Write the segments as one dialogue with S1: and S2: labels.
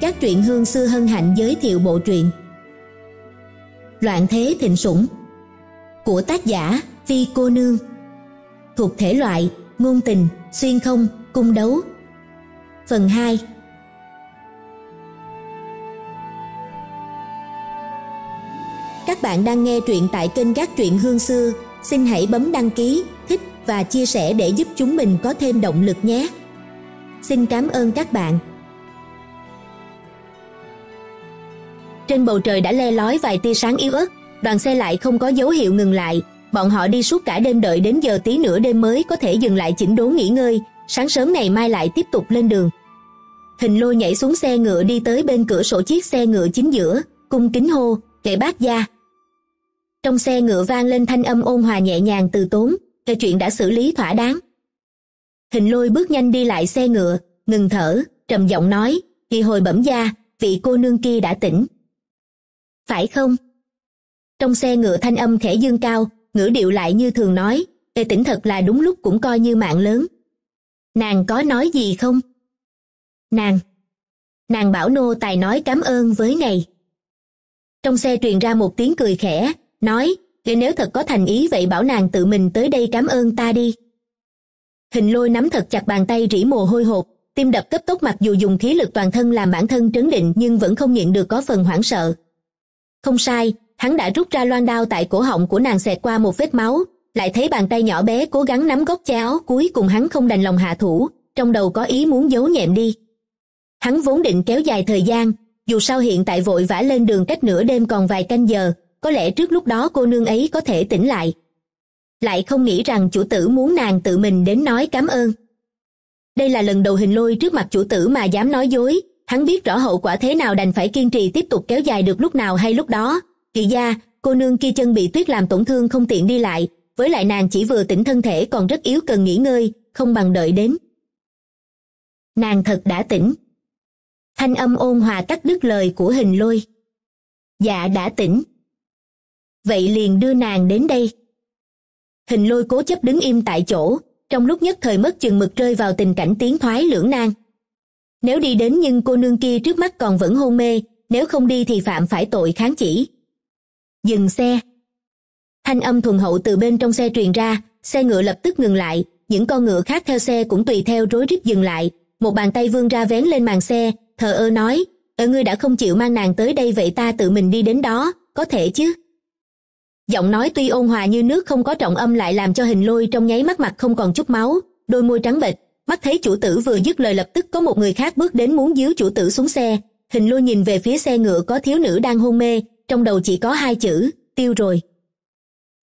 S1: các truyện hương sư hân hạnh giới thiệu bộ truyện Loạn thế thịnh sủng của tác giả Phi Cô Nương thuộc thể loại ngôn tình, xuyên không, cung đấu. Phần 2 Các bạn đang nghe truyện tại kênh các truyện hương xưa, xin hãy bấm đăng ký, thích và chia sẻ để giúp chúng mình có thêm động lực nhé. Xin cảm ơn các bạn. trên bầu trời đã le lói vài tia sáng yếu ớt đoàn xe lại không có dấu hiệu ngừng lại bọn họ đi suốt cả đêm đợi đến giờ tí nửa đêm mới có thể dừng lại chỉnh đốn nghỉ ngơi sáng sớm ngày mai lại tiếp tục lên đường hình lôi nhảy xuống xe ngựa đi tới bên cửa sổ chiếc xe ngựa chính giữa cung kính hô kệ bác gia trong xe ngựa vang lên thanh âm ôn hòa nhẹ nhàng từ tốn là chuyện đã xử lý thỏa đáng hình lôi bước nhanh đi lại xe ngựa ngừng thở trầm giọng nói kỳ hồi bẩm gia vị cô nương kia đã tỉnh phải không trong xe ngựa thanh âm khẽ dương cao ngữ điệu lại như thường nói tề tỉnh thật là đúng lúc cũng coi như mạng lớn nàng có nói gì không nàng nàng bảo nô tài nói cám ơn với ngày trong xe truyền ra một tiếng cười khẽ nói để nếu thật có thành ý vậy bảo nàng tự mình tới đây cám ơn ta đi hình lôi nắm thật chặt bàn tay rỉ mồ hôi hột tim đập cấp tốc mặc dù dùng khí lực toàn thân làm bản thân trấn định nhưng vẫn không nhịn được có phần hoảng sợ không sai hắn đã rút ra loan đao tại cổ họng của nàng xẹt qua một vết máu lại thấy bàn tay nhỏ bé cố gắng nắm gốc cháo cuối cùng hắn không đành lòng hạ thủ trong đầu có ý muốn giấu nhẹm đi hắn vốn định kéo dài thời gian dù sao hiện tại vội vã lên đường cách nửa đêm còn vài canh giờ có lẽ trước lúc đó cô nương ấy có thể tỉnh lại lại không nghĩ rằng chủ tử muốn nàng tự mình đến nói cám ơn đây là lần đầu hình lôi trước mặt chủ tử mà dám nói dối hắn biết rõ hậu quả thế nào đành phải kiên trì tiếp tục kéo dài được lúc nào hay lúc đó kỳ gia cô nương kia chân bị tuyết làm tổn thương không tiện đi lại với lại nàng chỉ vừa tỉnh thân thể còn rất yếu cần nghỉ ngơi không bằng đợi đến nàng thật đã tỉnh thanh âm ôn hòa cắt đứt lời của hình lôi dạ đã tỉnh vậy liền đưa nàng đến đây hình lôi cố chấp đứng im tại chỗ trong lúc nhất thời mất chừng mực rơi vào tình cảnh tiến thoái lưỡng nan nếu đi đến nhưng cô nương kia trước mắt còn vẫn hôn mê nếu không đi thì phạm phải tội kháng chỉ dừng xe thanh âm thuần hậu từ bên trong xe truyền ra xe ngựa lập tức ngừng lại những con ngựa khác theo xe cũng tùy theo rối rít dừng lại một bàn tay vươn ra vén lên màn xe thờ ơ nói ở ngươi đã không chịu mang nàng tới đây vậy ta tự mình đi đến đó có thể chứ giọng nói tuy ôn hòa như nước không có trọng âm lại làm cho hình lôi trong nháy mắt mặt không còn chút máu đôi môi trắng bệch mắt thấy chủ tử vừa dứt lời lập tức có một người khác bước đến muốn díu chủ tử xuống xe hình lui nhìn về phía xe ngựa có thiếu nữ đang hôn mê trong đầu chỉ có hai chữ tiêu rồi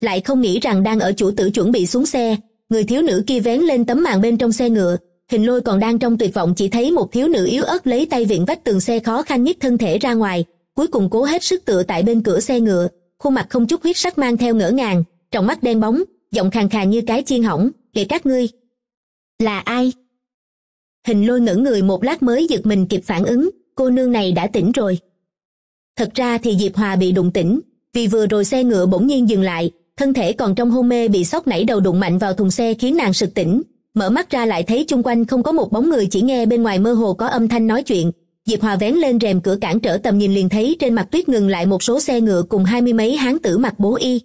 S1: lại không nghĩ rằng đang ở chủ tử chuẩn bị xuống xe người thiếu nữ kia vén lên tấm màn bên trong xe ngựa hình lôi còn đang trong tuyệt vọng chỉ thấy một thiếu nữ yếu ớt lấy tay viện vách tường xe khó khăn nhích thân thể ra ngoài cuối cùng cố hết sức tựa tại bên cửa xe ngựa khuôn mặt không chút huyết sắc mang theo ngỡ ngàng trong mắt đen bóng giọng khàn khàn như cái chiên hỏng kể các ngươi là ai hình lôi ngẩng người một lát mới giật mình kịp phản ứng cô nương này đã tỉnh rồi thật ra thì diệp hòa bị đụng tỉnh vì vừa rồi xe ngựa bỗng nhiên dừng lại thân thể còn trong hôn mê bị sốc nảy đầu đụng mạnh vào thùng xe khiến nàng sực tỉnh mở mắt ra lại thấy chung quanh không có một bóng người chỉ nghe bên ngoài mơ hồ có âm thanh nói chuyện diệp hòa vén lên rèm cửa cản trở tầm nhìn liền thấy trên mặt tuyết ngừng lại một số xe ngựa cùng hai mươi mấy hán tử mặc bố y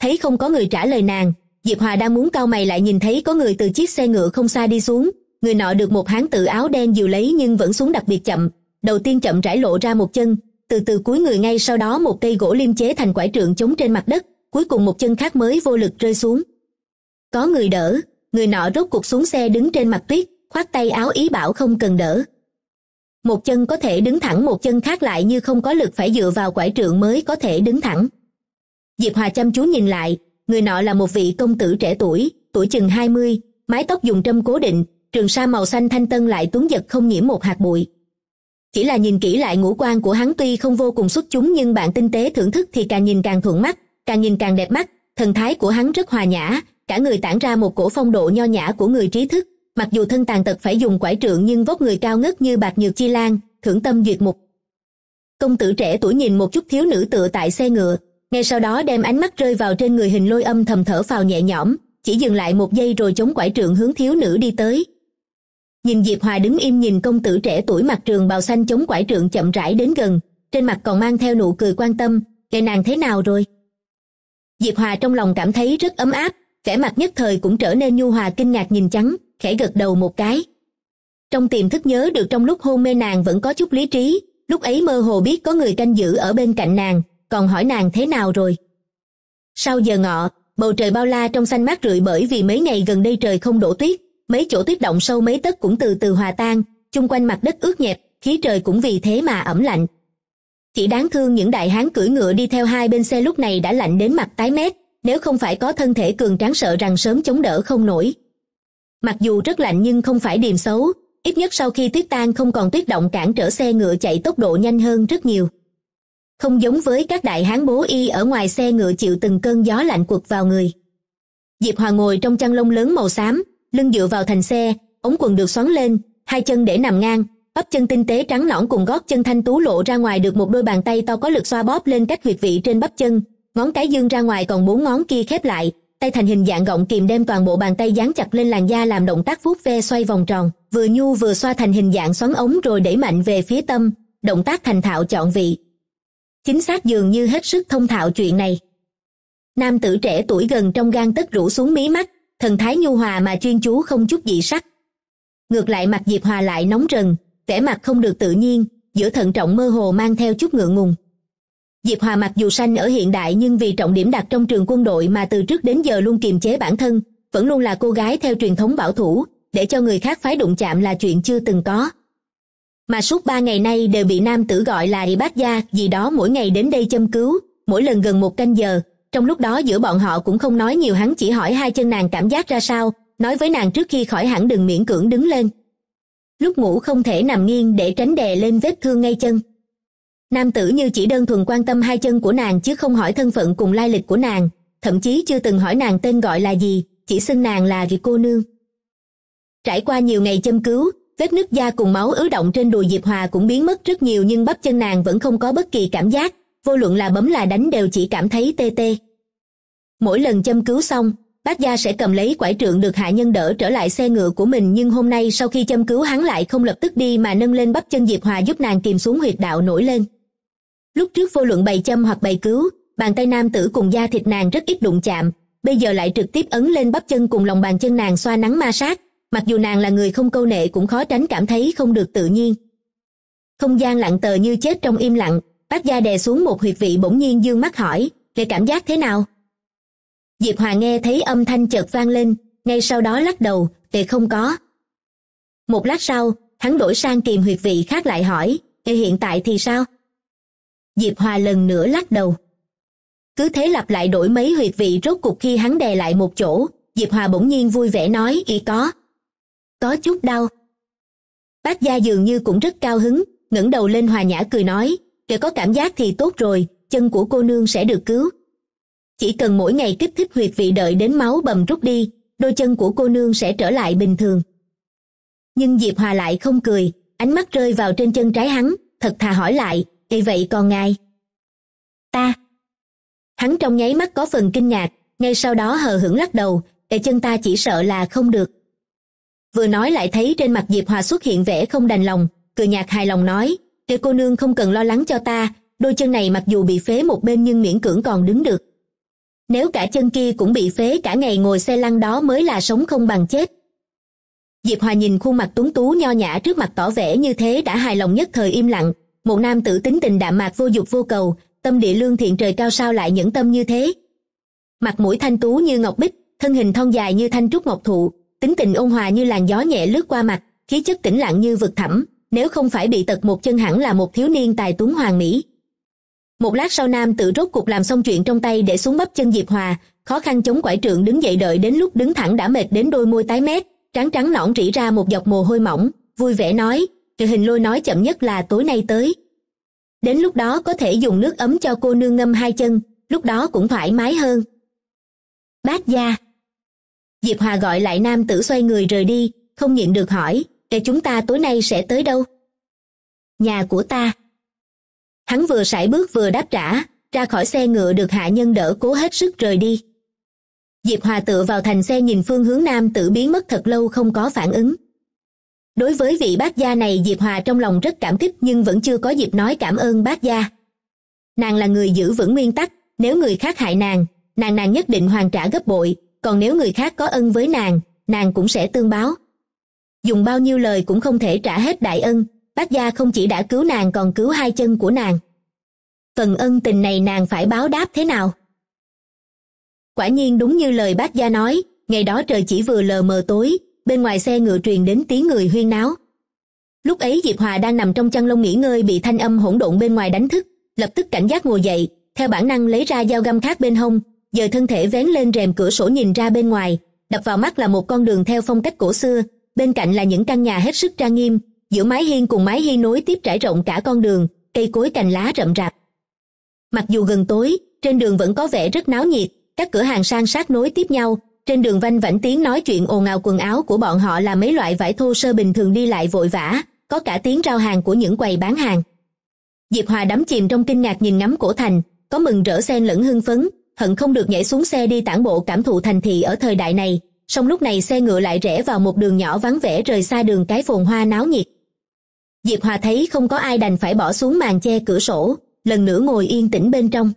S1: thấy không có người trả lời nàng diệp hòa đang muốn cao mày lại nhìn thấy có người từ chiếc xe ngựa không xa đi xuống người nọ được một hán tự áo đen dìu lấy nhưng vẫn xuống đặc biệt chậm đầu tiên chậm rãi lộ ra một chân từ từ cúi người ngay sau đó một cây gỗ liêm chế thành quải trượng chống trên mặt đất cuối cùng một chân khác mới vô lực rơi xuống có người đỡ người nọ rốt cục xuống xe đứng trên mặt tuyết khoác tay áo ý bảo không cần đỡ một chân có thể đứng thẳng một chân khác lại như không có lực phải dựa vào quải trượng mới có thể đứng thẳng diệp hòa chăm chú nhìn lại người nọ là một vị công tử trẻ tuổi tuổi chừng hai mươi mái tóc dùng trâm cố định trường sa màu xanh thanh tân lại tuấn giật không nhiễm một hạt bụi chỉ là nhìn kỹ lại ngũ quan của hắn tuy không vô cùng xuất chúng nhưng bạn tinh tế thưởng thức thì càng nhìn càng thuận mắt càng nhìn càng đẹp mắt thần thái của hắn rất hòa nhã cả người tản ra một cổ phong độ nho nhã của người trí thức mặc dù thân tàn tật phải dùng quải trượng nhưng vóc người cao ngất như bạc nhược chi lan thưởng tâm duyệt mục công tử trẻ tuổi nhìn một chút thiếu nữ tựa tại xe ngựa ngay sau đó đem ánh mắt rơi vào trên người hình lôi âm thầm thở phào nhẹ nhõm chỉ dừng lại một giây rồi chống quải trượng hướng thiếu nữ đi tới nhìn diệp hòa đứng im nhìn công tử trẻ tuổi mặt trường bào xanh chống quải trượng chậm rãi đến gần trên mặt còn mang theo nụ cười quan tâm ngày nàng thế nào rồi diệp hòa trong lòng cảm thấy rất ấm áp vẻ mặt nhất thời cũng trở nên nhu hòa kinh ngạc nhìn trắng khẽ gật đầu một cái trong tiềm thức nhớ được trong lúc hôn mê nàng vẫn có chút lý trí lúc ấy mơ hồ biết có người canh giữ ở bên cạnh nàng còn hỏi nàng thế nào rồi sau giờ ngọ bầu trời bao la trong xanh mát rượi bởi vì mấy ngày gần đây trời không đổ tuyết mấy chỗ tuyết động sâu mấy tấc cũng từ từ hòa tan chung quanh mặt đất ướt nhẹp khí trời cũng vì thế mà ẩm lạnh chỉ đáng thương những đại hán cưỡi ngựa đi theo hai bên xe lúc này đã lạnh đến mặt tái mét nếu không phải có thân thể cường tráng sợ rằng sớm chống đỡ không nổi mặc dù rất lạnh nhưng không phải điềm xấu ít nhất sau khi tuyết tan không còn tuyết động cản trở xe ngựa chạy tốc độ nhanh hơn rất nhiều không giống với các đại hán bố y ở ngoài xe ngựa chịu từng cơn gió lạnh quật vào người diệp hòa ngồi trong chăn lông lớn màu xám lưng dựa vào thành xe ống quần được xoắn lên hai chân để nằm ngang bắp chân tinh tế trắng nõn cùng gót chân thanh tú lộ ra ngoài được một đôi bàn tay to có lực xoa bóp lên các huyệt vị trên bắp chân ngón cái dương ra ngoài còn bốn ngón kia khép lại tay thành hình dạng gọng kìm đem toàn bộ bàn tay dán chặt lên làn da làm động tác vuốt ve xoay vòng tròn vừa nhu vừa xoa thành hình dạng xoắn ống rồi đẩy mạnh về phía tâm động tác thành thạo chọn vị chính xác dường như hết sức thông thạo chuyện này nam tử trẻ tuổi gần trong gan tất rũ xuống mí mắt thần thái nhu hòa mà chuyên chú không chút dị sắc ngược lại mặt diệp hòa lại nóng rần vẻ mặt không được tự nhiên giữa thận trọng mơ hồ mang theo chút ngượng ngùng diệp hòa mặc dù sanh ở hiện đại nhưng vì trọng điểm đặt trong trường quân đội mà từ trước đến giờ luôn kiềm chế bản thân vẫn luôn là cô gái theo truyền thống bảo thủ để cho người khác phái đụng chạm là chuyện chưa từng có mà suốt ba ngày nay đều bị nam tử gọi là bát vì đó mỗi ngày đến đây châm cứu mỗi lần gần một canh giờ trong lúc đó giữa bọn họ cũng không nói nhiều hắn chỉ hỏi hai chân nàng cảm giác ra sao nói với nàng trước khi khỏi hẳn đừng miễn cưỡng đứng lên lúc ngủ không thể nằm nghiêng để tránh đè lên vết thương ngay chân nam tử như chỉ đơn thuần quan tâm hai chân của nàng chứ không hỏi thân phận cùng lai lịch của nàng thậm chí chưa từng hỏi nàng tên gọi là gì chỉ xưng nàng là vì cô nương trải qua nhiều ngày châm cứu vết nứt da cùng máu ứ động trên đùi diệp hòa cũng biến mất rất nhiều nhưng bắp chân nàng vẫn không có bất kỳ cảm giác vô luận là bấm là đánh đều chỉ cảm thấy tê tê mỗi lần châm cứu xong bác gia sẽ cầm lấy quải trượng được hạ nhân đỡ trở lại xe ngựa của mình nhưng hôm nay sau khi châm cứu hắn lại không lập tức đi mà nâng lên bắp chân diệp hòa giúp nàng kìm xuống huyệt đạo nổi lên lúc trước vô luận bày châm hoặc bày cứu bàn tay nam tử cùng da thịt nàng rất ít đụng chạm bây giờ lại trực tiếp ấn lên bắp chân cùng lòng bàn chân nàng xoa nắng ma sát mặc dù nàng là người không câu nệ cũng khó tránh cảm thấy không được tự nhiên không gian lặng tờ như chết trong im lặng bác gia đè xuống một huyệt vị bỗng nhiên d ư ơ n g mắt hỏi về cảm giác thế nào diệp hòa nghe thấy âm thanh chợt vang lên ngay sau đó lắc đầu về không có một lát sau hắn đổi sang kìm huyệt vị khác lại hỏi về hiện tại thì sao diệp hòa lần nữa lắc đầu cứ thế lặp lại đổi mấy huyệt vị rốt cục khi hắn đè lại một chỗ diệp hòa bỗng nhiên vui vẻ nói y có có chút đau bác gia dường như cũng rất cao hứng ngẩng đầu lên hòa nhã cười nói kẻ có cảm giác thì tốt rồi chân của cô nương sẽ được cứu chỉ cần mỗi ngày kích thích huyệt vị đợi đến máu bầm rút đi đôi chân của cô nương sẽ trở lại bình thường nhưng diệp hòa lại không cười ánh mắt rơi vào trên chân trái hắn thật thà hỏi lại vậy vậy còn ngài ta hắn trong nháy mắt có phần kinh ngạc ngay sau đó hờ hững lắc đầu để chân ta chỉ sợ là không được vừa nói lại thấy trên mặt diệp hòa xuất hiện vẻ không đành lòng cười nhạt hài lòng nói để cô nương không cần lo lắng cho ta đôi chân này mặc dù bị phế một bên nhưng miễn cưỡng còn đứng được nếu cả chân kia cũng bị phế cả ngày ngồi xe lăn đó mới là sống không bằng chết diệp hòa nhìn khuôn mặt tuấn tú nho nhã trước mặt tỏ vẻ như thế đã hài lòng nhất thời im lặng một nam tử tính tình đạm mạc vô dục vô cầu tâm địa lương thiện trời cao sao lại nhẫn tâm như thế mặt mũi thanh tú như ngọc bích thân hình thon dài như thanh trúc ngọc thụ tính tình ôn hòa như làn gió nhẹ lướt qua mặt khí chất tĩnh lặng như vực thẳm nếu không phải bị tật một chân hẳn là một thiếu niên tài tuấn hoàng mỹ một lát sau nam tự rốt cuộc làm xong chuyện trong tay để xuống bắp chân diệp hòa khó khăn chống quải trượng đứng dậy đợi đến lúc đứng thẳng đã mệt đến đôi môi tái mét trắng trắng nõn rỉ ra một giọt mồ hôi mỏng vui vẻ nói trời hình lôi nói chậm nhất là tối nay tới đến lúc đó có thể dùng nước ấm cho cô nương ngâm hai chân lúc đó cũng thoải mái hơn bác gia diệp hòa gọi lại nam tử xoay người rời đi không nhịn được hỏi để chúng ta tối nay sẽ tới đâu nhà của ta hắn vừa sải bước vừa đáp trả ra khỏi xe ngựa được hạ nhân đỡ cố hết sức rời đi diệp hòa tựa vào thành xe nhìn phương hướng nam tử biến mất thật lâu không có phản ứng đối với vị bác gia này diệp hòa trong lòng rất cảm kích nhưng vẫn chưa có dịp nói cảm ơn bác gia nàng là người giữ vững nguyên tắc nếu người khác hại nàng nàng nàng nhất định hoàn trả gấp bội còn nếu người khác có ân với nàng nàng cũng sẽ tương báo dùng bao nhiêu lời cũng không thể trả hết đại ân bác gia không chỉ đã cứu nàng còn cứu hai chân của nàng phần ân tình này nàng phải báo đáp thế nào quả nhiên đúng như lời bác gia nói ngày đó trời chỉ vừa lờ mờ tối bên ngoài xe ngựa truyền đến tiếng người huyên náo lúc ấy diệp hòa đang nằm trong chăn lông nghỉ ngơi bị thanh âm hỗn độn bên ngoài đánh thức lập tức cảnh giác ngồi dậy theo bản năng lấy ra dao găm khác bên hông giờ thân thể vén lên rèm cửa sổ nhìn ra bên ngoài đập vào mắt là một con đường theo phong cách cổ xưa bên cạnh là những căn nhà hết sức trang nghiêm giữa mái hiên cùng mái hiên nối tiếp trải rộng cả con đường cây cối cành lá rậm rạp mặc dù gần tối trên đường vẫn có vẻ rất náo nhiệt các cửa hàng san sát nối tiếp nhau trên đường vanh vảnh tiếng nói chuyện ồn ào quần áo của bọn họ là mấy loại vải thô sơ bình thường đi lại vội vã có cả tiếng rao hàng của những quầy bán hàng diệp hòa đắm chìm trong kinh ngạc nhìn ngắm cổ thành có mừng rỡ xen lẫn hưng phấn hận không được nhảy xuống xe đi tản bộ cảm thụ thành thị ở thời đại này song lúc này xe ngựa lại rẽ vào một đường nhỏ vắng vẻ rời xa đường cái phồn hoa náo nhiệt diệp hòa thấy không có ai đành phải bỏ xuống màn che cửa sổ lần nữa ngồi yên tĩnh bên trong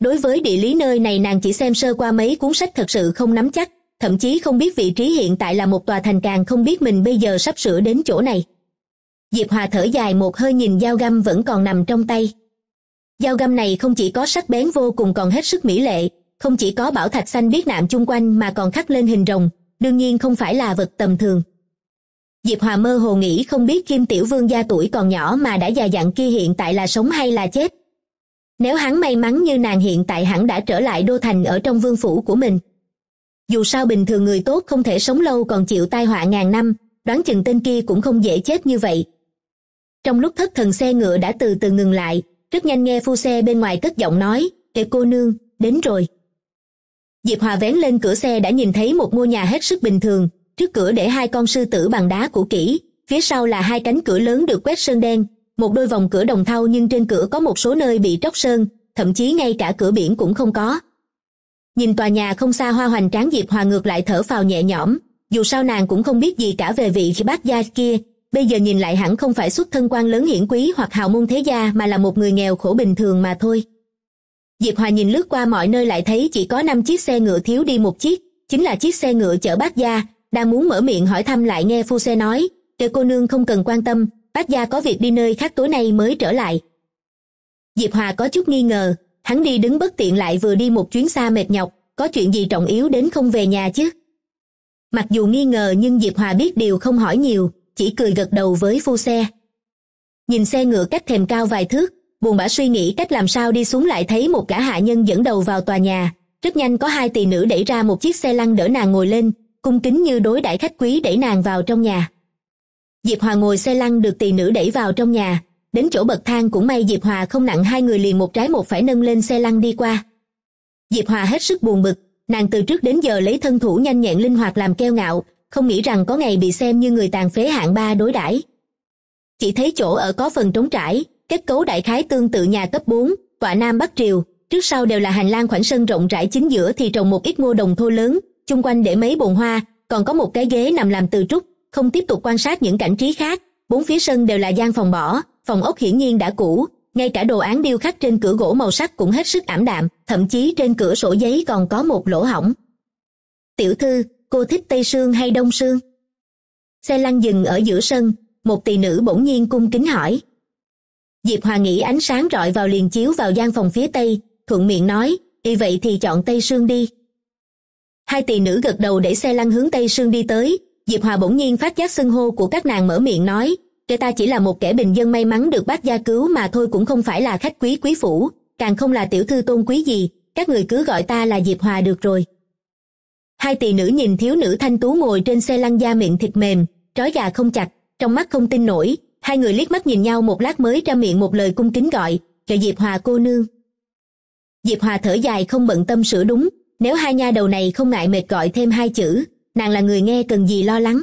S1: đối với địa lý nơi này nàng chỉ xem sơ qua mấy cuốn sách thật sự không nắm chắc thậm chí không biết vị trí hiện tại là một tòa thành càng không biết mình bây giờ sắp sửa đến chỗ này diệp hòa thở dài một hơi nhìn dao găm vẫn còn nằm trong tay dao găm này không chỉ có sắc bén vô cùng còn hết sức mỹ lệ không chỉ có bảo thạch xanh biết nạm chung quanh mà còn khắc lên hình rồng đương nhiên không phải là vật tầm thường diệp hòa mơ hồ nghĩ không biết kim tiểu vương gia tuổi còn nhỏ mà đã già dặn kia hiện tại là sống hay là chết nếu hắn may mắn như nàng hiện tại hẳn đã trở lại đô thành ở trong vương phủ của mình dù sao bình thường người tốt không thể sống lâu còn chịu tai họa ngàn năm đoán chừng tên kia cũng không dễ chết như vậy trong lúc thất thần xe ngựa đã từ từ ngừng lại rất nhanh nghe phu xe bên ngoài cất giọng nói tề cô nương đến rồi diệp hòa vén lên cửa xe đã nhìn thấy một ngôi nhà hết sức bình thường trước cửa để hai con sư tử bằng đá cũ kỹ phía sau là hai cánh cửa lớn được quét sơn đen một đôi vòng cửa đồng thau nhưng trên cửa có một số nơi bị tróc sơn thậm chí ngay cả cửa biển cũng không có nhìn tòa nhà không xa hoa hoành tráng diệp hòa ngược lại thở phào nhẹ nhõm dù sao nàng cũng không biết gì cả về vị khi bác gia kia bây giờ nhìn lại hẳn không phải xuất thân quan lớn hiển quý hoặc hào môn thế gia mà là một người nghèo khổ bình thường mà thôi diệp hòa nhìn lướt qua mọi nơi lại thấy chỉ có năm chiếc xe ngựa thiếu đi một chiếc chính là chiếc xe ngựa chở bát gia đang muốn mở miệng hỏi thăm lại nghe phu xe nói để cô nương không cần quan tâm bát gia có việc đi nơi khác tối nay mới trở lại diệp hòa có chút nghi ngờ hắn đi đứng bất tiện lại vừa đi một chuyến xa mệt nhọc có chuyện gì trọng yếu đến không về nhà chứ mặc dù nghi ngờ nhưng diệp hòa biết điều không hỏi nhiều chỉ cười gật đầu với phu xe nhìn xe ngựa cách thềm cao vài thước buồn bã suy nghĩ cách làm sao đi xuống lại thấy một gã hạ nhân dẫn đầu vào tòa nhà rất nhanh có hai tỳ nữ đẩy ra một chiếc xe lăn đỡ nàng ngồi lên cung kính như đối đãi khách quý đẩy nàng vào trong nhà diệp hòa ngồi xe lăn được tỳ nữ đẩy vào trong nhà đến chỗ bậc thang cũng may diệp hòa không nặng hai người liền một trái một phải nâng lên xe lăn đi qua diệp hòa hết sức buồn bực nàng từ trước đến giờ lấy thân thủ nhanh nhẹn linh hoạt làm keo ngạo không nghĩ rằng có ngày bị xem như người tàn phế hạng ba đối đãi chỉ thấy chỗ ở có phần trống trải kết cấu đại khái tương tự nhà cấp bốn tọa nam bắc triều trước sau đều là hành lang khoảng sân rộng rãi chính giữa thì trồng một ít ngô đồng thô lớn chung quanh để mấy bồn hoa còn có một cái ghế nằm làm từ trúc không tiếp tục quan sát những cảnh trí khác bốn phía sân đều là gian phòng bỏ phòng ốc hiển nhiên đã cũ ngay cả đồ án điêu khắc trên cửa gỗ màu sắc cũng hết sức ảm đạm thậm chí trên cửa sổ giấy còn có một lỗ hỏng tiểu thư cô thích tây sương hay đông sương xe lăn dừng ở giữa sân một tỳ nữ bỗng nhiên cung kính hỏi diệp hòa nghĩ ánh sáng rọi vào liền chiếu vào gian phòng phía tây thuận miệng nói y vậy thì chọn tây sương đi hai tỳ nữ gật đầu để xe lăn hướng tây sương đi tới diệp hòa bỗng nhiên phát giác xưng hô của các nàng mở miệng nói kẻ ta chỉ là một kẻ bình dân may mắn được bác gia cứu mà thôi cũng không phải là khách quý quý phủ càng không là tiểu thư tôn quý gì các người cứ gọi ta là diệp hòa được rồi hai tỷ nữ nhìn thiếu nữ thanh tú ngồi trên xe lăn da miệng thịt mềm trói gà không chặt trong mắt không tin nổi hai người liếc mắt nhìn nhau một lát mới ra miệng một lời cung kính gọi cho diệp hòa cô nương diệp hòa thở dài không bận tâm sửa đúng nếu hai nha đầu này không ngại mệt gọi thêm hai chữ nàng là người nghe cần gì lo lắng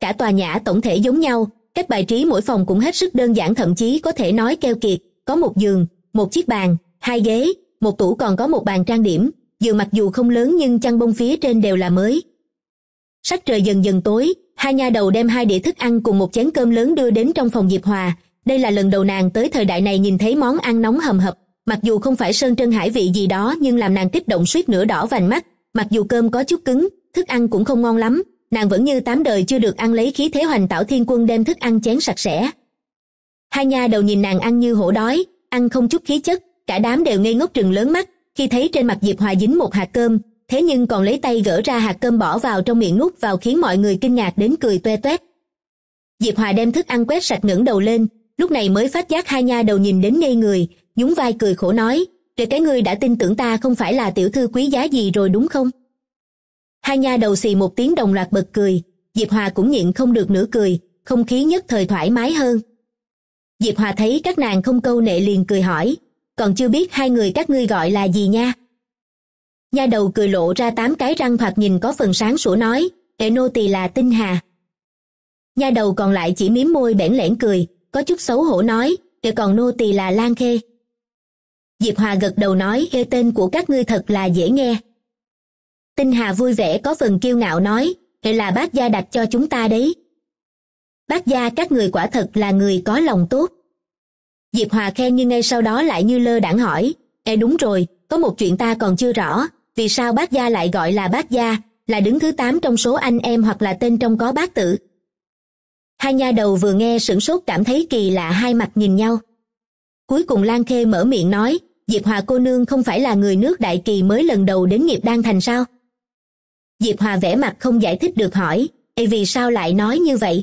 S1: cả tòa nhã tổng thể giống nhau cách bài trí mỗi phòng cũng hết sức đơn giản thậm chí có thể nói keo kiệt có một giường một chiếc bàn hai ghế một tủ còn có một bàn trang điểm dù mặc dù không lớn nhưng chăn bông phía trên đều là mới sắc trời dần dần tối hai nha đầu đem hai đĩa thức ăn cùng một chén cơm lớn đưa đến trong phòng diệp hòa đây là lần đầu nàng tới thời đại này nhìn thấy món ăn nóng hầm hập mặc dù không phải sơn trân hải vị gì đó nhưng làm nàng kích động suýt nửa đỏ vành mắt mặc dù cơm có chút cứng thức ăn cũng không ngon lắm nàng vẫn như tám đời chưa được ăn lấy khí thế hoành tảo thiên quân đem thức ăn chén sạch sẽ hai nha đầu nhìn nàng ăn như hổ đói ăn không chút khí chất cả đám đều ngây ngốc trừng lớn mắt khi thấy trên mặt diệp hòa dính một hạt cơm thế nhưng còn lấy tay gỡ ra hạt cơm bỏ vào trong miệng nuốt vào khiến mọi người kinh ngạc đến cười toe toét diệp hòa đem thức ăn quét sạch ngẩng đầu lên lúc này mới phát giác hai nha đầu nhìn đến ngây người nhún vai cười khổ nói rồi cái ngươi đã tin tưởng ta không phải là tiểu thư quý giá gì rồi đúng không hai nha đầu xì một tiếng đồng loạt bật cười diệp hòa cũng nhịn không được nửa cười không khí nhất thời thoải mái hơn diệp hòa thấy các nàng không câu nệ liền cười hỏi còn chưa biết hai người các ngươi gọi là gì nha nha đầu cười lộ ra tám cái răng hoặc nhìn có phần sáng sủa nói ệ nô tỳ là tinh hà nha đầu còn lại chỉ mím môi bẽn lẽn cười có chút xấu hổ nói ệ còn nô tỳ là lan khê diệp hòa gật đầu nói ê tên của các ngươi thật là dễ nghe tinh hà vui vẻ có phần kiêu ngạo nói hệ là bác gia đặt cho chúng ta đấy bác gia các người quả thật là người có lòng tốt diệp hòa khen nhưng ngay sau đó lại như lơ đãng hỏi ê đúng rồi có một chuyện ta còn chưa rõ vì sao bác gia lại gọi là bác gia là đứng thứ tám trong số anh em hoặc là tên trong có bác tự hai nha đầu vừa nghe sửng sốt cảm thấy kỳ lạ hai mặt nhìn nhau cuối cùng lan khê mở miệng nói diệp hòa cô nương không phải là người nước đại kỳ mới lần đầu đến nghiệp đan thành sao diệp hòa vẻ mặt không giải thích được hỏi ê vì sao lại nói như vậy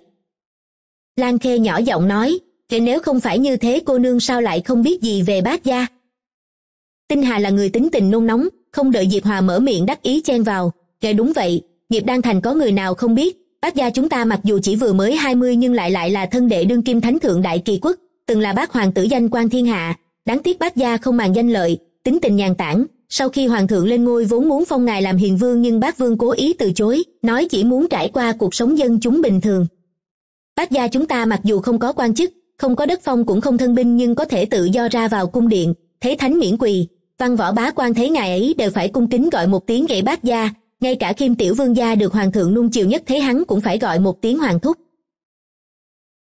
S1: lan khê nhỏ giọng nói kể nếu không phải như thế cô nương sao lại không biết gì về bát gia tinh hà là người tính tình nôn nóng không đợi diệp hòa mở miệng đắc ý chen vào kể đúng vậy nghiệp đan thành có người nào không biết bát gia chúng ta mặc dù chỉ vừa mới hai mươi nhưng lại lại là thân đệ đương kim thánh thượng đại kỳ quốc từng là bác hoàng tử danh quan thiên hạ đáng tiếc bát gia không màng danh lợi tính tình nhàn tản sau khi hoàng thượng lên ngôi vốn muốn phong ngài làm hiền vương nhưng bác vương cố ý từ chối nói chỉ muốn trải qua cuộc sống dân chúng bình thường bát gia chúng ta mặc dù không có quan chức không có đất phong cũng không thân binh nhưng có thể tự do ra vào cung điện thế thánh miễn quỳ văn võ bá quan thấy ngài ấy đều phải cung kính gọi một tiếng gậy bát gia ngay cả khiêm tiểu vương gia được hoàng thượng nuông chiều nhất thấy hắn cũng phải gọi một tiếng hoàng thúc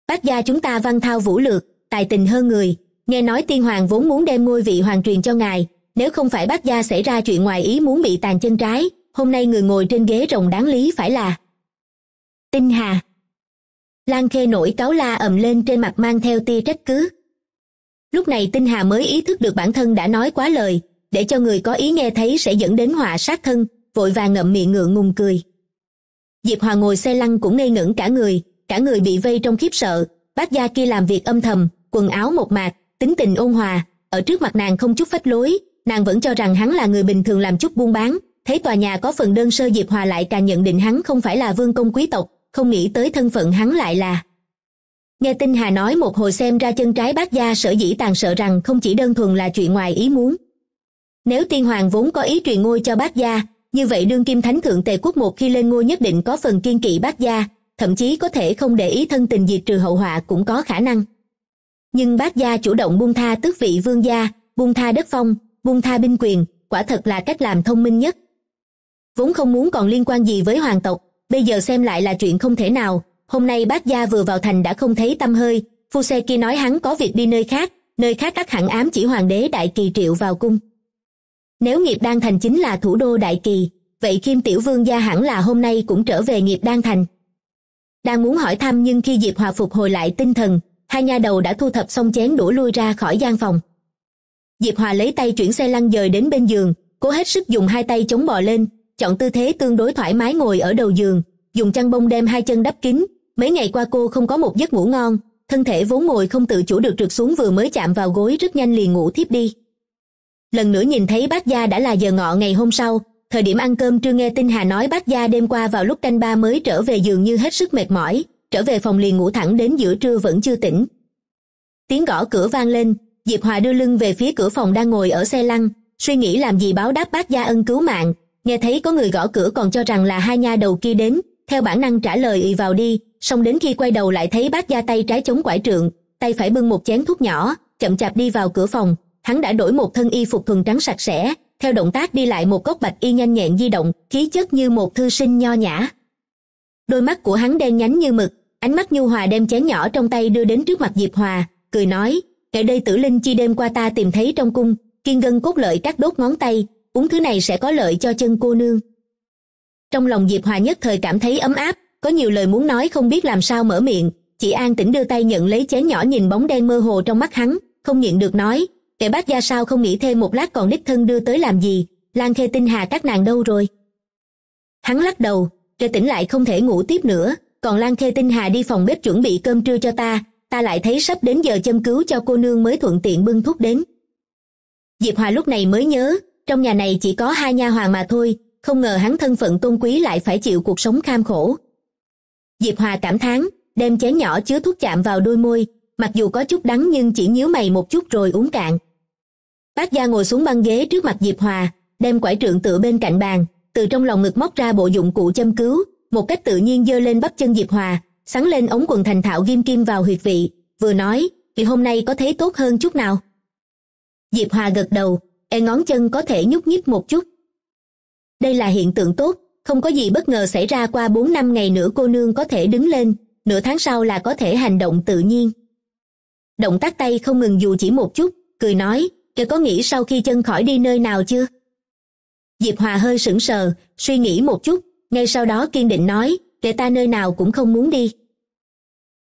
S1: bát gia chúng ta văn thao vũ lược tài tình hơn người nghe nói tiên hoàng vốn muốn đem ngôi vị hoàng truyền cho ngài nếu không phải bát gia xảy ra chuyện ngoài ý muốn bị tàn chân trái hôm nay người ngồi trên ghế rồng đáng lý phải là tinh hà lan khê nổi cáo la ầm lên trên mặt mang theo tia trách cứ lúc này tinh hà mới ý thức được bản thân đã nói quá lời để cho người có ý nghe thấy sẽ dẫn đến họa sát thân vội vàng ngậm miệng ngượng ngùng cười diệp hòa ngồi xe lăn cũng ngây ngẩn cả người cả người bị vây trong khiếp sợ bác gia kia làm việc âm thầm quần áo một mạc tính tình ôn hòa ở trước mặt nàng không chút phách lối nàng vẫn cho rằng hắn là người bình thường làm chút buôn bán thấy tòa nhà có phần đơn sơ diệp hòa lại càng nhận định hắn không phải là vương công quý tộc không nghĩ tới thân phận hắn lại là nghe tin hà nói một hồi xem ra chân trái bác gia sở dĩ tàn sợ rằng không chỉ đơn thuần là chuyện ngoài ý muốn nếu tiên hoàng vốn có ý truyền ngôi cho bác gia như vậy đương kim thánh thượng tề quốc một khi lên ngôi nhất định có phần kiên kỵ bác gia thậm chí có thể không để ý thân tình diệt trừ hậu họa cũng có khả năng nhưng bác gia chủ động buông tha tước vị vương gia buông tha đất phong buông tha binh quyền quả thật là cách làm thông minh nhất vốn không muốn còn liên quan gì với hoàng tộc bây giờ xem lại là chuyện không thể nào hôm nay bác gia vừa vào thành đã không thấy tâm hơi phu xe kia nói hắn có việc đi nơi khác nơi khác ắt hẳn ám chỉ hoàng đế đại kỳ triệu vào cung nếu nghiệp đan thành chính là thủ đô đại kỳ vậy kim tiểu vương gia hẳn là hôm nay cũng trở về nghiệp đan thành đang muốn hỏi thăm nhưng khi diệp hòa phục hồi lại tinh thần hai nha đầu đã thu thập xong chén đũa lui ra khỏi gian phòng diệp hòa lấy tay chuyển xe lăn dời đến bên giường cố hết sức dùng hai tay chống bò lên chọn tư thế tương đối thoải mái ngồi ở đầu giường dùng chăn bông đem hai chân đắp kín mấy ngày qua cô không có một giấc ngủ ngon thân thể vốn ngồi không tự chủ được trượt xuống vừa mới chạm vào gối rất nhanh liền ngủ thiếp đi lần nữa nhìn thấy bác gia đã là giờ ngọ ngày hôm sau thời điểm ăn cơm trưa nghe tin hà nói bác gia đêm qua vào lúc canh ba mới trở về giường như hết sức mệt mỏi trở về phòng liền ngủ thẳng đến giữa trưa vẫn chưa tỉnh tiếng gõ cửa vang lên diệp hòa đưa lưng về phía cửa phòng đang ngồi ở xe lăn suy nghĩ làm gì báo đáp bác gia ân cứu mạng nghe thấy có người gõ cửa còn cho rằng là hai nha đầu kia đến theo bản năng trả lời ì vào đi song đến khi quay đầu lại thấy bác da tay trái chống quải trượng tay phải bưng một chén thuốc nhỏ chậm chạp đi vào cửa phòng hắn đã đổi một thân y phục thuần trắng sạch sẽ theo động tác đi lại một góc bạch y nhanh nhẹn di động khí chất như một thư sinh nho nhã đôi mắt của hắn đen nhánh như mực ánh mắt nhu hòa đem chén nhỏ trong tay đưa đến trước mặt diệp hòa cười nói ngày đây tử linh chi đêm qua ta tìm thấy trong cung kiên gân cốt lợi các đốt ngón tay uống thứ này sẽ có lợi cho chân cô nương trong lòng diệp hòa nhất thời cảm thấy ấm áp có nhiều lời muốn nói không biết làm sao mở miệng chị an tĩnh đưa tay nhận lấy chén nhỏ nhìn bóng đen mơ hồ trong mắt hắn không nhịn được nói tệ bác gia sao không nghĩ thêm một lát còn đích thân đưa tới làm gì lan khê tinh hà các nàng đâu rồi hắn lắc đầu để tỉnh lại không thể ngủ tiếp nữa còn lan khê tinh hà đi phòng bếp chuẩn bị cơm trưa cho ta ta lại thấy sắp đến giờ châm cứu cho cô nương mới thuận tiện bưng thuốc đến diệp hòa lúc này mới nhớ trong nhà này chỉ có hai nha hoàn mà thôi không ngờ hắn thân phận tôn quý lại phải chịu cuộc sống kham khổ diệp hòa cảm thán đem chén nhỏ chứa thuốc chạm vào đôi môi mặc dù có chút đắng nhưng chỉ nhíu mày một chút rồi uống cạn bác gia ngồi xuống băng ghế trước mặt diệp hòa đem quải trượng tựa bên cạnh bàn từ trong lòng ngực móc ra bộ dụng cụ châm cứu một cách tự nhiên giơ lên bắp chân diệp hòa sắn lên ống quần thành thạo ghim kim vào huyệt vị vừa nói vì hôm nay có thấy tốt hơn chút nào diệp hòa gật đầu e ngón chân có thể nhúc nhích một chút đây là hiện tượng tốt không có gì bất ngờ xảy ra qua bốn năm ngày nữa cô nương có thể đứng lên nửa tháng sau là có thể hành động tự nhiên động tác tay không ngừng dù chỉ một chút cười nói e có nghĩ sau khi chân khỏi đi nơi nào chưa diệp hòa hơi sững sờ suy nghĩ một chút ngay sau đó kiên định nói để ta nơi nào cũng không muốn đi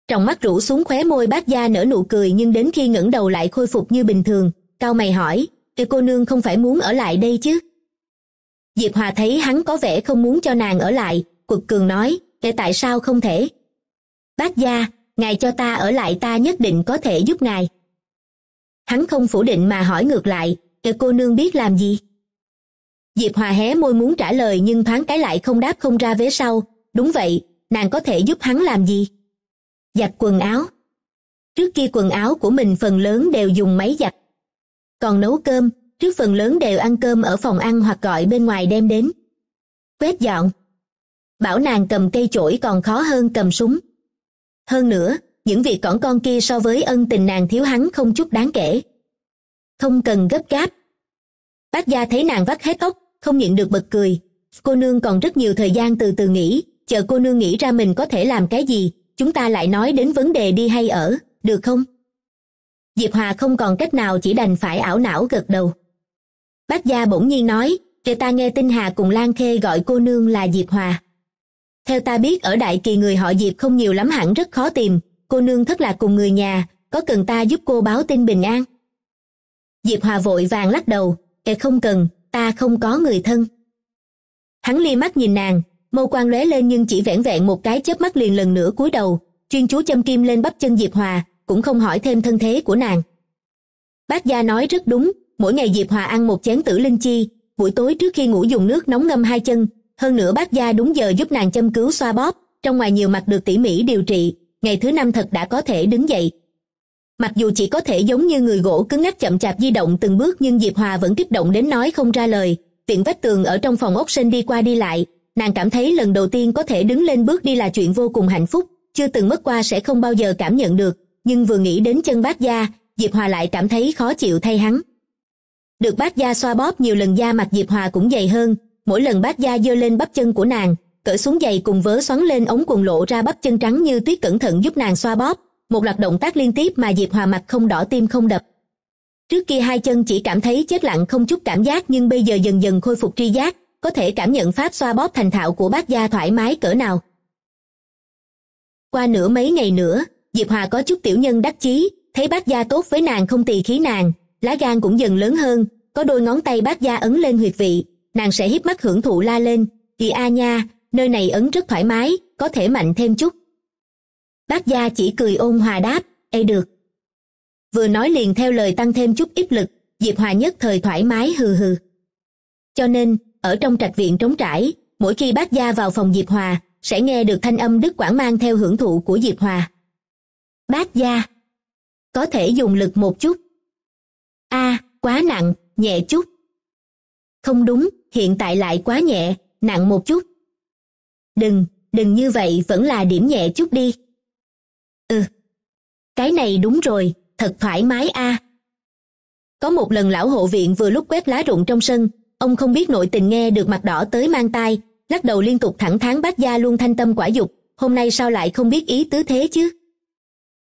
S1: trong mắt rũ xuống khóe môi bác gia nở nụ cười nhưng đến khi ngẩng đầu lại khôi phục như bình thường cao mày hỏi cô nương không phải muốn ở lại đây chứ diệp hòa thấy hắn có vẻ không muốn cho nàng ở lại quật cường nói để tại sao không thể bác gia ngài cho ta ở lại ta nhất định có thể giúp ngài hắn không phủ định mà hỏi ngược lại kể cô nương biết làm gì diệp hòa hé môi muốn trả lời nhưng thoáng cái lại không đáp không ra vế sau đúng vậy nàng có thể giúp hắn làm gì giặt quần áo trước kia quần áo của mình phần lớn đều dùng máy giặt còn nấu cơm trước phần lớn đều ăn cơm ở phòng ăn hoặc gọi bên ngoài đem đến quét dọn bảo nàng cầm cây chổi còn khó hơn cầm súng hơn nữa những việc cỏn con kia so với ân tình nàng thiếu hắn không chút đáng kể không cần gấp gáp bác gia thấy nàng vắt hết óc không nhịn được bật cười cô nương còn rất nhiều thời gian từ từ nghĩ chờ cô nương nghĩ ra mình có thể làm cái gì chúng ta lại nói đến vấn đề đi hay ở được không diệp hòa không còn cách nào chỉ đành phải ảo não gật đầu bác gia bỗng nhiên nói để ta nghe tin hà cùng lan khê gọi cô nương là diệp hòa theo ta biết ở đại kỳ người họ diệp không nhiều lắm hẳn rất khó tìm cô nương thất lạc cùng người nhà có cần ta giúp cô báo tin bình an diệp hòa vội vàng lắc đầu kệ không cần ta không có người thân hắn li mắt nhìn nàng mâu quan lóe lên nhưng chỉ vẻn vẹn một cái chớp mắt liền lần nữa cúi đầu chuyên chú châm kim lên bắp chân diệp hòa cũng không hỏi thêm thân thế của nàng bác gia nói rất đúng mỗi ngày diệp hòa ăn một chén tử linh chi buổi tối trước khi ngủ dùng nước nóng ngâm hai chân hơn nữa bác gia đúng giờ giúp nàng châm cứu xoa bóp trong ngoài nhiều mặt được tỉ mỉ điều trị ngày thứ năm thật đã có thể đứng dậy mặc dù chỉ có thể giống như người gỗ cứng ngắc chậm chạp di động từng bước nhưng diệp hòa vẫn kích động đến nói không ra lời tiện vách tường ở trong phòng ốc sinh đi qua đi lại nàng cảm thấy lần đầu tiên có thể đứng lên bước đi là chuyện vô cùng hạnh phúc chưa từng mất qua sẽ không bao giờ cảm nhận được nhưng vừa nghĩ đến chân bác gia diệp hòa lại cảm thấy khó chịu thay hắn được bác gia xoa bóp nhiều lần da mặt diệp hòa cũng dày hơn mỗi lần bác gia giơ lên bắp chân của nàng cởi xuống giày cùng vớ xoắn lên ống quần lộ ra bắp chân trắng như tuyết cẩn thận giúp nàng xoa bóp một loạt động tác liên tiếp mà diệp hòa mặt không đỏ tim không đập trước kia hai chân chỉ cảm thấy chết lặng không chút cảm giác nhưng bây giờ dần dần khôi phục tri giác có thể cảm nhận pháp xoa bóp thành thạo của bác gia thoải mái cỡ nào qua nửa mấy ngày nữa diệp hòa có chút tiểu nhân đắc chí thấy bác gia tốt với nàng không tỳ khí nàng lá gan cũng dần lớn hơn có đôi ngón tay bác gia ấn lên huyệt vị nàng sẽ hiếp mắt hưởng thụ la lên kỳ a nha nơi này ấn rất thoải mái có thể mạnh thêm chút bác gia chỉ cười ôn hòa đáp ê được vừa nói liền theo lời tăng thêm chút ít lực diệp hòa nhất thời thoải mái hừ hừ cho nên ở trong trạch viện trống trải mỗi khi bác gia vào phòng diệp hòa sẽ nghe được thanh âm đức quảng mang theo hưởng thụ của diệp hòa bát da có thể dùng lực một chút a quá nặng nhẹ chút không đúng hiện tại lại quá nhẹ nặng một chút đừng đừng như vậy vẫn là điểm nhẹ chút đi ừ cái này đúng rồi thật thoải mái a có một lần lão hộ viện vừa lúc quét lá rụng trong sân ông không biết nội tình nghe được mặt đỏ tới mang tai lắc đầu liên tục thẳng thắn bát gia luôn thanh tâm quả dục hôm nay sao lại không biết ý tứ thế chứ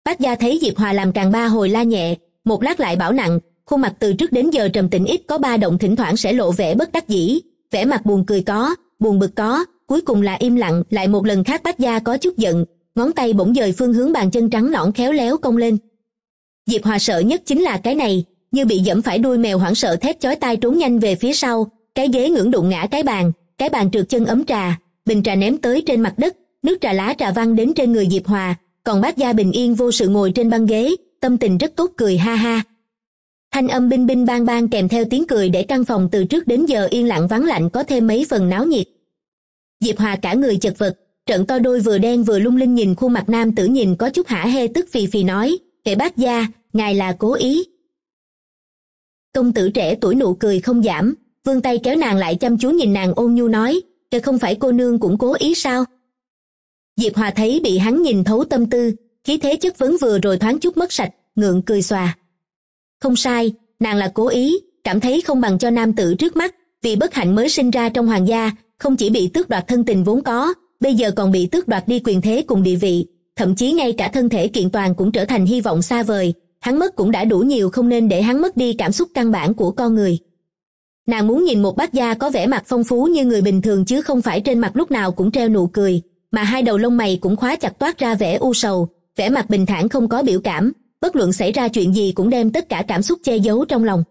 S1: bác gia thấy diệp hòa làm càng ba hồi la nhẹ một lát lại bảo nặng khuôn mặt từ trước đến giờ trầm tĩnh ít có ba động thỉnh thoảng sẽ lộ vẻ bất đắc dĩ vẻ mặt buồn cười có buồn bực có cuối cùng là im lặng lại một lần khác bách gia có chút giận ngón tay bỗng dời phương hướng bàn chân trắng nõn khéo léo cong lên diệp hòa sợ nhất chính là cái này như bị dẫm phải đuôi mèo hoảng sợ thét chói tai trốn nhanh về phía sau cái ghế ngưỡng đụng ngã cái bàn cái bàn trượt chân ấm trà bình trà ném tới trên mặt đất nước trà lá trà văng đến trên người diệp hòa còn bác gia bình yên vô sự ngồi trên băng ghế tâm tình rất tốt cười ha ha thanh âm binh binh bang bang kèm theo tiếng cười để căn phòng từ trước đến giờ yên lặng vắng lạnh có thêm mấy phần náo nhiệt diệp hòa cả người chật vật trận to đôi vừa đen vừa lung linh nhìn khuôn mặt nam tử nhìn có chút hả hê tức phì phì nói kệ bác gia ngài là cố ý công tử trẻ tuổi nụ cười không giảm vươn tay kéo nàng lại chăm chú nhìn nàng ôn nhu nói kệ không phải cô nương cũng cố ý sao diệp hòa thấy bị hắn nhìn thấu tâm tư khí thế chất vấn vừa rồi thoáng chút mất sạch ngượng cười xòa không sai nàng là cố ý cảm thấy không bằng cho nam tử trước mắt vì bất hạnh mới sinh ra trong hoàng gia không chỉ bị tước đoạt thân tình vốn có bây giờ còn bị tước đoạt đi quyền thế cùng địa vị thậm chí ngay cả thân thể kiện toàn cũng trở thành hy vọng xa vời hắn mất cũng đã đủ nhiều không nên để hắn mất đi cảm xúc căn bản của con người nàng muốn nhìn một bác gia có vẻ mặt phong phú như người bình thường chứ không phải trên mặt lúc nào cũng treo nụ cười mà hai đầu lông mày cũng khóa chặt toát ra vẻ u sầu vẻ mặt bình thản không có biểu cảm bất luận xảy ra chuyện gì cũng đem tất cả cảm xúc che giấu trong lòng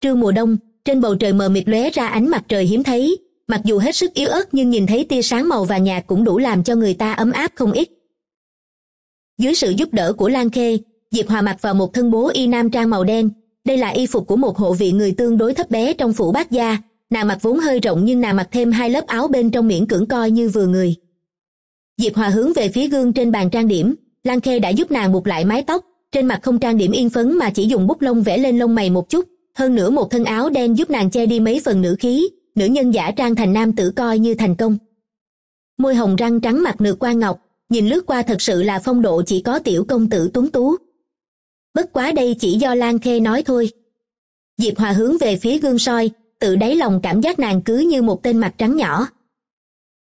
S1: trưa mùa đông trên bầu trời mờ mịt lóe ra ánh mặt trời hiếm thấy mặc dù hết sức yếu ớt nhưng nhìn thấy tia sáng màu và nhạt cũng đủ làm cho người ta ấm áp không ít dưới sự giúp đỡ của lan khê diệp hòa mặc vào một thân bố y nam trang màu đen đây là y phục của một hộ vị người tương đối thấp bé trong phủ bát gia nàng mặc vốn hơi rộng nhưng nàng mặc thêm hai lớp áo bên trong miễn cưỡng coi như vừa người diệp hòa hướng về phía gương trên bàn trang điểm lan khê đã giúp nàng buộc lại mái tóc trên mặt không trang điểm yên phấn mà chỉ dùng bút lông vẽ lên lông mày một chút hơn nữa một thân áo đen giúp nàng che đi mấy phần nữ khí nữ nhân giả trang thành nam tử coi như thành công môi hồng răng trắng mặt nượt qua ngọc nhìn lướt qua thật sự là phong độ chỉ có tiểu công tử tuấn tú bất quá đây chỉ do lan khê nói thôi diệp hòa hướng về phía gương soi tự đáy lòng cảm giác nàng cứ như một tên mặt trắng nhỏ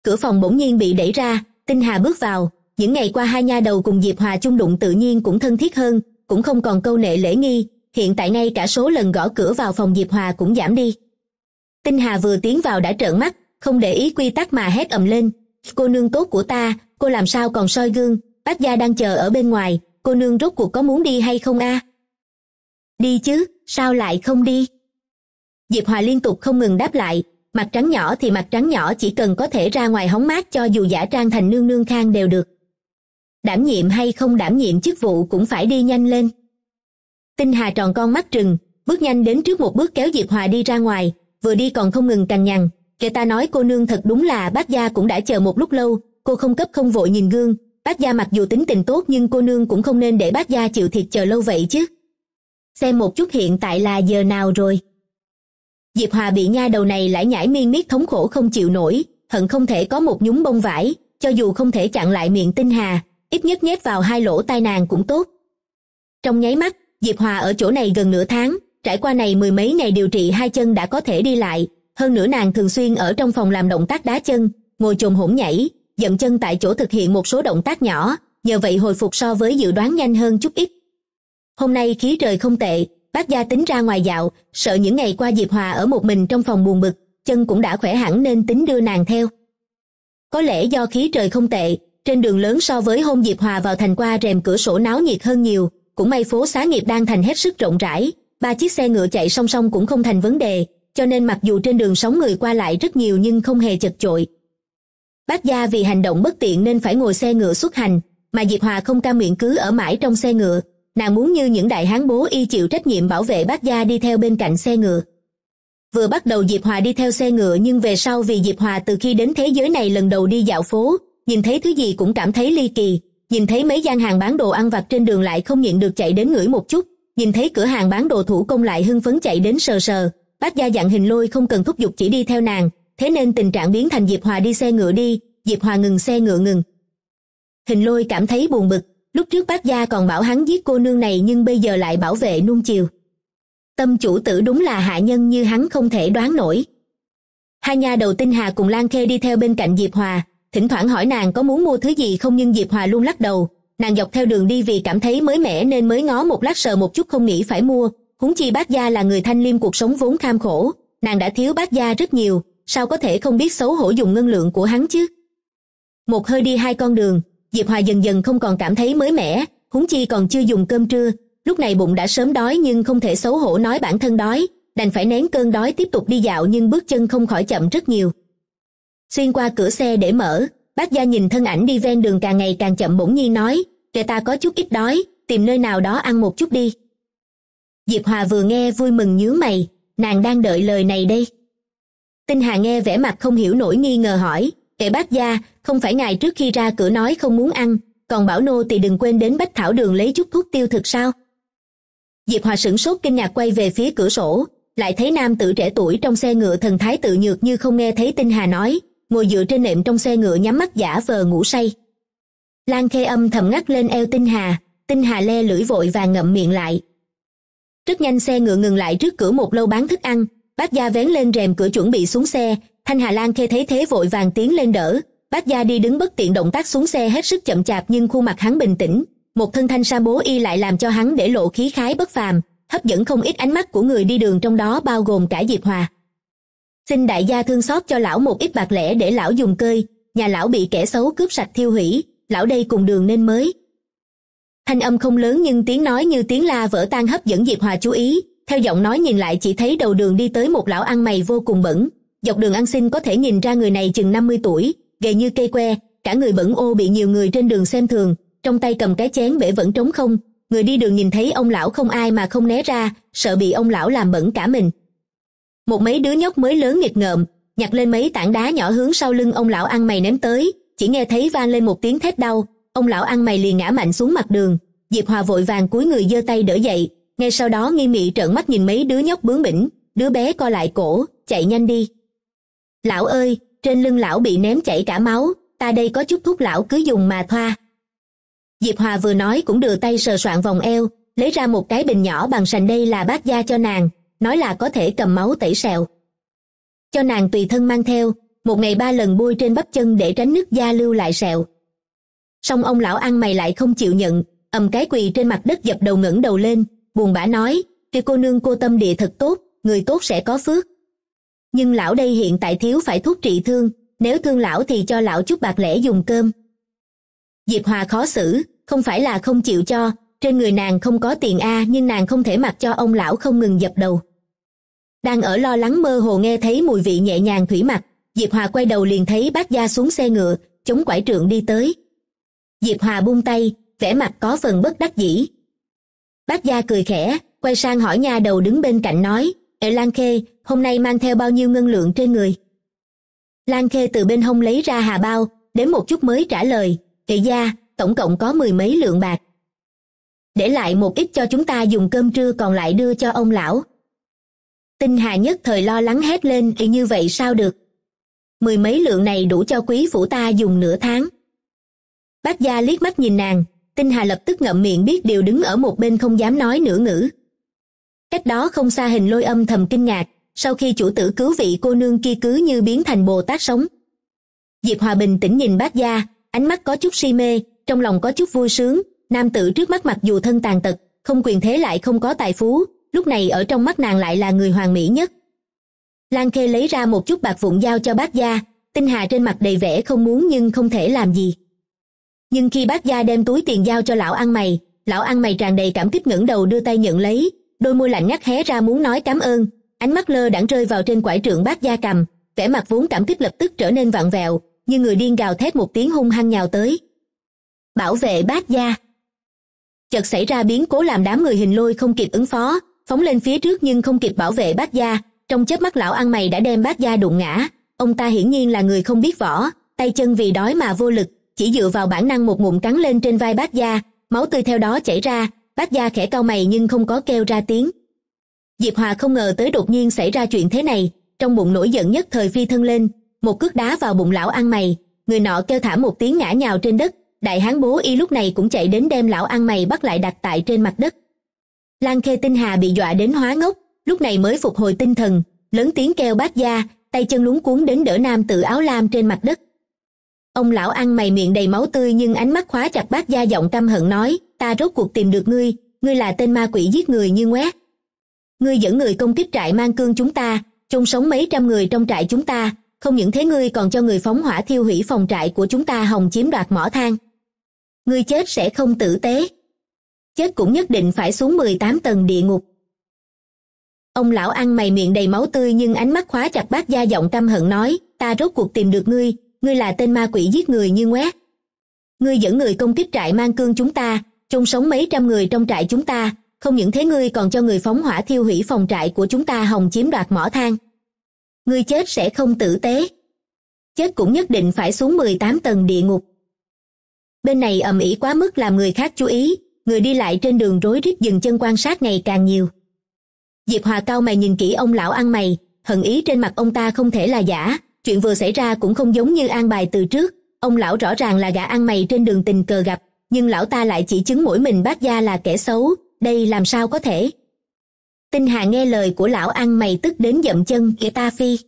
S1: cửa phòng bỗng nhiên bị đẩy ra tinh hà bước vào những ngày qua hai nha đầu cùng diệp hòa chung đụng tự nhiên cũng thân thiết hơn cũng không còn câu nệ lễ nghi hiện tại nay cả số lần gõ cửa vào phòng diệp hòa cũng giảm đi tinh hà vừa tiến vào đã trợn mắt không để ý quy tắc mà hét ầm lên cô nương tốt của ta cô làm sao còn soi gương bác gia đang chờ ở bên ngoài cô nương rốt cuộc có muốn đi hay không a đi chứ sao lại không đi diệp hòa liên tục không ngừng đáp lại mặt trắng nhỏ thì mặt trắng nhỏ chỉ cần có thể ra ngoài hóng mát cho dù giả trang thành nương nương khang đều được đảm nhiệm hay không đảm nhiệm chức vụ cũng phải đi nhanh lên tinh hà tròn con mắt trừng bước nhanh đến trước một bước kéo diệt hòa đi ra ngoài vừa đi còn không ngừng cằn nhằn người ta nói cô nương thật đúng là bác gia cũng đã chờ một lúc lâu cô không cấp không vội nhìn gương bác gia mặc dù tính tình tốt nhưng cô nương cũng không nên để bác gia chịu thiệt chờ lâu vậy chứ xem một chút hiện tại là giờ nào rồi diệp hòa bị nha đầu này lại nhảy miên miết thống khổ không chịu nổi hận không thể có một nhúng bông vải cho dù không thể chặn lại miệng tinh hà ít nhất nhét vào hai lỗ tai nàng cũng tốt trong nháy mắt diệp hòa ở chỗ này gần nửa tháng trải qua này mười mấy ngày điều trị hai chân đã có thể đi lại hơn nữa nàng thường xuyên ở trong phòng làm động tác đá chân ngồi chồm hổn nhảy dậm chân tại chỗ thực hiện một số động tác nhỏ nhờ vậy hồi phục so với dự đoán nhanh hơn chút ít hôm nay khí trời không tệ bác gia tính ra ngoài dạo sợ những ngày qua diệp hòa ở một mình trong phòng buồn bực chân cũng đã khỏe hẳn nên tính đưa nàng theo có lẽ do khí trời không tệ trên đường lớn so với hôm diệp hòa vào thành qua rèm cửa sổ náo nhiệt hơn nhiều cũng may phố xá nghiệp đang thành hết sức rộng rãi ba chiếc xe ngựa chạy song song cũng không thành vấn đề cho nên mặc dù trên đường sống người qua lại rất nhiều nhưng không hề chật chội bác gia vì hành động bất tiện nên phải ngồi xe ngựa xuất hành mà diệp hòa không cam miệng cứ ở mãi trong xe ngựa nàng muốn như những đại hán bố y chịu trách nhiệm bảo vệ bác gia đi theo bên cạnh xe ngựa vừa bắt đầu diệp hòa đi theo xe ngựa nhưng về sau vì diệp hòa từ khi đến thế giới này lần đầu đi dạo phố nhìn thấy thứ gì cũng cảm thấy ly kỳ nhìn thấy mấy gian hàng bán đồ ăn vặt trên đường lại không nhịn được chạy đến ngửi một chút nhìn thấy cửa hàng bán đồ thủ công lại hưng phấn chạy đến sờ sờ bác gia dặn hình lôi không cần thúc giục chỉ đi theo nàng thế nên tình trạng biến thành diệp hòa đi xe ngựa đi diệp hòa ngừng xe ngựa ngừng hình lôi cảm thấy buồn bực lúc trước bác gia còn bảo hắn giết cô nương này nhưng bây giờ lại bảo vệ nuông chiều tâm chủ tử đúng là hạ nhân như hắn không thể đoán nổi hai nhà đầu tinh hà cùng lan khê đi theo bên cạnh diệp hòa thỉnh thoảng hỏi nàng có muốn mua thứ gì không nhưng diệp hòa luôn lắc đầu nàng dọc theo đường đi vì cảm thấy mới mẻ nên mới ngó một lát sờ một chút không nghĩ phải mua huống chi bác gia là người thanh liêm cuộc sống vốn kham khổ nàng đã thiếu bác gia rất nhiều sao có thể không biết xấu hổ dùng ngân lượng của hắn chứ một hơi đi hai con đường diệp hòa dần dần không còn cảm thấy mới mẻ húng chi còn chưa dùng cơm trưa lúc này bụng đã sớm đói nhưng không thể xấu hổ nói bản thân đói đành phải nén cơn đói tiếp tục đi dạo nhưng bước chân không khỏi chậm rất nhiều xuyên qua cửa xe để mở bác gia nhìn thân ảnh đi ven đường càng ngày càng chậm bỗng nhiên nói kẻ ta có chút ít đói tìm nơi nào đó ăn một chút đi diệp hòa vừa nghe vui mừng nhướng mày nàng đang đợi lời này đây tinh hà nghe vẻ mặt không hiểu nổi nghi ngờ hỏi kệ bác gia không phải ngày trước khi ra cửa nói không muốn ăn còn bảo nô thì đừng quên đến bách thảo đường lấy chút thuốc tiêu thực sao diệp hòa sửng sốt kinh ngạc quay về phía cửa sổ lại thấy nam tử trẻ tuổi trong xe ngựa thần thái tự nhược như không nghe thấy tinh hà nói ngồi dựa trên nệm trong xe ngựa nhắm mắt giả vờ ngủ say lan khê âm thầm ngắt lên eo tinh hà tinh hà le lưỡi vội và ngậm miệng lại rất nhanh xe ngựa ngừng lại trước cửa một lâu bán thức ăn bác gia vén lên rèm cửa chuẩn bị xuống xe thanh hà lan khe thấy thế vội vàng tiến lên đỡ bác gia đi đứng bất tiện động tác xuống xe hết sức chậm chạp nhưng khuôn mặt hắn bình tĩnh một thân thanh sa bố y lại làm cho hắn để lộ khí khái bất phàm hấp dẫn không ít ánh mắt của người đi đường trong đó bao gồm cả diệp hòa xin đại gia thương xót cho lão một ít bạc lẻ để lão dùng cơi nhà lão bị kẻ xấu cướp sạch thiêu hủy lão đây cùng đường nên mới thanh âm không lớn nhưng tiếng nói như tiếng la vỡ tan hấp dẫn diệp hòa chú ý theo giọng nói nhìn lại chỉ thấy đầu đường đi tới một lão ăn mày vô cùng bẩn dọc đường ăn xin có thể nhìn ra người này chừng năm mươi tuổi gầy như cây que cả người bẩn ô bị nhiều người trên đường xem thường trong tay cầm cái chén bể vẫn trống không người đi đường nhìn thấy ông lão không ai mà không né ra sợ bị ông lão làm bẩn cả mình một mấy đứa nhóc mới lớn nghịch ngợm nhặt lên mấy tảng đá nhỏ hướng sau lưng ông lão ăn mày ném tới chỉ nghe thấy vang lên một tiếng thét đau ông lão ăn mày liền ngã mạnh xuống mặt đường diệp hòa vội vàng cúi người giơ tay đỡ dậy ngay sau đó nghi mị trợn mắt nhìn mấy đứa nhóc bướng bỉnh đứa bé co lại cổ chạy nhanh đi lão ơi trên lưng lão bị ném chảy cả máu ta đây có chút thuốc lão cứ dùng mà thoa diệp hòa vừa nói cũng đưa tay sờ soạn vòng eo lấy ra một cái bình nhỏ bằng sành đây là bát da cho nàng nói là có thể cầm máu tẩy sẹo cho nàng tùy thân mang theo một ngày ba lần bôi trên bắp chân để tránh nước da lưu lại sẹo song ông lão ăn mày lại không chịu nhận ầm cái quỳ trên mặt đất dập đầu ngẩng đầu lên buồn bã nói kia cô nương cô tâm địa thật tốt người tốt sẽ có phước nhưng lão đây hiện tại thiếu phải thuốc trị thương nếu thương lão thì cho lão chút bạc lẻ dùng cơm diệp hòa khó xử không phải là không chịu cho trên người nàng không có tiền a nhưng nàng không thể mặc cho ông lão không ngừng dập đầu đang ở lo lắng mơ hồ nghe thấy mùi vị nhẹ nhàng thủy mặc diệp hòa quay đầu liền thấy bác gia xuống xe ngựa chống quải trượng đi tới diệp hòa buông tay vẻ mặt có phần bất đắc dĩ bác gia cười khẽ quay sang hỏi nha đầu đứng bên cạnh nói ẻo lan khê hôm nay mang theo bao nhiêu ngân lượng trên người lan khê từ bên hông lấy ra hà bao đến một chút mới trả lời ệ gia tổng cộng có mười mấy lượng bạc để lại một ít cho chúng ta dùng cơm trưa còn lại đưa cho ông lão tinh hà nhất thời lo lắng hét lên y như vậy sao được mười mấy lượng này đủ cho quý phủ ta dùng nửa tháng bác gia liếc mắt nhìn nàng tinh hà lập tức ngậm miệng biết điều đứng ở một bên không dám nói nửa ngữ cách đó không xa hình lôi âm thầm kinh ngạc sau khi chủ tử cứu vị cô nương kia cứ như biến thành bồ tát sống diệp hòa bình tĩnh nhìn bác gia ánh mắt có chút si mê trong lòng có chút vui sướng nam tử trước mắt mặc dù thân tàn tật không quyền thế lại không có tài phú lúc này ở trong mắt nàng lại là người hoàn mỹ nhất lan khê lấy ra một chút bạc vụn giao cho bác gia tinh hà trên mặt đầy vẻ không muốn nhưng không thể làm gì nhưng khi bác gia đem túi tiền giao cho lão ăn mày lão ăn mày tràn đầy cảm kích ngẩng đầu đưa tay nhận lấy đôi môi lạnh ngắt hé ra muốn nói cảm ơn ánh mắt lơ đãng rơi vào trên quải trượng bác gia cầm vẻ mặt vốn cảm kích lập tức trở nên vặn vẹo như người điên gào thét một tiếng hung hăng nhào tới bảo vệ bác gia chợt xảy ra biến cố làm đám người hình lôi không kịp ứng phó phóng lên phía trước nhưng không kịp bảo vệ bác gia trong chớp mắt lão ăn mày đã đem bác gia đụng ngã ông ta hiển nhiên là người không biết võ tay chân vì đói mà vô lực chỉ dựa vào bản năng một ngụm cắn lên trên vai bác gia máu tươi theo đó chảy ra bác gia khẽ cau mày nhưng không có kêu ra tiếng diệp hòa không ngờ tới đột nhiên xảy ra chuyện thế này trong bụng nổi giận nhất thời phi thân lên một cước đá vào bụng lão ăn mày người nọ kêu thảm một tiếng ngã nhào trên đất đại hán bố y lúc này cũng chạy đến đem lão ăn mày bắt lại đặt tại trên mặt đất lan khê tinh hà bị dọa đến hóa ngốc lúc này mới phục hồi tinh thần lớn tiếng kêu bác gia tay chân lúng cuốn đến đỡ nam tự áo lam trên mặt đất ông lão ăn mày miệng đầy máu tươi nhưng ánh mắt khóa chặt bác gia giọng căm hận nói ta rốt cuộc tìm được ngươi ngươi là tên ma quỷ giết người như ngoét ngươi dẫn người công kích trại mang cương chúng ta chôn sống mấy trăm người trong trại chúng ta không những thế ngươi còn cho người phóng hỏa thiêu hủy phòng trại của chúng ta hòng chiếm đoạt mỏ than ngươi chết sẽ không tử tế chết cũng nhất định phải xuống mười tám tầng địa ngục ông lão ăn mày miệng đầy máu tươi nhưng ánh mắt khóa chặt bác gia giọng căm hận nói ta rốt cuộc tìm được ngươi ngươi là tên ma quỷ giết người như ngoét ngươi dẫn người công kích trại mang cương chúng ta chung sống mấy trăm người trong trại chúng ta không những thế ngươi còn cho người phóng hỏa thiêu hủy phòng trại của chúng ta hòng chiếm đoạt mỏ than ngươi chết sẽ không tử tế chết cũng nhất định phải xuống mười tám tầng địa ngục bên này ầm ĩ quá mức làm người khác chú ý người đi lại trên đường rối rít dừng chân quan sát ngày càng nhiều diệp hòa cao mày nhìn kỹ ông lão ăn mày hận ý trên mặt ông ta không thể là giả chuyện vừa xảy ra cũng không giống như an bài từ trước ông lão rõ ràng là gã ăn mày trên đường tình cờ gặp nhưng lão ta lại chỉ chứng mỗi mình bác gia là kẻ xấu đây làm sao có thể tinh hà nghe lời của lão ăn mày tức đến dậm chân kẻ ta phi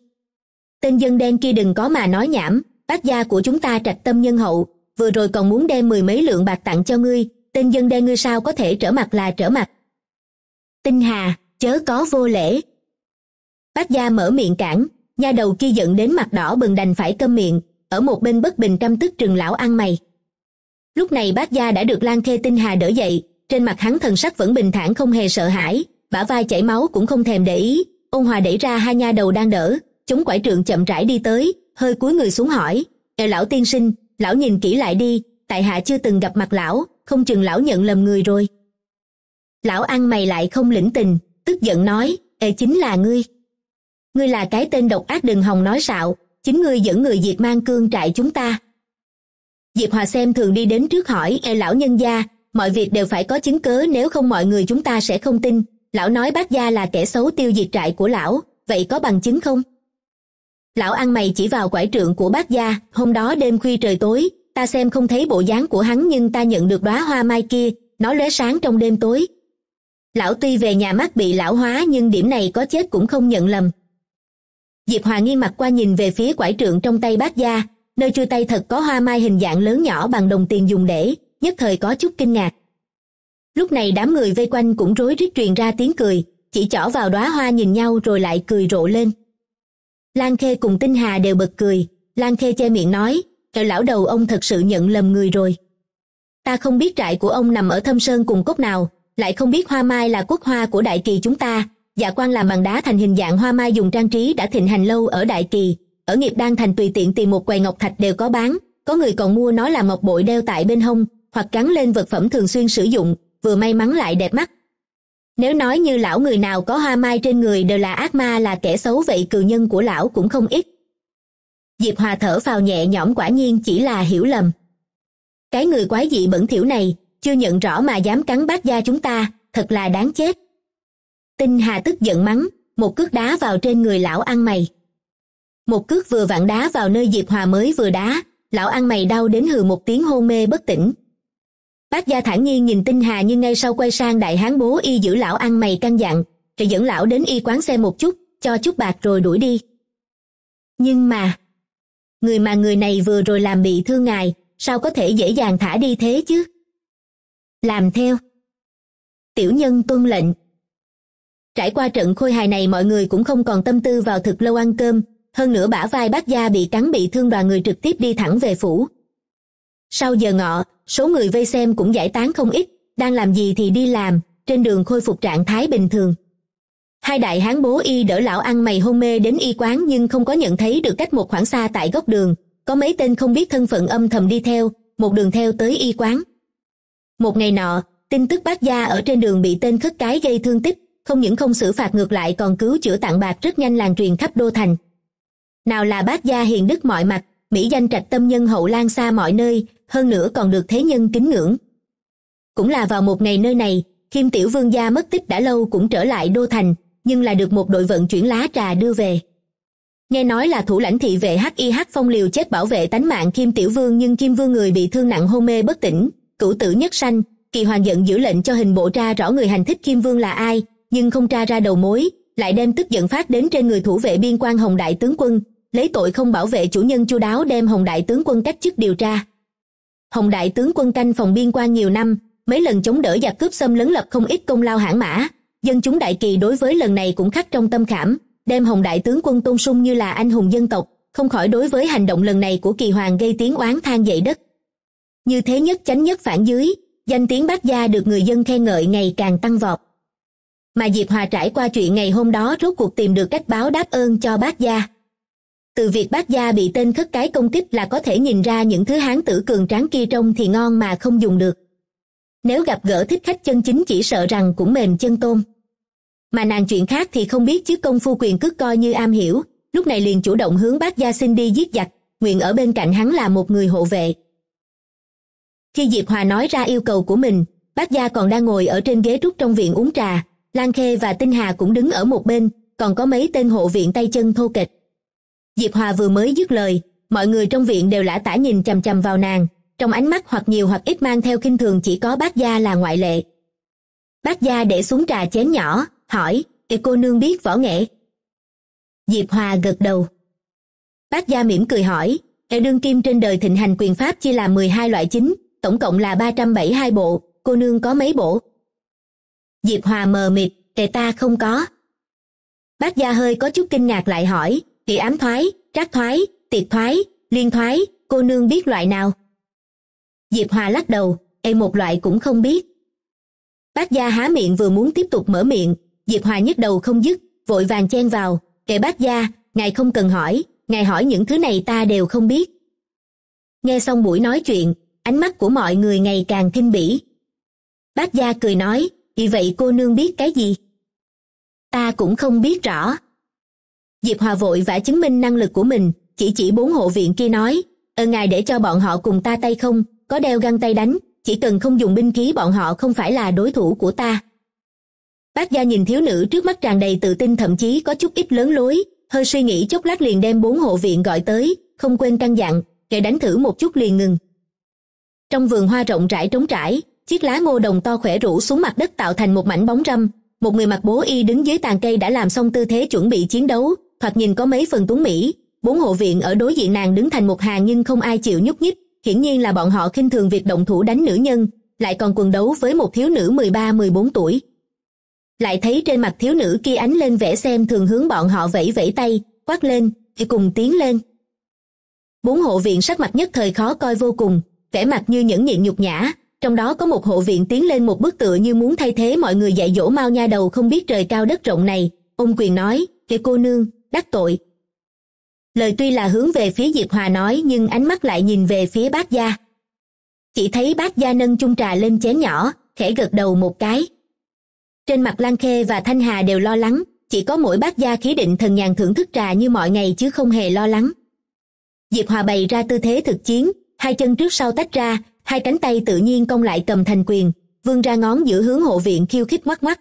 S1: tên dân đen kia đừng có mà nói nhảm bác gia của chúng ta trạch tâm nhân hậu vừa rồi còn muốn đem mười mấy lượng bạc tặng cho ngươi tên dân đen ngươi sao có thể trở mặt là trở mặt tinh hà chớ có vô lễ bác gia mở miệng cản nha đầu kia giận đến mặt đỏ bừng đành phải câm miệng ở một bên bất bình căm tức trừng lão ăn mày lúc này bác gia đã được lan khê tinh hà đỡ dậy trên mặt hắn thần sắc vẫn bình thản không hề sợ hãi bả vai chảy máu cũng không thèm để ý ôn hòa đẩy ra hai nha đầu đang đỡ chúng quải trượng chậm rãi đi tới hơi cúi người xuống hỏi kẻ lão tiên sinh lão nhìn kỹ lại đi tại hạ chưa từng gặp mặt lão không chừng lão nhận lầm người rồi lão ăn mày lại không lĩnh tình tức giận nói ê chính là ngươi ngươi là cái tên độc ác đừng hòng nói sạo chính ngươi dẫn người diệt mang cương trại chúng ta diệp hòa xem thường đi đến trước hỏi e lão nhân gia mọi việc đều phải có chứng cớ nếu không mọi người chúng ta sẽ không tin lão nói bác gia là kẻ xấu tiêu diệt trại của lão vậy có bằng chứng không lão ăn mày chỉ vào quải trượng của bác gia hôm đó đêm khuya trời tối ta xem không thấy bộ dáng của hắn nhưng ta nhận được đóa hoa mai kia nó lóe sáng trong đêm tối lão tuy về nhà mắt bị lão hóa nhưng điểm này có chết cũng không nhận lầm diệp hòa nghiêng mặt qua nhìn về phía quải trượng trong tay bác gia nơi chui tay thật có hoa mai hình dạng lớn nhỏ bằng đồng tiền dùng để nhất thời có chút kinh ngạc lúc này đám người vây quanh cũng rối rít truyền ra tiếng cười chỉ chỏ vào đóa hoa nhìn nhau rồi lại cười rộ lên lan khê cùng tinh hà đều bật cười lan khê che miệng nói trời lão đầu ông thật sự nhận lầm người rồi ta không biết trại của ông nằm ở thâm sơn cùng cốc nào lại không biết hoa mai là quốc hoa của đại kỳ chúng ta dạ quan làm bằng đá thành hình dạng hoa mai dùng trang trí đã thịnh hành lâu ở đại kỳ ở nghiệp đan thành tùy tiện tìm một quầy ngọc thạch đều có bán có người còn mua nó là ngọc bội đeo tại bên hông hoặc gắn lên vật phẩm thường xuyên sử dụng vừa may mắn lại đẹp mắt nếu nói như lão người nào có hoa mai trên người đều là ác ma là kẻ xấu vậy cừu nhân của lão cũng không ít diệp hòa thở phào nhẹ nhõm quả nhiên chỉ là hiểu lầm cái người quái dị bẩn thỉu này chưa nhận rõ mà dám cắn bát da chúng ta thật là đáng chết tinh hà tức giận mắng một cước đá vào trên người lão ăn mày một cước vừa vặn đá vào nơi diệp hòa mới vừa đá lão ăn mày đau đến hừ một tiếng hôn mê bất tỉnh bác gia thản nhiên nhìn tinh hà nhưng ngay sau quay sang đại hán bố y giữ lão ăn mày căn dặn rồi dẫn lão đến y quán xe một chút cho chút bạc rồi đuổi đi nhưng mà người mà người này vừa rồi làm bị thương ngài sao có thể dễ dàng thả đi thế chứ làm theo tiểu nhân tuân lệnh trải qua trận khôi hài này mọi người cũng không còn tâm tư vào thực lâu ăn cơm hơn nữa bả vai bác gia bị cắn bị thương đoàn người trực tiếp đi thẳng về phủ sau giờ ngọ số người vây xem cũng giải tán không ít đang làm gì thì đi làm trên đường khôi phục trạng thái bình thường hai đại hán bố y đỡ lão ăn mày hôn mê đến y quán nhưng không có nhận thấy được cách một khoảng xa tại góc đường có mấy tên không biết thân phận âm thầm đi theo một đường theo tới y quán một ngày nọ tin tức bác gia ở trên đường bị tên khất cái gây thương tích không những không xử phạt ngược lại còn cứu chữa tặng bạc rất nhanh làng truyền khắp đô thành nào là bác gia hiền đức mọi mặt mỹ danh trạch tâm nhân hậu lan xa mọi nơi hơn nữa còn được thế nhân kính ngưỡng cũng là vào một ngày nơi này khiêm tiểu vương gia mất tích đã lâu cũng trở lại đô thành nhưng là được một đội vận chuyển lá trà đưa về nghe nói là thủ lãnh thị vệ hih phong liều chết bảo vệ tánh mạng kim tiểu vương nhưng kim vương người bị thương nặng hôn mê bất tỉnh cửu tử nhất sanh kỳ hoàng giận giữ lệnh cho hình bộ tra rõ người hành thích kim vương là ai nhưng không tra ra đầu mối lại đem tức giận phát đến trên người thủ vệ biên quan hồng đại tướng quân lấy tội không bảo vệ chủ nhân chu đáo đem hồng đại tướng quân cách chức điều tra hồng đại tướng quân canh phòng biên quan nhiều năm mấy lần chống đỡ và cướp xâm lấn lập không ít công lao hãn mã dân chúng đại kỳ đối với lần này cũng khắc trong tâm khảm đem hồng đại tướng quân tôn sung như là anh hùng dân tộc không khỏi đối với hành động lần này của kỳ hoàng gây tiếng oán than dậy đất như thế nhất chánh nhất phản dưới danh tiếng bác gia được người dân khen ngợi ngày càng tăng vọt mà diệp hòa trải qua chuyện ngày hôm đó rốt cuộc tìm được cách báo đáp ơn cho bác gia từ việc bác gia bị tên khất cái công kích là có thể nhìn ra những thứ hán tử cường tráng kia trông thì ngon mà không dùng được nếu gặp gỡ thích khách chân chính chỉ sợ rằng cũng mềm chân tôm mà nàng chuyện khác thì không biết chứ công phu quyền cước coi như am hiểu lúc này liền chủ động hướng bác gia xin đi giết giặc nguyện ở bên cạnh hắn là một người hộ vệ khi diệp hòa nói ra yêu cầu của mình bác gia còn đang ngồi ở trên ghế trúc trong viện uống trà lan khê và tinh hà cũng đứng ở một bên còn có mấy tên hộ viện tay chân thô kịch diệp hòa vừa mới dứt lời mọi người trong viện đều lã tả nhìn chằm chằm vào nàng trong ánh mắt hoặc nhiều hoặc ít mang theo kinh thường chỉ có bác gia là ngoại lệ bác gia để xuống trà chén nhỏ hỏi để cô nương biết võ nghệ diệp hòa gật đầu bác gia mỉm cười hỏi ở đương kim trên đời thịnh hành quyền pháp chia làm mười hai loại chính tổng cộng là ba trăm bảy hai bộ cô nương có mấy bộ diệp hòa mờ mịt tề ta không có bác gia hơi có chút kinh ngạc lại hỏi thì ám thoái trác thoái tiệt thoái liên thoái cô nương biết loại nào diệp hòa lắc đầu em một loại cũng không biết bác gia há miệng vừa muốn tiếp tục mở miệng diệp hòa nhức đầu không dứt vội vàng chen vào kệ bác gia ngài không cần hỏi ngài hỏi những thứ này ta đều không biết nghe xong buổi nói chuyện ánh mắt của mọi người ngày càng kinh bỉ bác gia cười nói vì vậy cô nương biết cái gì ta cũng không biết rõ diệp hòa vội vã chứng minh năng lực của mình chỉ chỉ bốn hộ viện kia nói ơ ngài để cho bọn họ cùng ta tay không có đeo găng tay đánh chỉ cần không dùng binh khí bọn họ không phải là đối thủ của ta bác gia nhìn thiếu nữ trước mắt tràn đầy tự tin thậm chí có chút ít lớn lối hơi suy nghĩ chốc lát liền đem bốn hộ viện gọi tới không quên căn dặn kẻ đánh thử một chút liền ngừng trong vườn hoa rộng rãi trống trải chiếc lá ngô đồng to khỏe rũ xuống mặt đất tạo thành một mảnh bóng râm một người mặc bố y đứng dưới tàn cây đã làm xong tư thế chuẩn bị chiến đấu thoạt nhìn có mấy phần tuấn mỹ bốn hộ viện ở đối diện nàng đứng thành một hàng nhưng không ai chịu nhúc nhích hiển nhiên là bọn họ khinh thường việc động thủ đánh nữ nhân lại còn quần đấu với một thiếu nữ mười ba mười bốn tuổi lại thấy trên mặt thiếu nữ kia ánh lên vẽ xem thường hướng bọn họ vẫy vẫy tay quát lên thì cùng tiến lên bốn hộ viện sắc mặt nhất thời khó coi vô cùng vẻ mặt như những nhịn nhục nhã trong đó có một hộ viện tiến lên một bức tựa như muốn thay thế mọi người dạy dỗ mau nha đầu không biết trời cao đất rộng này ông quyền nói kìa cô nương đắc tội lời tuy là hướng về phía diệp hòa nói nhưng ánh mắt lại nhìn về phía bác gia chỉ thấy bác gia nâng chung trà lên chén nhỏ khẽ gật đầu một cái trên mặt lan khê và thanh hà đều lo lắng chỉ có mỗi bác gia khí định thần nhàn thưởng thức trà như mọi ngày chứ không hề lo lắng diệp hòa bày ra tư thế thực chiến hai chân trước sau tách ra hai cánh tay tự nhiên cong lại cầm thành quyền vươn ra ngón giữa hướng hộ viện khiêu khích ngoắc ngoắc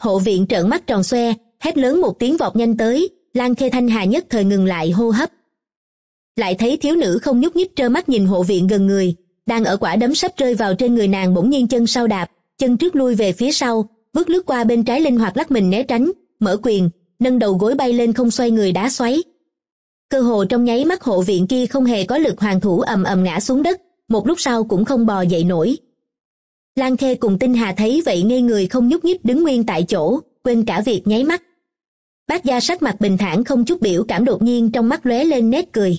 S1: hộ viện trợn mắt tròn xoe hét lớn một tiếng vọt nhanh tới lan khê thanh hà nhất thời ngừng lại hô hấp lại thấy thiếu nữ không nhúc nhích trơ mắt nhìn hộ viện gần người đang ở quả đấm sắp rơi vào trên người nàng bỗng nhiên chân sau đạp chân trước lui về phía sau bước lướt qua bên trái linh hoạt lắc mình né tránh mở quyền nâng đầu gối bay lên không xoay người đá xoáy cơ hồ trong nháy mắt hộ viện kia không hề có lực hoàng thủ ầm ầm ngã xuống đất một lúc sau cũng không bò dậy nổi lan khê cùng tinh hà thấy vậy ngây người không nhúc nhích đứng nguyên tại chỗ quên cả việc nháy mắt bác gia sắc mặt bình thản không chút biểu cảm đột nhiên trong mắt lóe lên nét cười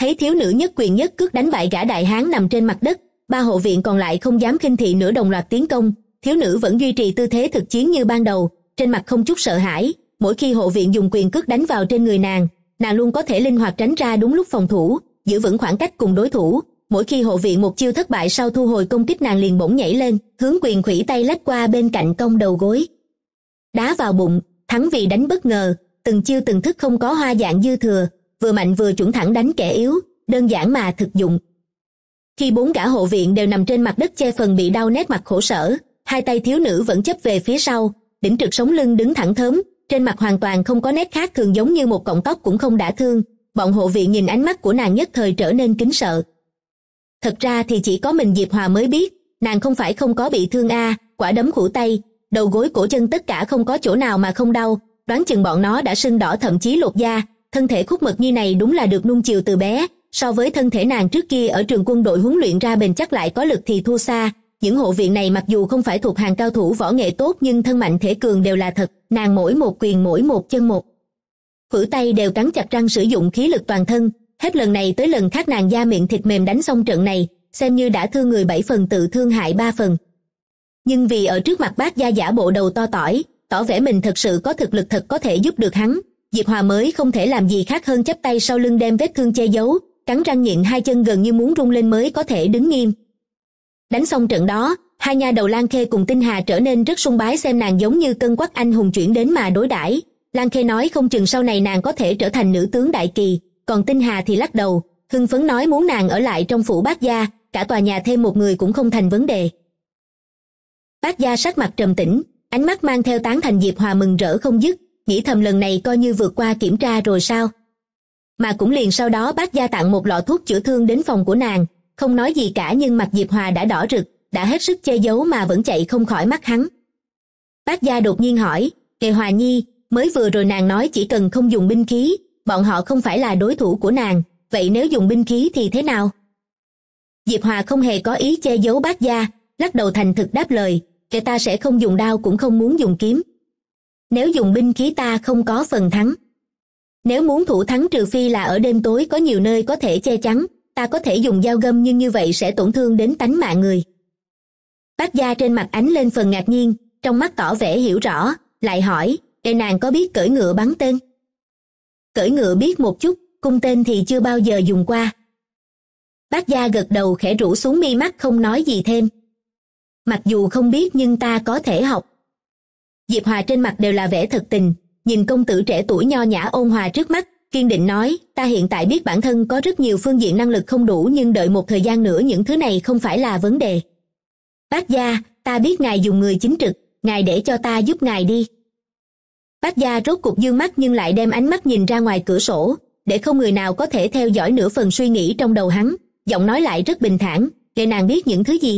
S1: thấy thiếu nữ nhất quyền nhất cước đánh bại gã đại hán nằm trên mặt đất ba hộ viện còn lại không dám khinh thị nữa đồng loạt tiến công thiếu nữ vẫn duy trì tư thế thực chiến như ban đầu trên mặt không chút sợ hãi mỗi khi hộ viện dùng quyền cước đánh vào trên người nàng nàng luôn có thể linh hoạt tránh ra đúng lúc phòng thủ giữ vững khoảng cách cùng đối thủ mỗi khi hộ viện một chiêu thất bại sau thu hồi công kích nàng liền bỗng nhảy lên hướng quyền khủy tay lách qua bên cạnh cong đầu gối đá vào bụng thắng vì đánh bất ngờ từng chiêu từng thức không có hoa dạng dư thừa vừa mạnh vừa chuẩn thẳng đánh kẻ yếu đơn giản mà thực dụng khi bốn gã hộ viện đều nằm trên mặt đất che phần bị đau nét mặt khổ sở hai tay thiếu nữ vẫn chấp về phía sau đỉnh trực sống lưng đứng thẳng thớm trên mặt hoàn toàn không có nét khác thường giống như một cọng tóc cũng không đã thương bọn hộ viện nhìn ánh mắt của nàng nhất thời trở nên kính sợ thật ra thì chỉ có mình diệp hòa mới biết nàng không phải không có bị thương a quả đấm khủ tay đầu gối cổ chân tất cả không có chỗ nào mà không đau đoán chừng bọn nó đã sưng đỏ thậm chí lột da thân thể khúc mật nhi này đúng là được nung chiều từ bé so với thân thể nàng trước kia ở trường quân đội huấn luyện ra bền chắc lại có lực thì thua xa những hộ viện này mặc dù không phải thuộc hàng cao thủ võ nghệ tốt nhưng thân mạnh thể cường đều là thật nàng mỗi một quyền mỗi một chân một khử tay đều cắn chặt răng sử dụng khí lực toàn thân hết lần này tới lần khác nàng da miệng thịt mềm đánh xong trận này xem như đã thương người bảy phần tự thương hại ba phần nhưng vì ở trước mặt bác gia giả bộ đầu to tỏi tỏ vẻ mình thật sự có thực lực thật có thể giúp được hắn diệp hòa mới không thể làm gì khác hơn chắp tay sau lưng đem vết thương che giấu cắn răng nhịn hai chân gần như muốn rung lên mới có thể đứng nghiêm đánh xong trận đó hai nha đầu lan khê cùng tinh hà trở nên rất sung bái xem nàng giống như cân quắc anh hùng chuyển đến mà đối đãi lan khê nói không chừng sau này nàng có thể trở thành nữ tướng đại kỳ còn tinh hà thì lắc đầu hưng phấn nói muốn nàng ở lại trong phủ bác gia cả tòa nhà thêm một người cũng không thành vấn đề bác gia sắc mặt trầm tĩnh ánh mắt mang theo tán thành diệp hòa mừng rỡ không dứt nghĩ thầm lần này coi như vượt qua kiểm tra rồi sao mà cũng liền sau đó bác gia tặng một lọ thuốc chữa thương đến phòng của nàng không nói gì cả nhưng mặt diệp hòa đã đỏ rực đã hết sức che giấu mà vẫn chạy không khỏi mắt hắn bác gia đột nhiên hỏi kề hòa nhi mới vừa rồi nàng nói chỉ cần không dùng binh khí bọn họ không phải là đối thủ của nàng vậy nếu dùng binh khí thì thế nào diệp hòa không hề có ý che giấu bác gia lắc đầu thành thực đáp lời kẻ ta sẽ không dùng đao cũng không muốn dùng kiếm nếu dùng binh khí ta không có phần thắng nếu muốn thủ thắng trừ phi là ở đêm tối có nhiều nơi có thể che chắn ta có thể dùng dao găm nhưng như vậy sẽ tổn thương đến tánh mạng người bác gia trên mặt ánh lên phần ngạc nhiên trong mắt tỏ vẻ hiểu rõ lại hỏi để nàng có biết cưỡi ngựa bắn tên cưỡi ngựa biết một chút cung tên thì chưa bao giờ dùng qua bác gia gật đầu khẽ rũ xuống mi mắt không nói gì thêm mặc dù không biết nhưng ta có thể học diệp hòa trên mặt đều là vẻ thật tình nhìn công tử trẻ tuổi nho nhã ôn hòa trước mắt kiên định nói ta hiện tại biết bản thân có rất nhiều phương diện năng lực không đủ nhưng đợi một thời gian nữa những thứ này không phải là vấn đề bác gia ta biết ngài dùng người chính trực ngài để cho ta giúp ngài đi bác gia rốt cuộc d ư ơ n g mắt nhưng lại đem ánh mắt nhìn ra ngoài cửa sổ để không người nào có thể theo dõi nửa phần suy nghĩ trong đầu hắn giọng nói lại rất bình thản để nàng biết những thứ gì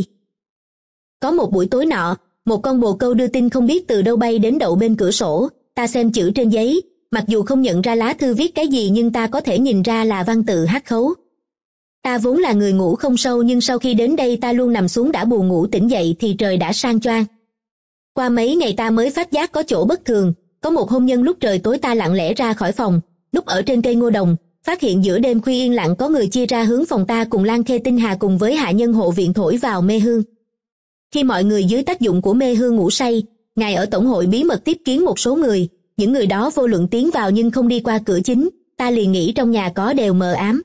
S1: có một buổi tối nọ một con bồ câu đưa tin không biết từ đâu bay đến đậu bên cửa sổ ta xem chữ trên giấy mặc dù không nhận ra lá thư viết cái gì nhưng ta có thể nhìn ra là văn tự hát khấu ta vốn là người ngủ không sâu nhưng sau khi đến đây ta luôn nằm xuống đã buồn ngủ tỉnh dậy thì trời đã sang choang qua mấy ngày ta mới phát giác có chỗ bất thường có một hôn nhân lúc trời tối ta lặng lẽ ra khỏi phòng Lúc ở trên cây ngô đồng phát hiện giữa đêm khuya yên lặng có người chia ra hướng phòng ta cùng lan khê tinh hà cùng với hạ nhân hộ viện thổi vào mê hương khi mọi người dưới tác dụng của mê hương ngủ say ngài ở tổng hội bí mật tiếp kiến một số người những người đó vô luận tiến vào nhưng không đi qua cửa chính ta liền nghĩ trong nhà có đều mờ ám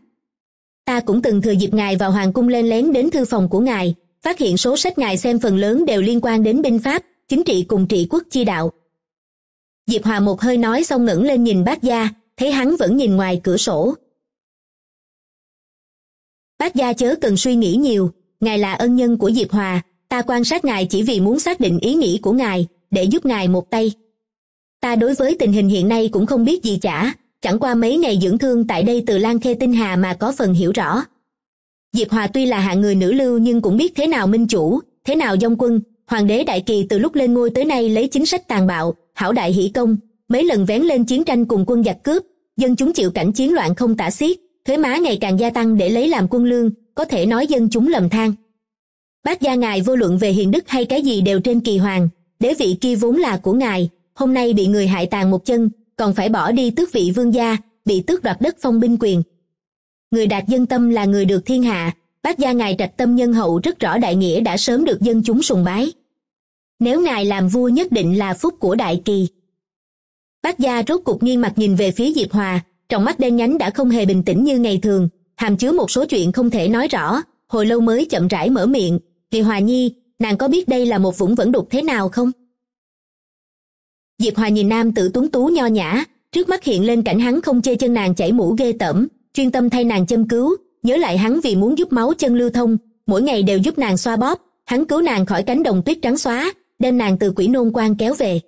S1: ta cũng từng thừa dịp ngài vào hoàng cung lên lén đến thư phòng của ngài phát hiện số sách ngài xem phần lớn đều liên quan đến binh pháp chính trị cùng trị quốc chi đạo diệp hòa một hơi nói xong ngẩng lên nhìn bác gia thấy hắn vẫn nhìn ngoài cửa sổ bác gia chớ cần suy nghĩ nhiều ngài là ân nhân của diệp hòa ta quan sát ngài chỉ vì muốn xác định ý nghĩ của ngài để giúp ngài một tay ta đối với tình hình hiện nay cũng không biết gì cả chẳng qua mấy ngày dưỡng thương tại đây từ lan khê tinh hà mà có phần hiểu rõ diệp hòa tuy là hạng người nữ lưu nhưng cũng biết thế nào minh chủ thế nào dông quân hoàng đế đại kỳ từ lúc lên ngôi tới nay lấy chính sách tàn bạo hảo đại hỷ công mấy lần vén lên chiến tranh cùng quân giặc cướp dân chúng chịu cảnh chiến loạn không tả xiết thuế má ngày càng gia tăng để lấy làm quân lương có thể nói dân chúng lầm than bác gia ngài vô luận về hiền đức hay cái gì đều trên kỳ hoàng đế vị kia vốn là của ngài hôm nay bị người hại tàn một chân còn phải bỏ đi tước vị vương gia bị tước đoạt đất phong binh quyền người đạt dân tâm là người được thiên hạ bác gia ngài trạch tâm nhân hậu rất rõ đại nghĩa đã sớm được dân chúng sùng bái nếu ngài làm vua nhất định là phúc của đại kỳ bác gia rốt cục nghiêng mặt nhìn về phía diệp hòa trong mắt đen nhánh đã không hề bình tĩnh như ngày thường hàm chứa một số chuyện không thể nói rõ hồi lâu mới chậm rãi mở miệng vì hòa nhi nàng có biết đây là một vũng vẫn đục thế nào không diệp hòa nhìn nam tử tuấn tú nho nhã trước mắt hiện lên cảnh hắn không chê chân nàng chảy mũ ghê tởm chuyên tâm thay nàng châm cứu nhớ lại hắn vì muốn giúp máu chân lưu thông mỗi ngày đều giúp nàng xoa bóp hắn cứu nàng khỏi cánh đồng tuyết trắng xóa đem nàng từ quỷ nôn quan kéo về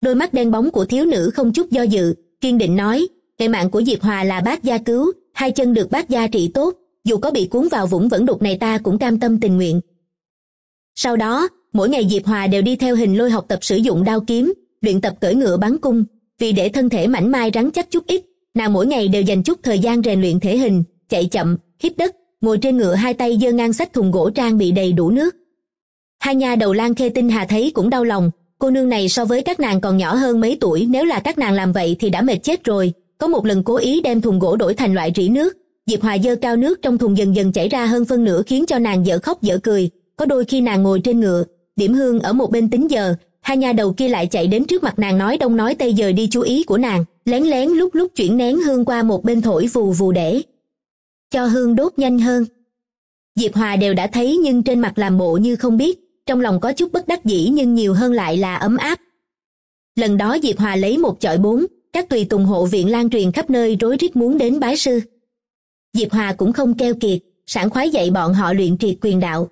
S1: đôi mắt đen bóng của thiếu nữ không chút do dự kiên định nói nghề mạng của diệp hòa là bác gia cứu hai chân được bác gia trị tốt dù có bị cuốn vào vũng vẫn đục này ta cũng cam tâm tình nguyện sau đó mỗi ngày diệp hòa đều đi theo hình lôi học tập sử dụng đao kiếm luyện tập cưỡi ngựa bắn cung vì để thân thể mảnh mai rắn chắc chút ít nàng mỗi ngày đều dành chút thời gian rèn luyện thể hình chạy chậm hít đất ngồi trên ngựa hai tay giơ ngang sách thùng gỗ trang bị đầy đủ nước hai nhà đầu lang khê tinh hà thấy cũng đau lòng cô nương này so với các nàng còn nhỏ hơn mấy tuổi nếu là các nàng làm vậy thì đã mệt chết rồi có một lần cố ý đem thùng gỗ đổi thành loại rỉ nước diệp hòa dơ cao nước trong thùng dần dần chảy ra hơn phân nửa khiến cho nàng dở khóc dở cười có đôi khi nàng ngồi trên ngựa điểm hương ở một bên tính giờ hai nha đầu kia lại chạy đến trước mặt nàng nói đông nói tây giờ đi chú ý của nàng lén lén lúc lúc chuyển nén hương qua một bên thổi vù vù để cho hương đốt nhanh hơn diệp hòa đều đã thấy nhưng trên mặt làm bộ như không biết trong lòng có chút bất đắc dĩ nhưng nhiều hơn lại là ấm áp lần đó diệp hòa lấy một chọi bốn các tùy tùng hộ viện lan truyền khắp nơi rối rít muốn đến bái sư diệp hòa cũng không keo kiệt sảng khoái dạy bọn họ luyện triệt quyền đạo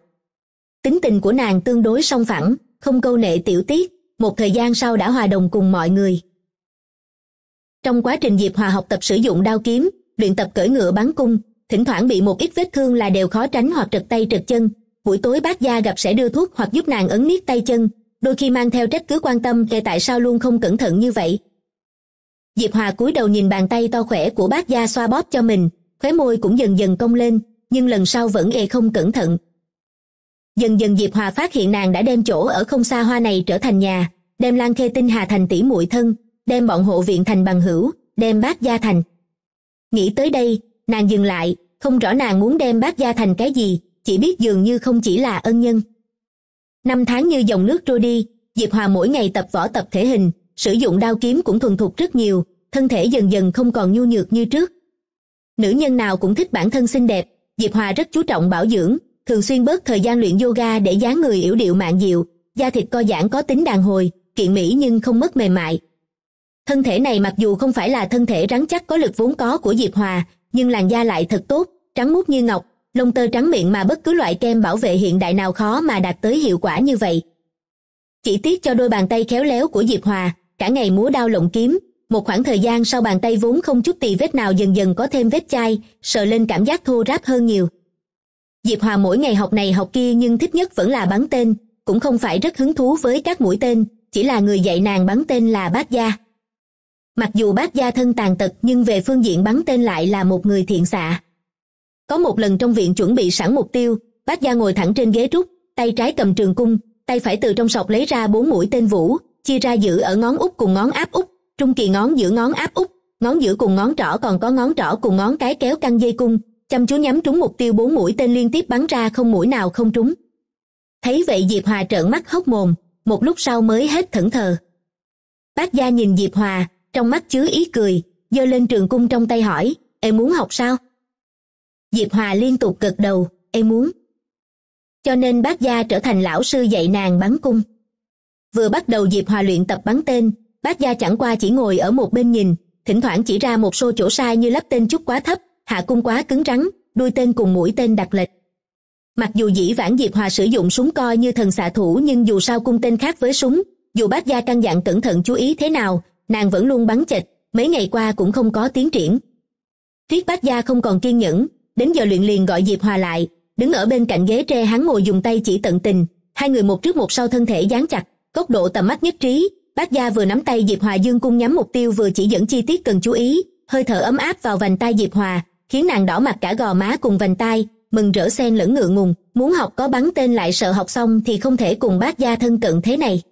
S1: tính tình của nàng tương đối song phẳng không câu nệ tiểu tiết một thời gian sau đã hòa đồng cùng mọi người trong quá trình diệp hòa học tập sử dụng đao kiếm luyện tập cưỡi ngựa bắn cung thỉnh thoảng bị một ít vết thương là đều khó tránh hoặc trật tay trật chân buổi tối bác gia gặp sẽ đưa thuốc hoặc giúp nàng ấn niết tay chân đôi khi mang theo trách cứ quan tâm kể tại sao luôn không cẩn thận như vậy diệp hòa cúi đầu nhìn bàn tay to khỏe của bác gia xoa bóp cho mình khóe môi cũng dần dần cong lên nhưng lần sau vẫn e không cẩn thận dần dần diệp hòa phát hiện nàng đã đem chỗ ở không xa hoa này trở thành nhà đem lan khê tinh hà thành tỷ muội thân đem bọn hộ viện thành bằng hữu đem bác gia thành nghĩ tới đây nàng dừng lại không rõ nàng muốn đem bác gia thành cái gì chỉ biết dường như không chỉ là ân nhân năm tháng như dòng nước trôi đi diệp hòa mỗi ngày tập võ tập thể hình sử dụng đao kiếm cũng thuần thục rất nhiều thân thể dần dần không còn nhu nhược như trước nữ nhân nào cũng thích bản thân xinh đẹp diệp hòa rất chú trọng bảo dưỡng thường xuyên bớt thời gian luyện yoga để dáng người yểu điệu mạng dịu da thịt co giãn có tính đàn hồi kiện mỹ nhưng không mất mềm mại thân thể này mặc dù không phải là thân thể rắn chắc có lực vốn có của diệp hòa nhưng làn da lại thật tốt trắng muốt như ngọc lông tơ trắng miệng mà bất cứ loại kem bảo vệ hiện đại nào khó mà đạt tới hiệu quả như vậy chỉ tiếc cho đôi bàn tay khéo léo của diệp hòa cả ngày múa đao lộng kiếm một khoảng thời gian sau bàn tay vốn không chút tì vết nào dần dần có thêm vết chai sờ lên cảm giác thô ráp hơn nhiều diệp hòa mỗi ngày học này học kia nhưng thích nhất vẫn là bắn tên cũng không phải rất hứng thú với các mũi tên chỉ là người dạy nàng bắn tên là Bát gia mặc dù Bát gia thân tàn tật nhưng về phương diện bắn tên lại là một người thiện xạ có một lần trong viện chuẩn bị sẵn mục tiêu Bát gia ngồi thẳng trên ghế trúc tay trái cầm trường cung tay phải từ trong sọc lấy ra bốn mũi tên vũ chia ra giữ ở ngón út cùng ngón áp út trung kỳ ngón giữa ngón áp út ngón giữa cùng ngón trỏ còn có ngón trỏ cùng ngón cái kéo căng dây cung chăm chú nhắm trúng mục tiêu bốn mũi tên liên tiếp bắn ra không mũi nào không trúng thấy vậy diệp hòa trợn mắt hốc mồm một lúc sau mới hết thẫn thờ bác gia nhìn diệp hòa trong mắt chứa ý cười giơ lên trường cung trong tay hỏi em muốn học sao diệp hòa liên tục gật đầu em muốn cho nên bác gia trở thành lão sư dạy nàng bắn cung vừa bắt đầu diệp hòa luyện tập bắn tên bác gia chẳng qua chỉ ngồi ở một bên nhìn thỉnh thoảng chỉ ra một số chỗ sai như lắp tên chút quá thấp hạ cung quá cứng rắn đuôi tên cùng mũi tên đặc lệch mặc dù dĩ vãng diệp hòa sử dụng súng coi như thần xạ thủ nhưng dù sao cung tên khác với súng dù bác gia căn dặn cẩn thận chú ý thế nào nàng vẫn luôn bắn chệch mấy ngày qua cũng không có tiến triển tuyết bác gia không còn kiên nhẫn đến giờ luyện liền gọi diệp hòa lại đứng ở bên cạnh ghế tre hắn ngồi dùng tay chỉ tận tình hai người một trước một sau thân thể dán chặt góc độ tầm mắt nhất trí bác gia vừa nắm tay diệp hòa dương cung nhắm mục tiêu vừa chỉ dẫn chi tiết cần chú ý hơi thở ấm áp vào vành tai diệp hòa khiến nàng đỏ mặt cả gò má cùng vành tai mừng rỡ xen lẫn ngượng ngùng muốn học có bắn tên lại sợ học xong thì không thể cùng bác gia thân cận thế này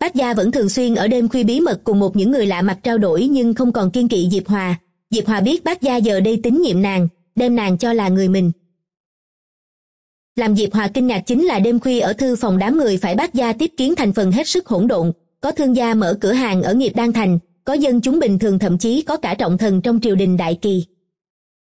S1: bác gia vẫn thường xuyên ở đêm khuya bí mật cùng một những người lạ mặt trao đổi nhưng không còn kiên kỵ diệp hòa diệp hòa biết bác gia giờ đây tín nhiệm nàng đem nàng cho là người mình làm diệp hòa kinh ngạc chính là đêm khuya ở thư phòng đám người phải bác gia tiếp kiến thành phần hết sức hỗn độn có thương gia mở cửa hàng ở nghiệp đan thành có dân chúng bình thường thậm chí có cả trọng thần trong triều đình đại kỳ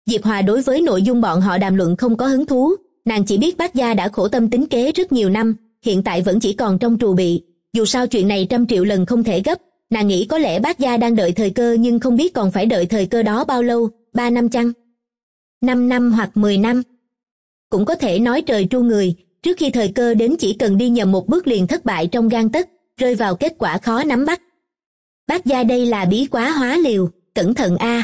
S1: diệp hòa đối với nội dung bọn họ đàm luận không có hứng thú nàng chỉ biết bác gia đã khổ tâm tính kế rất nhiều năm hiện tại vẫn chỉ còn trong trù bị dù sao chuyện này trăm triệu lần không thể gấp nàng nghĩ có lẽ bác gia đang đợi thời cơ nhưng không biết còn phải đợi thời cơ đó bao lâu ba năm chăng năm năm hoặc mười năm cũng có thể nói trời tru người trước khi thời cơ đến chỉ cần đi nhầm một bước liền thất bại trong gan tất rơi vào kết quả khó nắm bắt bác gia đây là bí quá hóa liều cẩn thận a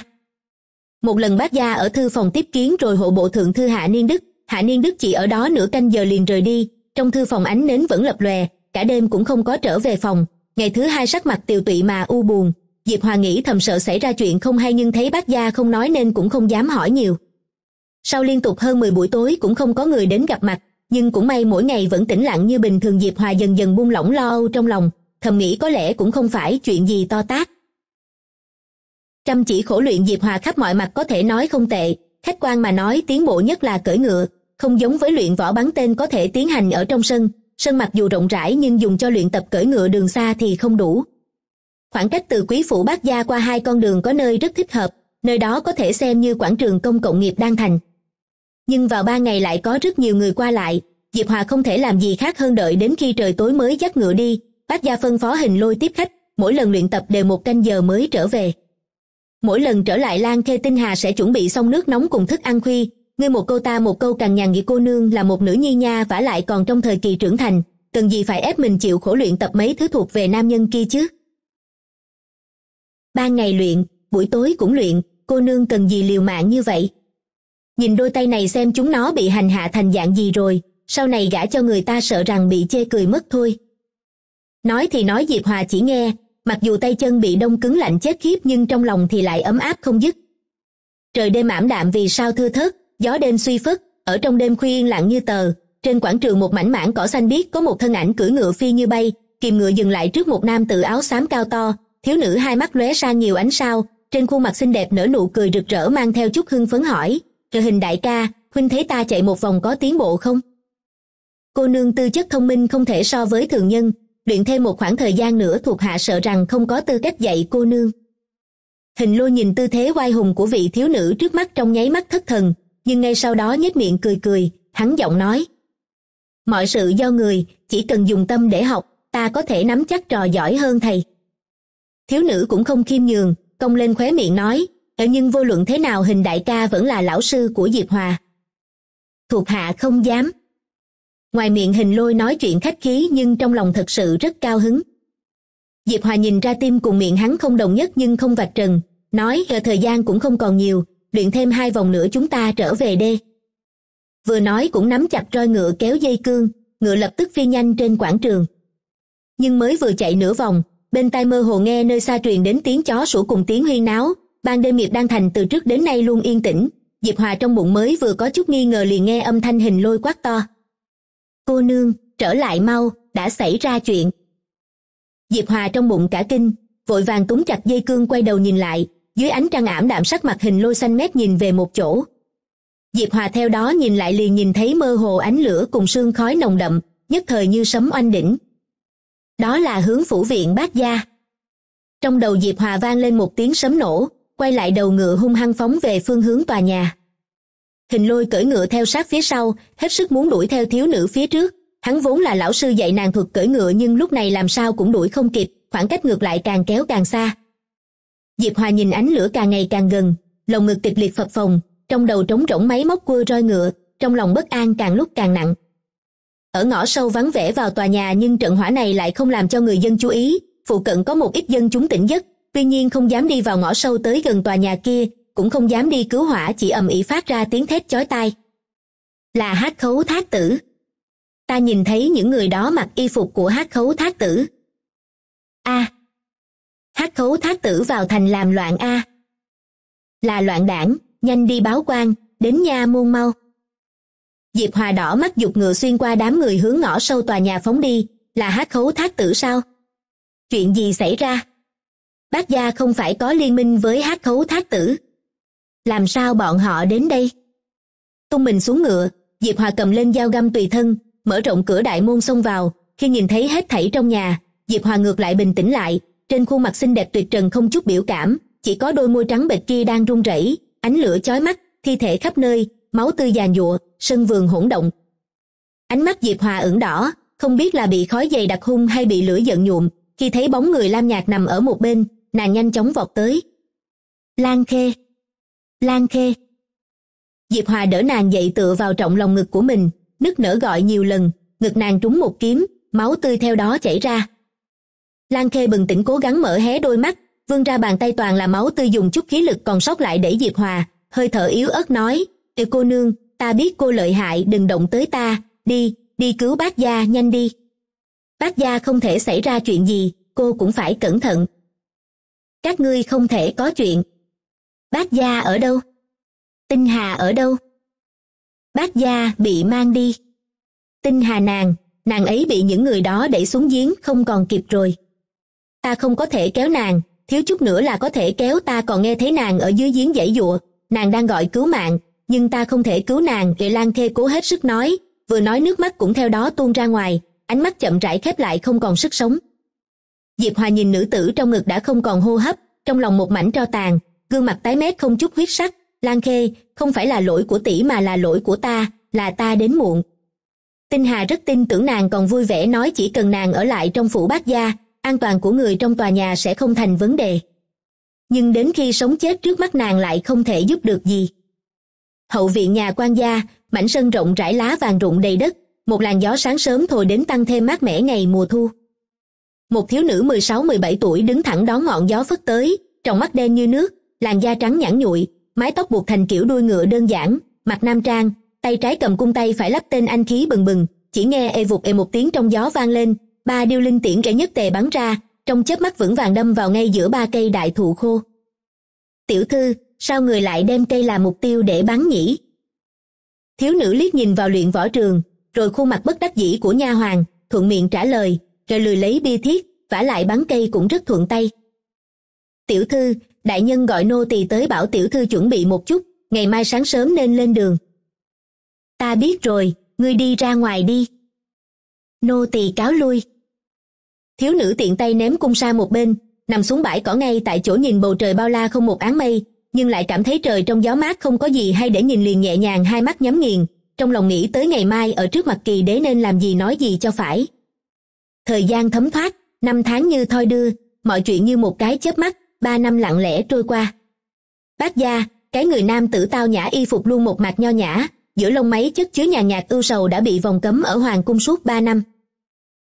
S1: một lần bác gia ở thư phòng tiếp kiến rồi hộ bộ thượng thư hạ niên đức hạ niên đức chỉ ở đó nửa canh giờ liền rời đi trong thư phòng ánh nến vẫn lập lòe cả đêm cũng không có trở về phòng ngày thứ hai sắc mặt tiều tụy mà u buồn diệp hòa nghĩ thầm sợ xảy ra chuyện không hay nhưng thấy bác gia không nói nên cũng không dám hỏi nhiều sau liên tục hơn mười buổi tối cũng không có người đến gặp mặt nhưng cũng may mỗi ngày vẫn tĩnh lặng như bình thường diệp hòa dần dần buông lỏng lo âu trong lòng thầm nghĩ có lẽ cũng không phải chuyện gì to tát chăm chỉ khổ luyện diệp hòa khắp mọi mặt có thể nói không tệ khách quan mà nói tiến bộ nhất là cưỡi ngựa không giống với luyện võ bắn tên có thể tiến hành ở trong sân sân mặc dù rộng rãi nhưng dùng cho luyện tập cưỡi ngựa đường xa thì không đủ khoảng cách từ quý phủ bát gia qua hai con đường có nơi rất thích hợp nơi đó có thể xem như quảng trường công cộng nghiệp đang thành nhưng vào ba ngày lại có rất nhiều người qua lại diệp hòa không thể làm gì khác hơn đợi đến khi trời tối mới dắt ngựa đi bác gia phân phó hình lôi tiếp khách mỗi lần luyện tập đều một canh giờ mới trở về mỗi lần trở lại lan khê tinh hà sẽ chuẩn bị xong nước nóng cùng thức ăn khuya ngươi một cô ta một câu càng nhàn nghĩ cô nương là một nữ nhi nha vả lại còn trong thời kỳ trưởng thành cần gì phải ép mình chịu khổ luyện tập mấy thứ thuộc về nam nhân kia chứ ba ngày luyện buổi tối cũng luyện cô nương cần gì liều mạng như vậy nhìn đôi tay này xem chúng nó bị hành hạ thành dạng gì rồi sau này gả cho người ta sợ rằng bị chê cười mất thôi nói thì nói diệp hòa chỉ nghe mặc dù tay chân bị đông cứng lạnh chết khiếp nhưng trong lòng thì lại ấm áp không dứt trời đêm ảm đạm vì sao thưa thớt gió đêm suy phất ở trong đêm khuya yên lặng như tờ trên quảng trường một mảnh mảng cỏ xanh biếc có một thân ảnh cưỡi ngựa phi như bay kìm ngựa dừng lại trước một nam tử áo xám cao to thiếu nữ hai mắt lóe ra nhiều ánh sao trên khuôn mặt xinh đẹp nở nụ cười rực rỡ mang theo chút hưng phấn hỏi đội hình đại ca huynh thấy ta chạy một vòng có tiến bộ không cô nương tư chất thông minh không thể so với thường nhân luyện thêm một khoảng thời gian nữa thuộc hạ sợ rằng không có tư cách dạy cô nương hình lô nhìn tư thế oai hùng của vị thiếu nữ trước mắt trong nháy mắt thất thần nhưng ngay sau đó nhếch miệng cười cười hắn giọng nói mọi sự do người chỉ cần dùng tâm để học ta có thể nắm chắc trò giỏi hơn thầy thiếu nữ cũng không khiêm nhường công lên khóe miệng nói nhưng vô luận thế nào hình đại ca vẫn là lão sư của diệp hòa thuộc hạ không dám ngoài miệng hình lôi nói chuyện khách khí nhưng trong lòng thật sự rất cao hứng diệp hòa nhìn ra tim cùng miệng hắn không đồng nhất nhưng không vạch trần nói giờ thời gian cũng không còn nhiều luyện thêm hai vòng nữa chúng ta trở về đê vừa nói cũng nắm chặt roi ngựa kéo dây cương ngựa lập tức phi nhanh trên quảng trường nhưng mới vừa chạy nửa vòng bên tai mơ hồ nghe nơi xa truyền đến tiếng chó sủa cùng tiếng huyên náo ban đêm nghiệp đan thành từ trước đến nay luôn yên tĩnh diệp hòa trong bụng mới vừa có chút nghi ngờ liền nghe âm thanh hình lôi quát to cô nương trở lại mau đã xảy ra chuyện diệp hòa trong bụng cả kinh vội vàng túng chặt dây cương quay đầu nhìn lại dưới ánh trăng ảm đạm sắc mặt hình lôi xanh mét nhìn về một chỗ diệp hòa theo đó nhìn lại liền nhìn thấy mơ hồ ánh lửa cùng sương khói nồng đậm nhất thời như sấm oanh đỉnh đó là hướng phủ viện bát gia trong đầu diệp hòa vang lên một tiếng sấm nổ quay lại đầu ngựa hung hăng phóng về phương hướng tòa nhà hình lôi cưỡi ngựa theo sát phía sau hết sức muốn đuổi theo thiếu nữ phía trước hắn vốn là lão sư dạy nàng thuật cưỡi ngựa nhưng lúc này làm sao cũng đuổi không kịp khoảng cách ngược lại càng kéo càng xa diệp hòa nhìn ánh lửa càng ngày càng gần lồng ngực kịch liệt phập phồng trong đầu trống rỗng máy móc cua roi ngựa trong lòng bất an càng lúc càng nặng ở ngõ sâu vắng vẻ vào tòa nhà nhưng trận hỏa này lại không làm cho người dân chú ý phụ cận có một ít dân chúng tỉnh giấc tuy nhiên không dám đi vào ngõ sâu tới gần tòa nhà kia cũng không dám đi cứu hỏa chỉ ầm ĩ phát ra tiếng thét chói tai là hát khấu thác tử ta nhìn thấy những người đó mặc y phục của hát khấu thác tử a hát khấu thác tử vào thành làm loạn a là loạn đảng nhanh đi báo quan đến nha muôn mau diệp hòa đỏ mắt dục ngựa xuyên qua đám người hướng ngõ sâu tòa nhà phóng đi là hát khấu thác tử sao chuyện gì xảy ra bác gia không phải có liên minh với hát khấu thác tử làm sao bọn họ đến đây tung mình xuống ngựa diệp hòa cầm lên dao găm tùy thân mở rộng cửa đại môn xông vào khi nhìn thấy hết thảy trong nhà diệp hòa ngược lại bình tĩnh lại trên khuôn mặt xinh đẹp tuyệt trần không chút biểu cảm chỉ có đôi môi trắng bệch kia đang run rẩy ánh lửa chói mắt thi thể khắp nơi máu tươi giàn giụa sân vườn hỗn động ánh mắt diệp hòa ửng đỏ không biết là bị khói dày đặc hung hay bị lửa giận nhuộm khi thấy bóng người lam nhạt nằm ở một bên nàng nhanh chóng vọt tới lan khê lan khê diệp hòa đỡ nàng dậy tựa vào trọng lòng ngực của mình nức nở gọi nhiều lần ngực nàng trúng một kiếm máu tươi theo đó chảy ra lan khê bừng tỉnh cố gắng mở hé đôi mắt vươn ra bàn tay toàn là máu tươi dùng chút khí lực còn sót lại để diệp hòa hơi thở yếu ớt nói tiểu cô nương ta biết cô lợi hại đừng động tới ta đi đi cứu bác gia nhanh đi bác gia không thể xảy ra chuyện gì cô cũng phải cẩn thận các ngươi không thể có chuyện bác gia ở đâu tinh hà ở đâu bác gia bị mang đi tinh hà nàng nàng ấy bị những người đó đẩy xuống giếng không còn kịp rồi ta không có thể kéo nàng thiếu chút nữa là có thể kéo ta còn nghe thấy nàng ở dưới giếng dãy giụa nàng đang gọi cứu mạng nhưng ta không thể cứu nàng lệ lan thê cố hết sức nói vừa nói nước mắt cũng theo đó tuôn ra ngoài ánh mắt chậm rãi khép lại không còn sức sống diệp hòa nhìn nữ tử trong ngực đã không còn hô hấp trong lòng một mảnh tro tàn gương mặt tái mét không chút huyết sắc lan khê không phải là lỗi của tỷ mà là lỗi của ta là ta đến muộn tinh hà rất tin tưởng nàng còn vui vẻ nói chỉ cần nàng ở lại trong phủ Bát gia an toàn của người trong tòa nhà sẽ không thành vấn đề nhưng đến khi sống chết trước mắt nàng lại không thể giúp được gì hậu viện nhà quan gia mảnh sân rộng rải lá vàng rụng đầy đất một làn gió sáng sớm thổi đến tăng thêm mát mẻ ngày mùa thu một thiếu nữ mười sáu mười bảy tuổi đứng thẳng đón ngọn gió phất tới, trong mắt đen như nước, làn da trắng nhẵn nhụi, mái tóc buộc thành kiểu đuôi ngựa đơn giản, mặt nam trang, tay trái cầm cung tay phải lắp tên anh khí bừng bừng, chỉ nghe ê e vụt ê e một tiếng trong gió vang lên, ba điêu linh tiễn kẻ nhất tề bắn ra, trong chớp mắt vững vàng đâm vào ngay giữa ba cây đại thụ khô. Tiểu thư, sao người lại đem cây làm mục tiêu để bắn nhỉ? Thiếu nữ liếc nhìn vào luyện võ trường, rồi khuôn mặt bất đắc dĩ của nha hoàng, thuận miệng trả lời, rồi lười lấy bi thiết vả lại bắn cây cũng rất thuận tay tiểu thư đại nhân gọi nô tỳ tới bảo tiểu thư chuẩn bị một chút ngày mai sáng sớm nên lên đường ta biết rồi ngươi đi ra ngoài đi nô tỳ cáo lui thiếu nữ tiện tay ném cung sa một bên nằm xuống bãi cỏ ngay tại chỗ nhìn bầu trời bao la không một áng mây nhưng lại cảm thấy trời trong gió mát không có gì hay để nhìn liền nhẹ nhàng hai mắt nhắm nghiền trong lòng nghĩ tới ngày mai ở trước mặt kỳ đế nên làm gì nói gì cho phải thời gian thấm thoát năm tháng như thoi đưa mọi chuyện như một cái chớp mắt ba năm lặng lẽ trôi qua bác gia cái người nam tử tao nhã y phục luôn một mặt nho nhã giữa lông máy chất chứa nhà nhạc ưu sầu đã bị vòng cấm ở hoàng cung suốt ba năm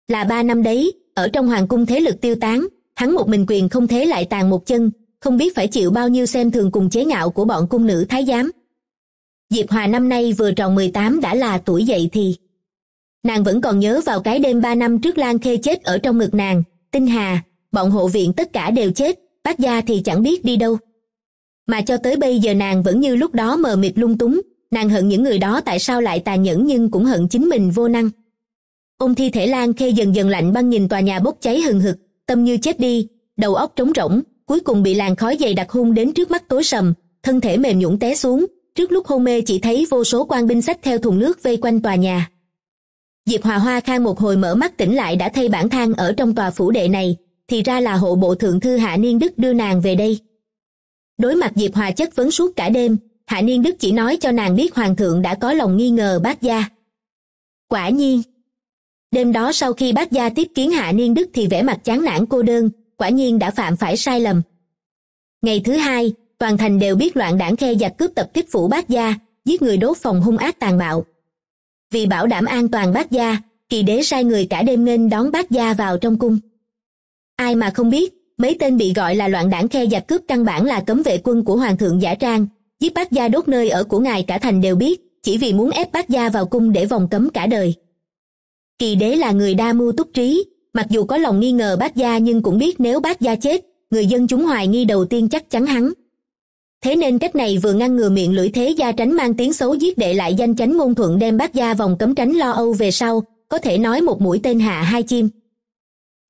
S1: là ba năm đấy ở trong hoàng cung thế lực tiêu tán hắn một mình quyền không thế lại tàn một chân không biết phải chịu bao nhiêu xem thường cùng chế ngạo của bọn cung nữ thái giám diệp hòa năm nay vừa tròn mười tám đã là tuổi dậy thì nàng vẫn còn nhớ vào cái đêm ba năm trước lan khê chết ở trong ngực nàng tinh hà bọn hộ viện tất cả đều chết bác gia thì chẳng biết đi đâu mà cho tới bây giờ nàng vẫn như lúc đó mờ mịt lung túng nàng hận những người đó tại sao lại tàn nhẫn nhưng cũng hận chính mình vô năng ôm thi thể lan khê dần dần lạnh băng nhìn tòa nhà bốc cháy hừng hực tâm như chết đi đầu óc trống rỗng cuối cùng bị làn khói dày đặc hung đến trước mắt tối sầm thân thể mềm nhũn té xuống trước lúc hôn mê chỉ thấy vô số quan binh sách theo thùng nước vây quanh tòa nhà diệp hòa hoa khang một hồi mở mắt tỉnh lại đã thay bản thang ở trong tòa phủ đệ này thì ra là hộ bộ thượng thư hạ niên đức đưa nàng về đây đối mặt diệp hòa chất vấn suốt cả đêm hạ niên đức chỉ nói cho nàng biết hoàng thượng đã có lòng nghi ngờ bác gia quả nhiên đêm đó sau khi bác gia tiếp kiến hạ niên đức thì vẻ mặt chán nản cô đơn quả nhiên đã phạm phải sai lầm ngày thứ hai toàn thành đều biết loạn đảng khe giặc cướp tập kích phủ bác gia giết người đốt phòng hung ác tàn bạo vì bảo đảm an toàn bác gia kỳ đế sai người cả đêm nghênh đón bác gia vào trong cung ai mà không biết mấy tên bị gọi là loạn đảng khe giặc cướp căn bản là cấm vệ quân của hoàng thượng giả trang giết bác gia đốt nơi ở của ngài cả thành đều biết chỉ vì muốn ép bác gia vào cung để vòng cấm cả đời kỳ đế là người đa mưu túc trí mặc dù có lòng nghi ngờ bác gia nhưng cũng biết nếu bác gia chết người dân chúng hoài nghi đầu tiên chắc chắn hắn thế nên cách này vừa ngăn ngừa miệng lưỡi thế gia tránh mang tiếng xấu giết đệ lại danh chánh ngôn thuận đem bác gia vòng cấm tránh lo âu về sau có thể nói một mũi tên hạ hai chim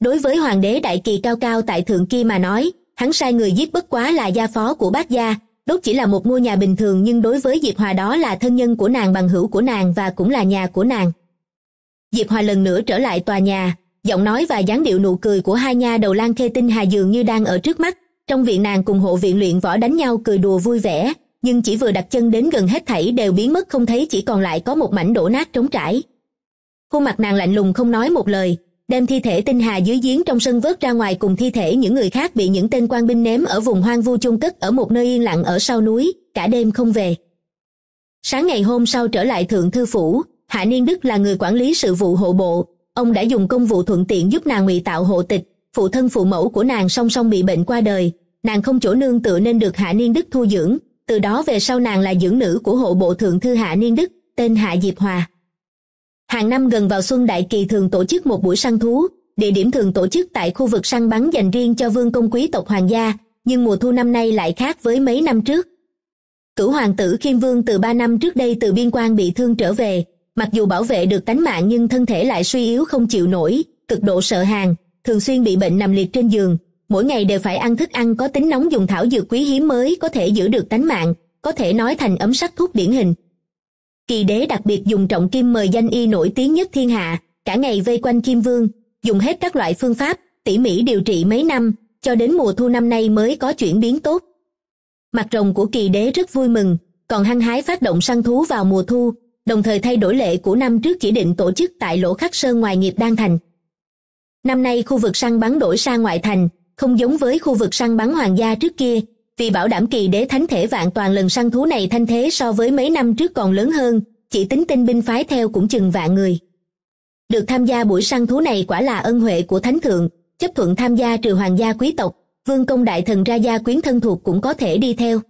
S1: đối với hoàng đế đại kỳ cao cao tại thượng kia mà nói hắn sai người giết bất quá là gia phó của bác gia đốt chỉ là một ngôi nhà bình thường nhưng đối với diệp hòa đó là thân nhân của nàng bằng hữu của nàng và cũng là nhà của nàng diệp hòa lần nữa trở lại tòa nhà giọng nói và dáng điệu nụ cười của hai nha đầu lan khê tinh hà dường như đang ở trước mắt trong viện nàng cùng hộ viện luyện võ đánh nhau cười đùa vui vẻ nhưng chỉ vừa đặt chân đến gần hết thảy đều biến mất không thấy chỉ còn lại có một mảnh đổ nát trống trải khuôn mặt nàng lạnh lùng không nói một lời đem thi thể tinh hà dưới giếng trong sân vớt ra ngoài cùng thi thể những người khác bị những tên quan binh ném ở vùng hoang vu chôn cất ở một nơi yên lặng ở sau núi cả đêm không về sáng ngày hôm sau trở lại thượng thư phủ hạ niên đức là người quản lý sự vụ hộ bộ ông đã dùng công vụ thuận tiện giúp nàng ngụy tạo hộ tịch phụ thân phụ mẫu của nàng song song bị bệnh qua đời nàng không chỗ nương tựa nên được hạ niên đức thu dưỡng từ đó về sau nàng là dưỡng nữ của hộ bộ thượng thư hạ niên đức tên hạ diệp hòa hàng năm gần vào xuân đại kỳ thường tổ chức một buổi săn thú địa điểm thường tổ chức tại khu vực săn bắn dành riêng cho vương công quý tộc hoàng gia nhưng mùa thu năm nay lại khác với mấy năm trước cửu hoàng tử khiêm vương từ ba năm trước đây từ biên quan bị thương trở về mặc dù bảo vệ được tánh mạng nhưng thân thể lại suy yếu không chịu nổi cực độ sợ hàng thường xuyên bị bệnh nằm liệt trên giường mỗi ngày đều phải ăn thức ăn có tính nóng dùng thảo dược quý hiếm mới có thể giữ được tánh mạng có thể nói thành ấm sắc thuốc điển hình kỳ đế đặc biệt dùng trọng kim mời danh y nổi tiếng nhất thiên hạ cả ngày vây quanh kim vương dùng hết các loại phương pháp tỉ mỉ điều trị mấy năm cho đến mùa thu năm nay mới có chuyển biến tốt mặt rồng của kỳ đế rất vui mừng còn hăng hái phát động săn thú vào mùa thu đồng thời thay đổi lệ của năm trước chỉ định tổ chức tại lỗ khắc sơn ngoài nghiệp đan thành năm nay khu vực săn bắn đổi sang ngoại thành không giống với khu vực săn bắn hoàng gia trước kia vì bảo đảm kỳ đế thánh thể vạn toàn lần săn thú này thanh thế so với mấy năm trước còn lớn hơn chỉ tính tinh binh phái theo cũng chừng vạn người được tham gia buổi săn thú này quả là ân huệ của thánh thượng chấp thuận tham gia trừ hoàng gia quý tộc vương công đại thần ra gia quyến thân thuộc cũng có thể đi theo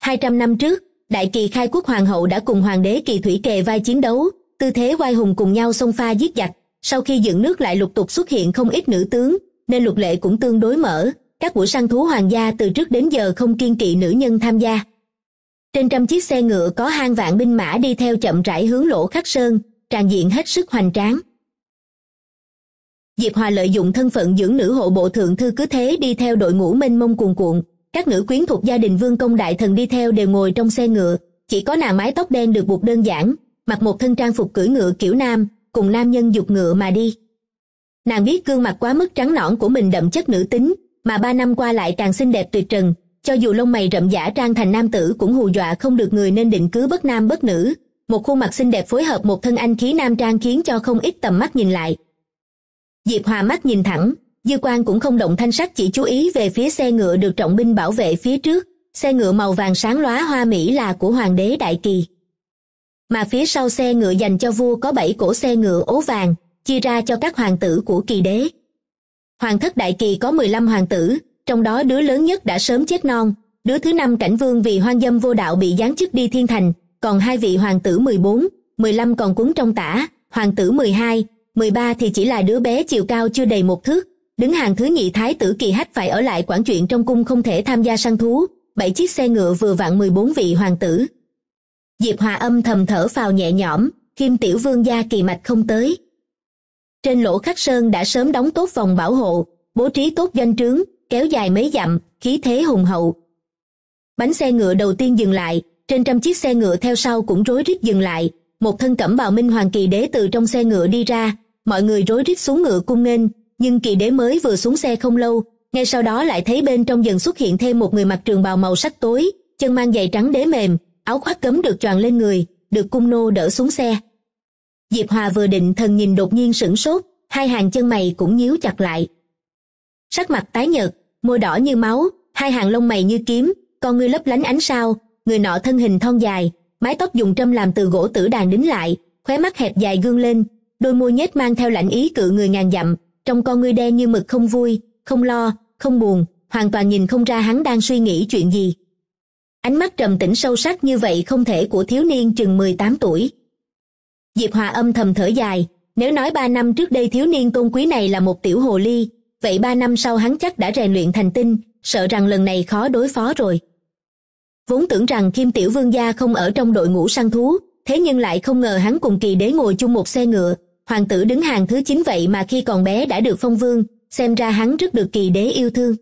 S1: hai trăm năm trước đại kỳ khai quốc hoàng hậu đã cùng hoàng đế kỳ thủy kề vai chiến đấu tư thế oai hùng cùng nhau xông pha giết giặc sau khi dựng nước lại lục tục xuất hiện không ít nữ tướng nên luật lệ cũng tương đối mở các buổi săn thú hoàng gia từ trước đến giờ không kiên kỵ nữ nhân tham gia trên trăm chiếc xe ngựa có hang vạn binh mã đi theo chậm rãi hướng lỗ khắc sơn tràn diện hết sức hoành tráng diệp hòa lợi dụng thân phận dưỡng nữ hộ bộ thượng thư cứ thế đi theo đội ngũ mênh mông cuồn cuộn các nữ quyến thuộc gia đình vương công đại thần đi theo đều ngồi trong xe ngựa chỉ có nàng mái tóc đen được buộc đơn giản mặc một thân trang phục cưỡi ngựa kiểu nam cùng nam nhân dục ngựa mà đi nàng biết gương mặt quá mức trắng nõn của mình đậm chất nữ tính mà ba năm qua lại càng xinh đẹp tuyệt trần cho dù lông mày rậm giả trang thành nam tử cũng hù dọa không được người nên định cứ bất nam bất nữ một khuôn mặt xinh đẹp phối hợp một thân anh khí nam trang khiến cho không ít tầm mắt nhìn lại diệp hòa mắt nhìn thẳng dư quan cũng không động thanh sắc chỉ chú ý về phía xe ngựa được trọng binh bảo vệ phía trước xe ngựa màu vàng sáng lóa hoa mỹ là của hoàng đế đại kỳ mà phía sau xe ngựa dành cho vua có bảy cỗ xe ngựa ố vàng chia ra cho các hoàng tử của kỳ đế hoàng thất đại kỳ có mười lăm hoàng tử trong đó đứa lớn nhất đã sớm chết non đứa thứ năm cảnh vương vì hoang dâm vô đạo bị giáng chức đi thiên thành còn hai vị hoàng tử mười bốn mười lăm còn cuốn trong tả hoàng tử mười hai mười ba thì chỉ là đứa bé chiều cao chưa đầy một thước đứng hàng thứ nhị thái tử kỳ hách phải ở lại quản chuyện trong cung không thể tham gia săn thú bảy chiếc xe ngựa vừa vặn mười bốn vị hoàng tử diệp hòa âm thầm thở phào nhẹ nhõm kim tiểu vương gia kỳ mạch không tới trên lỗ khắc sơn đã sớm đóng tốt vòng bảo hộ bố trí tốt doanh trướng kéo dài mấy dặm khí thế hùng hậu bánh xe ngựa đầu tiên dừng lại trên trăm chiếc xe ngựa theo sau cũng rối rít dừng lại một thân cẩm bào minh hoàng kỳ đế từ trong xe ngựa đi ra mọi người rối rít xuống ngựa cung nghênh nhưng kỳ đế mới vừa xuống xe không lâu ngay sau đó lại thấy bên trong dần xuất hiện thêm một người mặc trường bào màu sắc tối chân mang giày trắng đế mềm áo khoác cấm được choàng lên người được cung nô đỡ xuống xe diệp hòa vừa định thần nhìn đột nhiên sửng sốt hai hàng chân mày cũng nhíu chặt lại sắc mặt tái nhợt môi đỏ như máu hai hàng lông mày như kiếm con ngươi lấp lánh ánh sao người nọ thân hình thon dài mái tóc dùng trâm làm từ gỗ tử đàn đính lại khóe mắt hẹp dài gương lên đôi môi nhếch mang theo lãnh ý cự người ngàn dặm trong con ngươi đen như mực không vui không lo không buồn hoàn toàn nhìn không ra hắn đang suy nghĩ chuyện gì ánh mắt trầm tĩnh sâu sắc như vậy không thể của thiếu niên chừng mười tám tuổi diệp hòa âm thầm thở dài nếu nói ba năm trước đây thiếu niên tôn quý này là một tiểu hồ ly vậy ba năm sau hắn chắc đã rèn luyện thành tinh sợ rằng lần này khó đối phó rồi vốn tưởng rằng kim tiểu vương gia không ở trong đội ngũ săn thú thế nhưng lại không ngờ hắn cùng kỳ đế ngồi chung một xe ngựa hoàng tử đứng hàng thứ chín vậy mà khi còn bé đã được phong vương xem ra hắn rất được kỳ đế yêu thương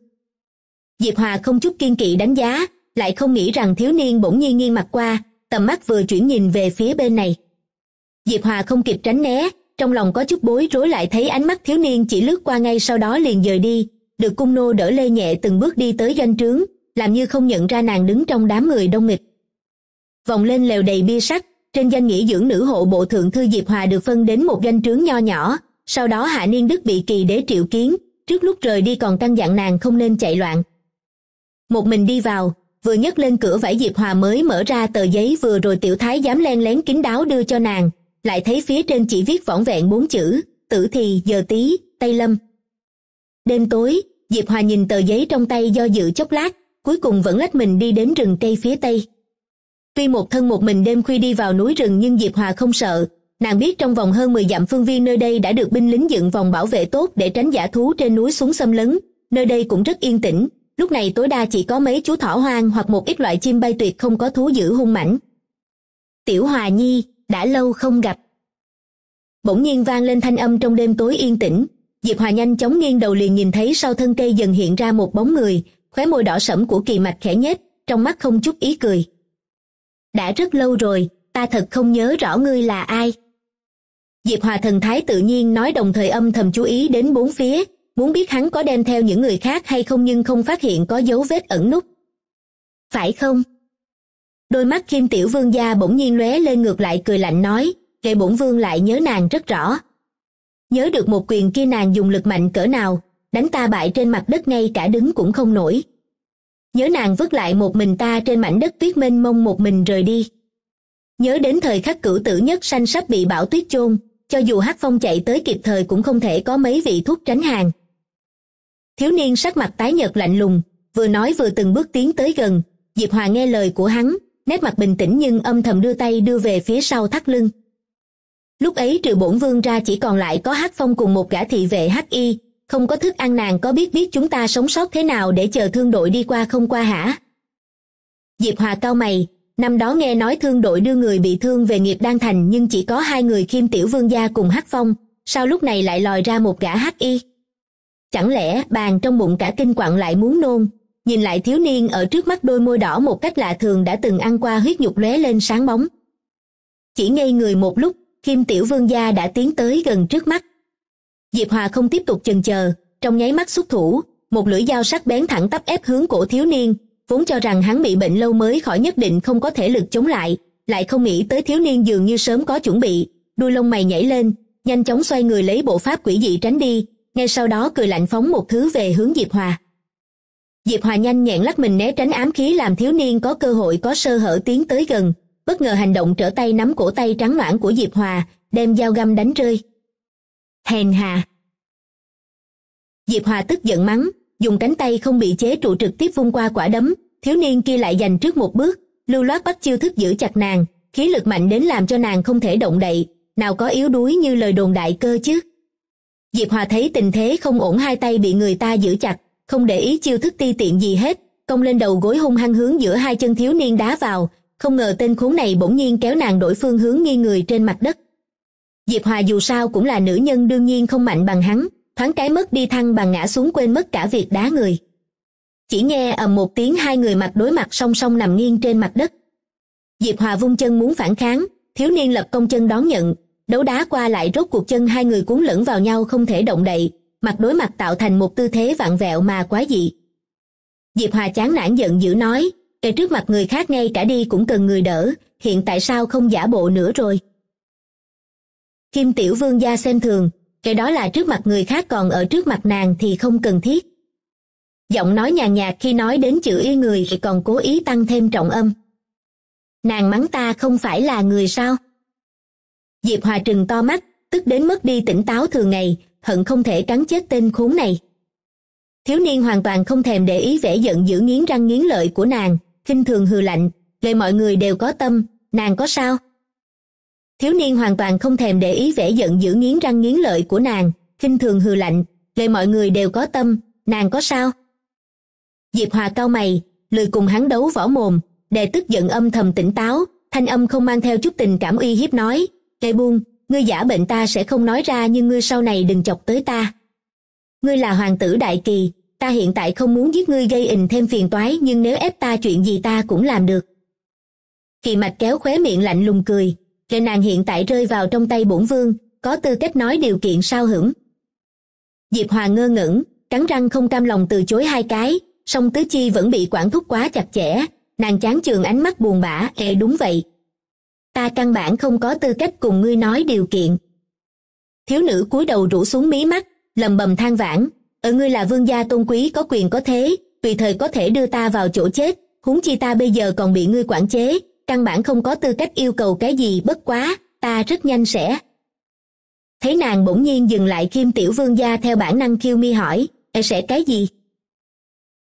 S1: diệp hòa không chút kiên kỵ đánh giá lại không nghĩ rằng thiếu niên bỗng nhiên nghiêng mặt qua tầm mắt vừa chuyển nhìn về phía bên này diệp hòa không kịp tránh né trong lòng có chút bối rối lại thấy ánh mắt thiếu niên chỉ lướt qua ngay sau đó liền dời đi được cung nô đỡ lê nhẹ từng bước đi tới doanh trướng làm như không nhận ra nàng đứng trong đám người đông nghịch vòng lên lều đầy bia sắt trên danh nghĩa dưỡng nữ hộ bộ thượng thư diệp hòa được phân đến một doanh trướng nho nhỏ sau đó hạ niên đức bị kỳ đế triệu kiến trước lúc rời đi còn căn dặn nàng không nên chạy loạn một mình đi vào vừa nhấc lên cửa vải diệp hòa mới mở ra tờ giấy vừa rồi tiểu thái dám len lén kín đáo đưa cho nàng lại thấy phía trên chỉ viết vỏn vẹn bốn chữ tử thì giờ tí tây lâm đêm tối diệp hòa nhìn tờ giấy trong tay do dự chốc lát cuối cùng vẫn lách mình đi đến rừng cây phía tây tuy một thân một mình đêm khuya đi vào núi rừng nhưng diệp hòa không sợ nàng biết trong vòng hơn mười dặm phương viên nơi đây đã được binh lính dựng vòng bảo vệ tốt để tránh giả thú trên núi xuống xâm lấn nơi đây cũng rất yên tĩnh lúc này tối đa chỉ có mấy chú thỏ hoang hoặc một ít loại chim bay tuyệt không có thú dữ hung mãnh tiểu hòa nhi đã lâu không gặp bỗng nhiên vang lên thanh âm trong đêm tối yên tĩnh diệp hòa nhanh chóng nghiêng đầu liền nhìn thấy sau thân cây dần hiện ra một bóng người khóe môi đỏ sẫm của kỳ mạch khẽ nhếch trong mắt không chút ý cười đã rất lâu rồi ta thật không nhớ rõ ngươi là ai diệp hòa thần thái tự nhiên nói đồng thời âm thầm chú ý đến bốn phía muốn biết hắn có đem theo những người khác hay không nhưng không phát hiện có dấu vết ẩn nút phải không đôi mắt kim tiểu vương gia bỗng nhiên lóe lên ngược lại cười lạnh nói kệ bổn vương lại nhớ nàng rất rõ nhớ được một quyền kia nàng dùng lực mạnh cỡ nào đánh ta bại trên mặt đất ngay cả đứng cũng không nổi nhớ nàng vứt lại một mình ta trên mảnh đất tuyết mênh mông một mình rời đi nhớ đến thời khắc cửu tử nhất sanh sắp bị bão tuyết chôn cho dù hát phong chạy tới kịp thời cũng không thể có mấy vị thuốc tránh hàng thiếu niên sắc mặt tái nhợt lạnh lùng vừa nói vừa từng bước tiến tới gần diệp hòa nghe lời của hắn nét mặt bình tĩnh nhưng âm thầm đưa tay đưa về phía sau thắt lưng lúc ấy trừ bổn vương ra chỉ còn lại có hát phong cùng một gã thị vệ hắc y không có thức ăn nàng có biết biết chúng ta sống sót thế nào để chờ thương đội đi qua không qua hả diệp hòa cao mày năm đó nghe nói thương đội đưa người bị thương về nghiệp đan thành nhưng chỉ có hai người khiêm tiểu vương gia cùng hắc phong sao lúc này lại lòi ra một gã hắc y chẳng lẽ bàn trong bụng cả kinh quặn lại muốn nôn nhìn lại thiếu niên ở trước mắt đôi môi đỏ một cách lạ thường đã từng ăn qua huyết nhục lóe lên sáng bóng chỉ ngây người một lúc kim tiểu vương gia đã tiến tới gần trước mắt diệp hòa không tiếp tục chần chờ trong nháy mắt xuất thủ một lưỡi dao sắc bén thẳng tắp ép hướng cổ thiếu niên vốn cho rằng hắn bị bệnh lâu mới khỏi nhất định không có thể lực chống lại lại không nghĩ tới thiếu niên dường như sớm có chuẩn bị đuôi lông mày nhảy lên nhanh chóng xoay người lấy bộ pháp quỷ dị tránh đi ngay sau đó cười lạnh phóng một thứ về hướng diệp hòa diệp hòa nhanh nhẹn lắc mình né tránh ám khí làm thiếu niên có cơ hội có sơ hở tiến tới gần bất ngờ hành động trở tay nắm cổ tay trắng loãng của diệp hòa đem dao găm đánh rơi hèn hà diệp hòa tức giận mắng dùng cánh tay không bị chế trụ trực tiếp vung qua quả đấm thiếu niên kia lại giành trước một bước lưu loát bắt chiêu thức giữ chặt nàng khí lực mạnh đến làm cho nàng không thể động đậy nào có yếu đuối như lời đồn đại cơ chứ diệp hòa thấy tình thế không ổn hai tay bị người ta giữ chặt không để ý chiêu thức ti tiện gì hết công lên đầu gối hung hăng hướng giữa hai chân thiếu niên đá vào không ngờ tên khốn này bỗng nhiên kéo nàng đổi phương hướng nghiêng người trên mặt đất diệp hòa dù sao cũng là nữ nhân đương nhiên không mạnh bằng hắn thoáng cái mất đi thăng bằng ngã xuống quên mất cả việc đá người chỉ nghe ầm một tiếng hai người mặt đối mặt song song nằm nghiêng trên mặt đất diệp hòa vung chân muốn phản kháng thiếu niên lập công chân đón nhận đấu đá qua lại rốt cuộc chân hai người cuốn lẫn vào nhau không thể động đậy mặt đối mặt tạo thành một tư thế vặn vẹo mà quá dị diệp hòa chán nản giận dữ nói kể trước mặt người khác ngay cả đi cũng cần người đỡ hiện tại sao không giả bộ nữa rồi kim tiểu vương gia xem thường kể đó là trước mặt người khác còn ở trước mặt nàng thì không cần thiết giọng nói nhàn nhạt khi nói đến chữ y người thì còn cố ý tăng thêm trọng âm nàng mắng ta không phải là người sao diệp hòa trừng to mắt tức đến mất đi tỉnh táo thường ngày hận không thể cắn chết tên khốn này thiếu niên hoàn toàn không thèm để ý vẻ giận dữ nghiến răng nghiến lợi của nàng khinh thường hừ lạnh lời mọi người đều có tâm nàng có sao thiếu niên hoàn toàn không thèm để ý vẻ giận dữ nghiến răng nghiến lợi của nàng khinh thường hừ lạnh lời mọi người đều có tâm nàng có sao diệp hòa cau mày lười cùng hắn đấu võ mồm đề tức giận âm thầm tỉnh táo thanh âm không mang theo chút tình cảm uy hiếp nói kệ buông ngươi giả bệnh ta sẽ không nói ra nhưng ngươi sau này đừng chọc tới ta ngươi là hoàng tử đại kỳ ta hiện tại không muốn giết ngươi gây ình thêm phiền toái nhưng nếu ép ta chuyện gì ta cũng làm được kỳ mạch kéo khóe miệng lạnh lùng cười lệ nàng hiện tại rơi vào trong tay bổn vương có tư cách nói điều kiện sao hưởng diệp hòa ngơ ngẩn cắn răng không cam lòng từ chối hai cái song tứ chi vẫn bị quản thúc quá chặt chẽ nàng chán chường ánh mắt buồn bã ê đúng vậy ta căn bản không có tư cách cùng ngươi nói điều kiện thiếu nữ cúi đầu rủ xuống mí mắt lầm bầm than vãn ở ngươi là vương gia tôn quý có quyền có thế tùy thời có thể đưa ta vào chỗ chết huống chi ta bây giờ còn bị ngươi quản chế căn bản không có tư cách yêu cầu cái gì bất quá ta rất nhanh sẽ thấy nàng bỗng nhiên dừng lại khiêm tiểu vương gia theo bản năng khiêu mi hỏi e sẽ cái gì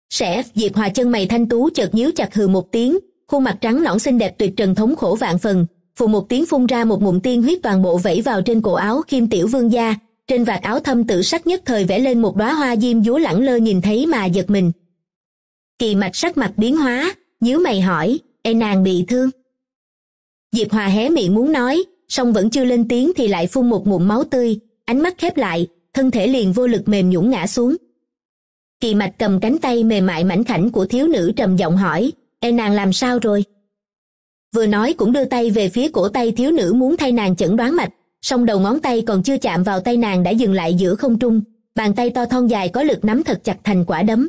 S1: sẽ diệp hòa chân mày thanh tú chợt nhíu chặt hừ một tiếng khuôn mặt trắng nõn xinh đẹp tuyệt trần thống khổ vạn phần phù một tiếng phun ra một mụn tiên huyết toàn bộ vẩy vào trên cổ áo kim tiểu vương gia trên vạt áo thâm tử sắc nhất thời vẽ lên một đóa hoa diêm dúa lẳng lơ nhìn thấy mà giật mình kỳ mạch sắc mặt biến hóa nhíu mày hỏi e nàng bị thương diệp hòa hé miệng muốn nói song vẫn chưa lên tiếng thì lại phun một mụn máu tươi ánh mắt khép lại thân thể liền vô lực mềm nhũn ngã xuống kỳ mạch cầm cánh tay mềm mại mảnh khảnh của thiếu nữ trầm giọng hỏi e nàng làm sao rồi vừa nói cũng đưa tay về phía cổ tay thiếu nữ muốn thay nàng chẩn đoán mạch song đầu ngón tay còn chưa chạm vào tay nàng đã dừng lại giữa không trung bàn tay to thon dài có lực nắm thật chặt thành quả đấm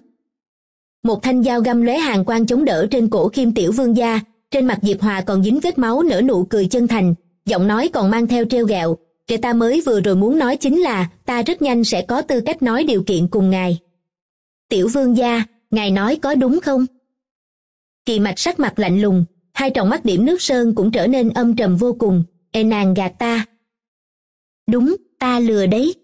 S1: một thanh dao găm lóe hàng quang chống đỡ trên cổ khiêm tiểu vương gia trên mặt diệp hòa còn dính vết máu nở nụ cười chân thành giọng nói còn mang theo treo gẹo kẻ ta mới vừa rồi muốn nói chính là ta rất nhanh sẽ có tư cách nói điều kiện cùng ngài tiểu vương gia ngài nói có đúng không kỳ mạch sắc mặt lạnh lùng hai tròng mắt điểm nước sơn cũng trở nên âm trầm vô cùng ê nàng gạt ta đúng ta lừa đấy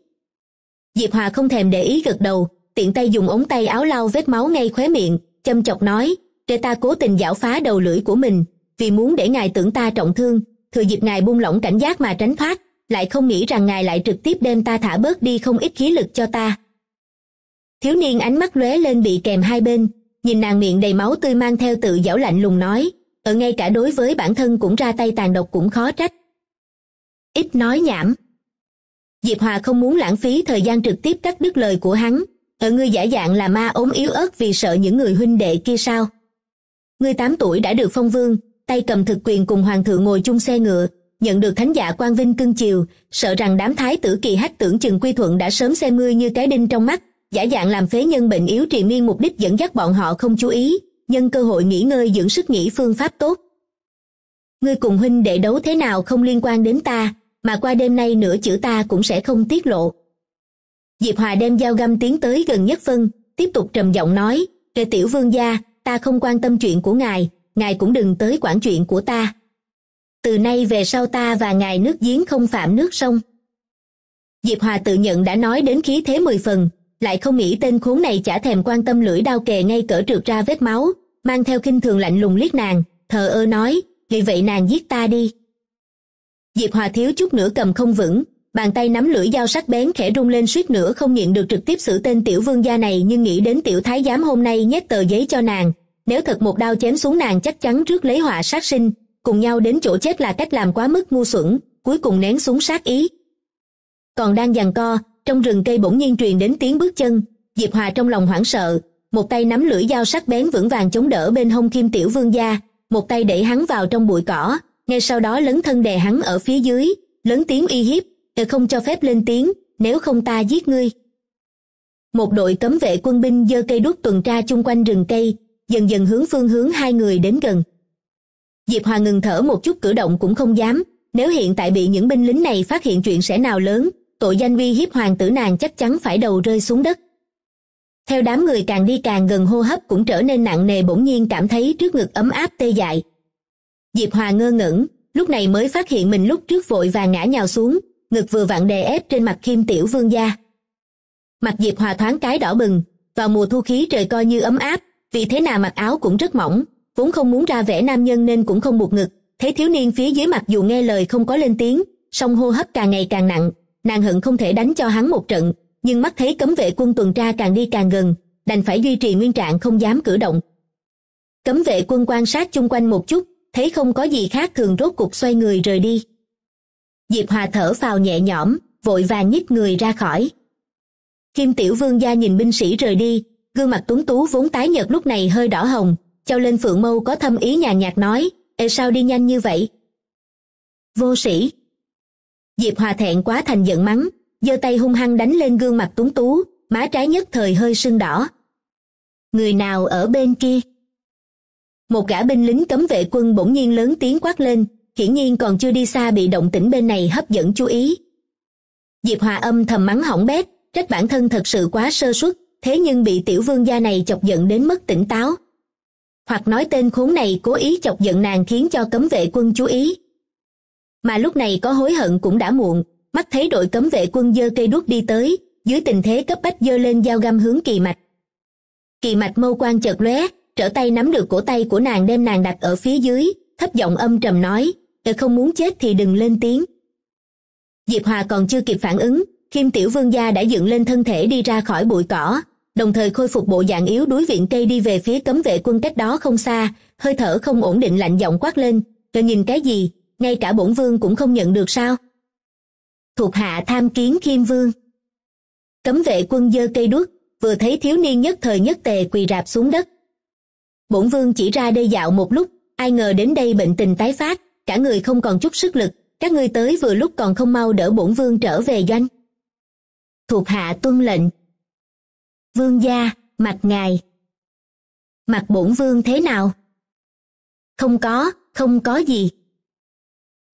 S1: diệp hòa không thèm để ý gật đầu tiện tay dùng ống tay áo lau vết máu ngay khóe miệng châm chọc nói để ta cố tình giảo phá đầu lưỡi của mình vì muốn để ngài tưởng ta trọng thương thừa dịp ngài buông lỏng cảnh giác mà tránh thoát lại không nghĩ rằng ngài lại trực tiếp đem ta thả bớt đi không ít khí lực cho ta thiếu niên ánh mắt lóe lên bị kèm hai bên nhìn nàng miệng đầy máu tươi mang theo tự giảo lạnh lùng nói ở ngay cả đối với bản thân cũng ra tay tàn độc cũng khó trách ít nói nhảm diệp hòa không muốn lãng phí thời gian trực tiếp cắt đứt lời của hắn ở ngươi giả dạng là ma ốm yếu ớt vì sợ những người huynh đệ kia sao ngươi tám tuổi đã được phong vương tay cầm thực quyền cùng hoàng thượng ngồi chung xe ngựa nhận được thánh giả quan vinh cưng chiều sợ rằng đám thái tử kỳ hách tưởng chừng quy thuận đã sớm xem ngươi như cái đinh trong mắt giả dạng làm phế nhân bệnh yếu trì miên mục đích dẫn dắt bọn họ không chú ý nhân cơ hội nghỉ ngơi dưỡng sức nghĩ phương pháp tốt ngươi cùng huynh đệ đấu thế nào không liên quan đến ta mà qua đêm nay nửa chữ ta cũng sẽ không tiết lộ diệp hòa đem dao găm tiến tới gần nhất phân tiếp tục trầm giọng nói lê tiểu vương gia ta không quan tâm chuyện của ngài ngài cũng đừng tới quản chuyện của ta từ nay về sau ta và ngài nước giếng không phạm nước sông diệp hòa tự nhận đã nói đến khí thế mười phần lại không nghĩ tên khốn này chả thèm quan tâm lưỡi đao kề ngay cỡ trượt ra vết máu mang theo kinh thường lạnh lùng liếc nàng thờ ơ nói vì vậy nàng giết ta đi diệp hòa thiếu chút nữa cầm không vững bàn tay nắm lưỡi dao sắc bén khẽ rung lên suýt nữa không nhịn được trực tiếp xử tên tiểu vương gia này nhưng nghĩ đến tiểu thái giám hôm nay nhét tờ giấy cho nàng nếu thật một đao chém xuống nàng chắc chắn trước lấy họa sát sinh cùng nhau đến chỗ chết là cách làm quá mức ngu xuẩn cuối cùng nén xuống sát ý còn đang giằng co trong rừng cây bỗng nhiên truyền đến tiếng bước chân diệp hòa trong lòng hoảng sợ một tay nắm lưỡi dao sắc bén vững vàng chống đỡ bên hông kim tiểu vương gia một tay đẩy hắn vào trong bụi cỏ ngay sau đó lấn thân đè hắn ở phía dưới lớn tiếng uy hiếp e không cho phép lên tiếng nếu không ta giết ngươi một đội cấm vệ quân binh giơ cây đuốc tuần tra chung quanh rừng cây dần dần hướng phương hướng hai người đến gần diệp hòa ngừng thở một chút cử động cũng không dám nếu hiện tại bị những binh lính này phát hiện chuyện sẽ nào lớn tội danh uy hiếp hoàng tử nàng chắc chắn phải đầu rơi xuống đất theo đám người càng đi càng gần hô hấp cũng trở nên nặng nề bỗng nhiên cảm thấy trước ngực ấm áp tê dại diệp hòa ngơ ngẩn lúc này mới phát hiện mình lúc trước vội và ngã nhào xuống ngực vừa vặn đè ép trên mặt kim tiểu vương gia mặt diệp hòa thoáng cái đỏ bừng vào mùa thu khí trời coi như ấm áp vì thế nào mặc áo cũng rất mỏng vốn không muốn ra vẻ nam nhân nên cũng không buộc ngực thấy thiếu niên phía dưới mặt dù nghe lời không có lên tiếng song hô hấp càng ngày càng nặng nàng hận không thể đánh cho hắn một trận nhưng mắt thấy cấm vệ quân tuần tra càng đi càng gần đành phải duy trì nguyên trạng không dám cử động cấm vệ quân quan sát chung quanh một chút thấy không có gì khác thường rốt cục xoay người rời đi diệp hòa thở phào nhẹ nhõm vội vàng nhích người ra khỏi kim tiểu vương gia nhìn binh sĩ rời đi gương mặt tuấn tú vốn tái nhợt lúc này hơi đỏ hồng trao lên phượng mâu có thâm ý nhàn nhạt nói ê sao đi nhanh như vậy vô sĩ diệp hòa thẹn quá thành giận mắng giơ tay hung hăng đánh lên gương mặt tuấn tú má trái nhất thời hơi sưng đỏ người nào ở bên kia một gã binh lính cấm vệ quân bỗng nhiên lớn tiếng quát lên hiển nhiên còn chưa đi xa bị động tĩnh bên này hấp dẫn chú ý diệp hòa âm thầm mắng hỏng bét trách bản thân thật sự quá sơ suất thế nhưng bị tiểu vương gia này chọc giận đến mất tỉnh táo hoặc nói tên khốn này cố ý chọc giận nàng khiến cho cấm vệ quân chú ý mà lúc này có hối hận cũng đã muộn mắt thấy đội cấm vệ quân dơ cây đuốc đi tới dưới tình thế cấp bách dơ lên dao găm hướng kỳ mạch kỳ mạch mâu quan chợt lóe trở tay nắm được cổ tay của nàng đem nàng đặt ở phía dưới thấp giọng âm trầm nói "Tôi không muốn chết thì đừng lên tiếng diệp hòa còn chưa kịp phản ứng kim tiểu vương gia đã dựng lên thân thể đi ra khỏi bụi cỏ đồng thời khôi phục bộ dạng yếu đuối viện cây đi về phía cấm vệ quân cách đó không xa hơi thở không ổn định lạnh giọng quát lên rồi nhìn cái gì ngay cả bổn vương cũng không nhận được sao thuộc hạ tham kiến khiêm vương cấm vệ quân dơ cây đuốc vừa thấy thiếu niên nhất thời nhất tề quỳ rạp xuống đất bổn vương chỉ ra đây dạo một lúc ai ngờ đến đây bệnh tình tái phát cả người không còn chút sức lực các ngươi tới vừa lúc còn không mau đỡ bổn vương trở về doanh thuộc hạ tuân lệnh vương gia mặt ngài mặt bổn vương thế nào không có không có gì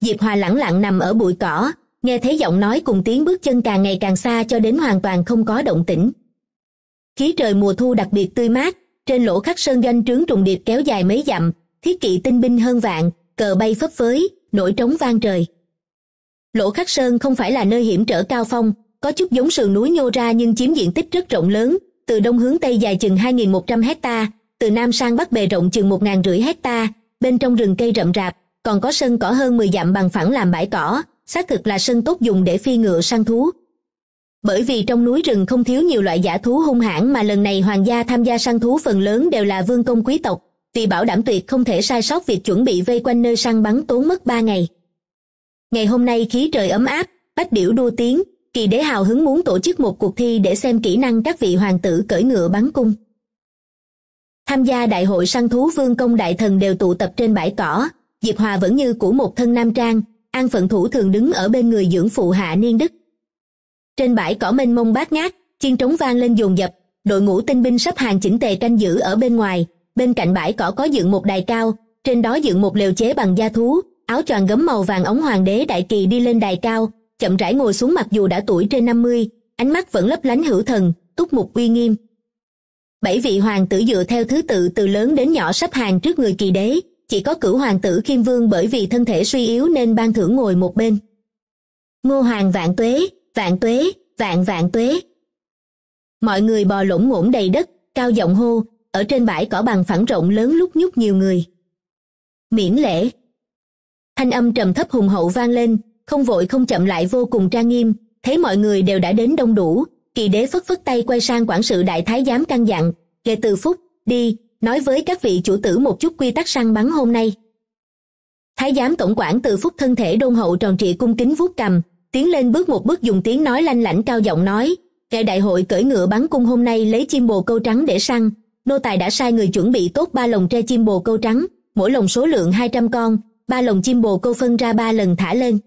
S1: diệp hòa lẳng lặng nằm ở bụi cỏ nghe thấy giọng nói cùng tiếng bước chân càng ngày càng xa cho đến hoàn toàn không có động tĩnh khí trời mùa thu đặc biệt tươi mát trên lỗ khắc sơn doanh trướng trùng điệp kéo dài mấy dặm thiết kỵ tinh binh hơn vạn cờ bay phấp phới nổi trống vang trời lỗ khắc sơn không phải là nơi hiểm trở cao phong có chút giống sườn núi nhô ra nhưng chiếm diện tích rất rộng lớn từ đông hướng tây dài chừng 2.100 hecta từ nam sang bắc bề rộng chừng 1.500 hecta bên trong rừng cây rậm rạp còn có sân cỏ hơn mười dặm bằng phẳng làm bãi cỏ xác thực là sân tốt dùng để phi ngựa săn thú bởi vì trong núi rừng không thiếu nhiều loại giả thú hung hãn mà lần này hoàng gia tham gia săn thú phần lớn đều là vương công quý tộc vì bảo đảm tuyệt không thể sai sót việc chuẩn bị vây quanh nơi săn bắn tốn mất ba ngày ngày hôm nay khí trời ấm áp bách điểu đua tiếng kỳ đế hào hứng muốn tổ chức một cuộc thi để xem kỹ năng các vị hoàng tử cưỡi ngựa bắn cung tham gia đại hội săn thú vương công đại thần đều tụ tập trên bãi cỏ diệp hòa vẫn như của một thân nam trang an phận thủ thường đứng ở bên người dưỡng phụ hạ niên đức trên bãi cỏ mênh mông bát ngát chiên trống vang lên dồn dập đội ngũ tinh binh sắp hàng chỉnh tề canh giữ ở bên ngoài bên cạnh bãi cỏ có dựng một đài cao trên đó dựng một lều chế bằng da thú áo choàng gấm màu vàng ống hoàng đế đại kỳ đi lên đài cao chậm rãi ngồi xuống mặc dù đã tuổi trên năm mươi ánh mắt vẫn lấp lánh hữu thần túc mục uy nghiêm bảy vị hoàng tử dựa theo thứ tự từ lớn đến nhỏ sắp hàng trước người kỳ đế chỉ có cửu hoàng tử kim vương bởi vì thân thể suy yếu nên ban thưởng ngồi một bên ngô hoàng vạn tuế vạn tuế vạn vạn tuế mọi người bò lổn ngổn đầy đất cao giọng hô ở trên bãi cỏ bằng phẳng rộng lớn lúc nhúc nhiều người miễn lễ thanh âm trầm thấp hùng hậu vang lên không vội không chậm lại vô cùng trang nghiêm thấy mọi người đều đã đến đông đủ kỳ đế phất phất tay quay sang quản sự đại thái giám căn dặn kể từ phút đi nói với các vị chủ tử một chút quy tắc săn bắn hôm nay thái giám tổng quản từ phút thân thể đôn hậu tròn trịa cung kính vuốt cầm tiến lên bước một bước dùng tiếng nói lanh lảnh cao giọng nói kẻ đại hội cưỡi ngựa bắn cung hôm nay lấy chim bồ câu trắng để săn nô tài đã sai người chuẩn bị tốt ba lồng tre chim bồ câu trắng mỗi lồng số lượng hai trăm con ba lồng chim bồ câu phân ra ba lần thả lên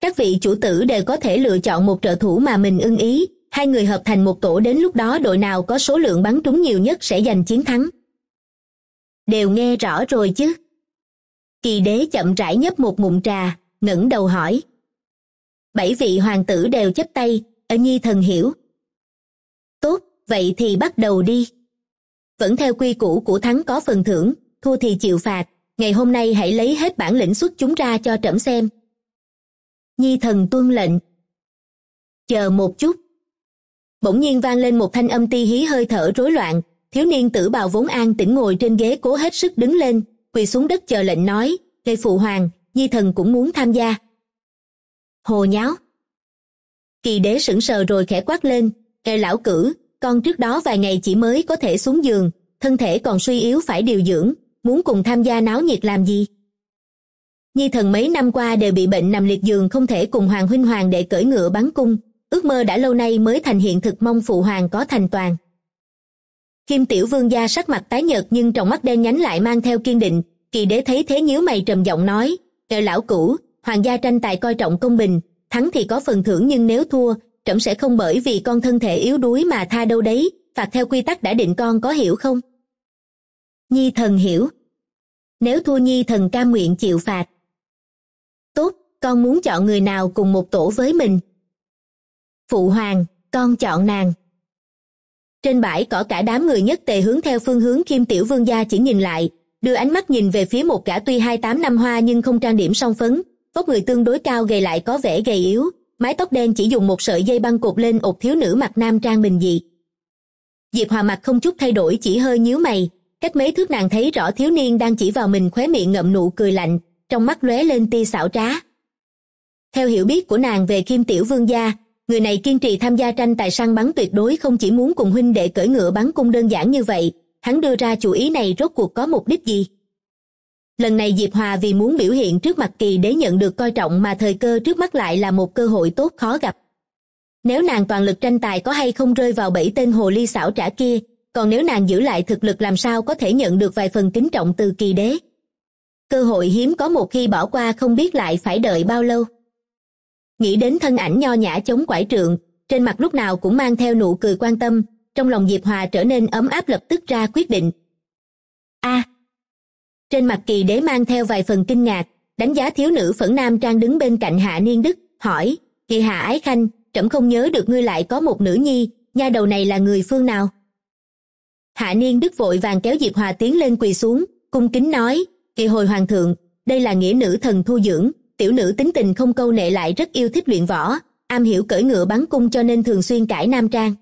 S1: các vị chủ tử đều có thể lựa chọn một trợ thủ mà mình ưng ý hai người hợp thành một tổ đến lúc đó đội nào có số lượng bắn trúng nhiều nhất sẽ giành chiến thắng đều nghe rõ rồi chứ kỳ đế chậm rãi nhấp một ngụm trà ngẩng đầu hỏi bảy vị hoàng tử đều chấp tay ở nhi thần hiểu tốt vậy thì bắt đầu đi vẫn theo quy củ của thắng có phần thưởng thua thì chịu phạt ngày hôm nay hãy lấy hết bản lĩnh xuất chúng ra cho trẫm xem nhi thần tuân lệnh chờ một chút bỗng nhiên vang lên một thanh âm ti hí hơi thở rối loạn thiếu niên tử bào vốn an tĩnh ngồi trên ghế cố hết sức đứng lên quỳ xuống đất chờ lệnh nói lê phụ hoàng nhi thần cũng muốn tham gia hồ nháo kỳ đế sững sờ rồi khẽ quát lên kệ lão cử con trước đó vài ngày chỉ mới có thể xuống giường thân thể còn suy yếu phải điều dưỡng muốn cùng tham gia náo nhiệt làm gì nhi thần mấy năm qua đều bị bệnh nằm liệt giường không thể cùng hoàng huynh hoàng để cưỡi ngựa bắn cung ước mơ đã lâu nay mới thành hiện thực mong phụ hoàng có thành toàn kim tiểu vương gia sắc mặt tái nhợt nhưng trong mắt đen nhánh lại mang theo kiên định kỳ đế thấy thế nhíu mày trầm giọng nói kệ lão cũ hoàng gia tranh tài coi trọng công bình thắng thì có phần thưởng nhưng nếu thua trẫm sẽ không bởi vì con thân thể yếu đuối mà tha đâu đấy phạt theo quy tắc đã định con có hiểu không nhi thần hiểu nếu thua nhi thần cam nguyện chịu phạt tốt con muốn chọn người nào cùng một tổ với mình phụ hoàng con chọn nàng trên bãi cỏ cả đám người nhất tề hướng theo phương hướng kim tiểu vương gia chỉ nhìn lại đưa ánh mắt nhìn về phía một gã tuy hai tám năm hoa nhưng không trang điểm song phấn vóc người tương đối cao gầy lại có vẻ gầy yếu mái tóc đen chỉ dùng một sợi dây băng cột lên ột thiếu nữ mặt nam trang bình dị diệp hòa mặt không chút thay đổi chỉ hơi nhíu mày cách mấy thước nàng thấy rõ thiếu niên đang chỉ vào mình khóe miệng ngậm nụ cười lạnh trong mắt lóe lên tia xảo trá theo hiểu biết của nàng về kim tiểu vương gia người này kiên trì tham gia tranh tài săn bắn tuyệt đối không chỉ muốn cùng huynh đệ cưỡi ngựa bắn cung đơn giản như vậy hắn đưa ra chủ ý này rốt cuộc có mục đích gì lần này diệp hòa vì muốn biểu hiện trước mặt kỳ đế nhận được coi trọng mà thời cơ trước mắt lại là một cơ hội tốt khó gặp nếu nàng toàn lực tranh tài có hay không rơi vào bẫy tên hồ ly xảo trả kia còn nếu nàng giữ lại thực lực làm sao có thể nhận được vài phần kính trọng từ kỳ đế cơ hội hiếm có một khi bỏ qua không biết lại phải đợi bao lâu nghĩ đến thân ảnh nho nhã chống quải trượng trên mặt lúc nào cũng mang theo nụ cười quan tâm trong lòng diệp hòa trở nên ấm áp lập tức ra quyết định a trên mặt kỳ đế mang theo vài phần kinh ngạc đánh giá thiếu nữ phẫn nam trang đứng bên cạnh hạ niên đức hỏi kỳ hạ ái khanh trẫm không nhớ được ngươi lại có một nữ nhi nha đầu này là người phương nào hạ niên đức vội vàng kéo diệp hòa tiến lên quỳ xuống cung kính nói kỳ hồi hoàng thượng đây là nghĩa nữ thần thu dưỡng tiểu nữ tính tình không câu nệ lại rất yêu thích luyện võ am hiểu cưỡi ngựa bắn cung cho nên thường xuyên cải nam trang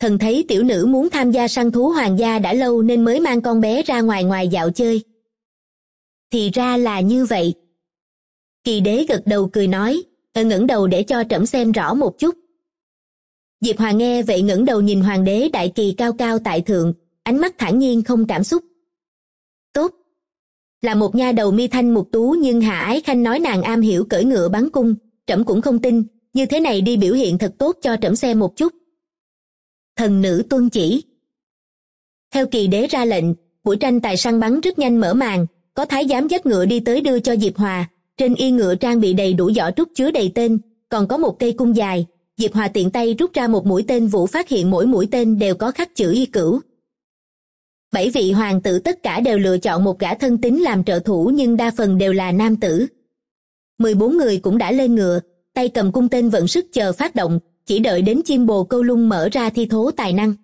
S1: thần thấy tiểu nữ muốn tham gia săn thú hoàng gia đã lâu nên mới mang con bé ra ngoài ngoài dạo chơi thì ra là như vậy kỳ đế gật đầu cười nói ờ ngẩng đầu để cho trẫm xem rõ một chút diệp hòa nghe vậy ngẩng đầu nhìn hoàng đế đại kỳ cao cao tại thượng ánh mắt thản nhiên không cảm xúc là một nha đầu mi thanh mục tú nhưng hà ái khanh nói nàng am hiểu cưỡi ngựa bắn cung trẫm cũng không tin như thế này đi biểu hiện thật tốt cho trẫm xem một chút thần nữ tuân chỉ theo kỳ đế ra lệnh buổi tranh tài săn bắn rất nhanh mở màn có thái giám dắt ngựa đi tới đưa cho diệp hòa trên y ngựa trang bị đầy đủ giỏ trúc chứa đầy tên còn có một cây cung dài diệp hòa tiện tay rút ra một mũi tên vũ phát hiện mỗi mũi tên đều có khắc chữ y cửu bảy vị hoàng tử tất cả đều lựa chọn một gã thân tín làm trợ thủ nhưng đa phần đều là nam tử mười bốn người cũng đã lên ngựa tay cầm cung tên vận sức chờ phát động chỉ đợi đến chim bồ câu lung mở ra thi thố tài năng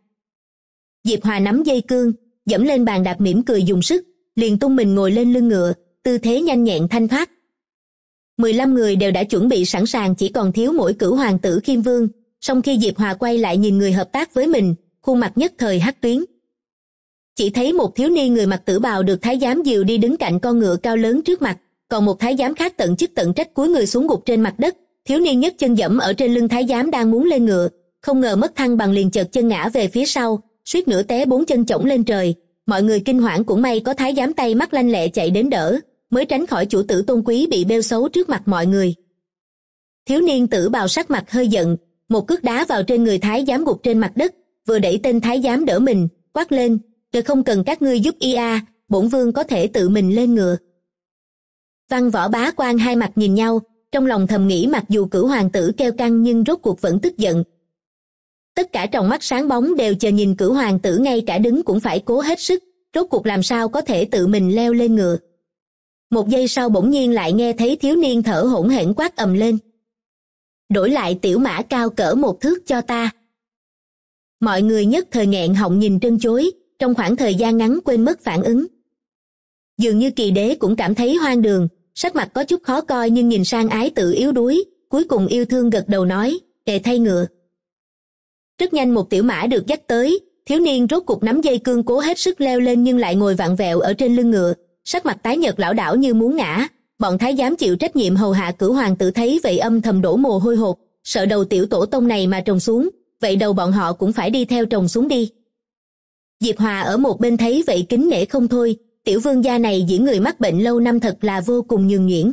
S1: diệp hòa nắm dây cương dẫm lên bàn đạp mỉm cười dùng sức liền tung mình ngồi lên lưng ngựa tư thế nhanh nhẹn thanh thoát mười lăm người đều đã chuẩn bị sẵn sàng chỉ còn thiếu mỗi cử hoàng tử kim vương song khi diệp hòa quay lại nhìn người hợp tác với mình khuôn mặt nhất thời hắc tuyến chỉ thấy một thiếu niên người mặc tử bào được thái giám dìu đi đứng cạnh con ngựa cao lớn trước mặt còn một thái giám khác tận chức tận trách cúi người xuống gục trên mặt đất thiếu niên nhấc chân dẫm ở trên lưng thái giám đang muốn lên ngựa không ngờ mất thăng bằng liền chợt chân ngã về phía sau suýt nữa té bốn chân chổng lên trời mọi người kinh hoảng cũng may có thái giám tay mắt lanh lẹ chạy đến đỡ mới tránh khỏi chủ tử tôn quý bị bêu xấu trước mặt mọi người thiếu niên tử bào sắc mặt hơi giận một cước đá vào trên người thái giám gục trên mặt đất vừa đẩy tên thái giám đỡ mình quát lên tôi không cần các ngươi giúp ia e bổn vương có thể tự mình lên ngựa văn võ bá quan hai mặt nhìn nhau trong lòng thầm nghĩ mặc dù cử hoàng tử kêu căng nhưng rốt cuộc vẫn tức giận tất cả trong mắt sáng bóng đều chờ nhìn cử hoàng tử ngay cả đứng cũng phải cố hết sức rốt cuộc làm sao có thể tự mình leo lên ngựa một giây sau bỗng nhiên lại nghe thấy thiếu niên thở hổn hển quát ầm lên đổi lại tiểu mã cao cỡ một thước cho ta mọi người nhất thời nghẹn họng nhìn trân chối trong khoảng thời gian ngắn quên mất phản ứng dường như kỳ đế cũng cảm thấy hoang đường sắc mặt có chút khó coi nhưng nhìn sang ái tự yếu đuối cuối cùng yêu thương gật đầu nói để thay ngựa rất nhanh một tiểu mã được dắt tới thiếu niên rốt cục nắm dây cương cố hết sức leo lên nhưng lại ngồi vặn vẹo ở trên lưng ngựa sắc mặt tái nhợt lão đảo như muốn ngã bọn thái giám chịu trách nhiệm hầu hạ cử hoàng tử thấy vậy âm thầm đổ mồ hôi hột sợ đầu tiểu tổ tông này mà trồng xuống vậy đầu bọn họ cũng phải đi theo trồng xuống đi diệp hòa ở một bên thấy vậy kính nể không thôi tiểu vương gia này diễn người mắc bệnh lâu năm thật là vô cùng nhường nhuyễn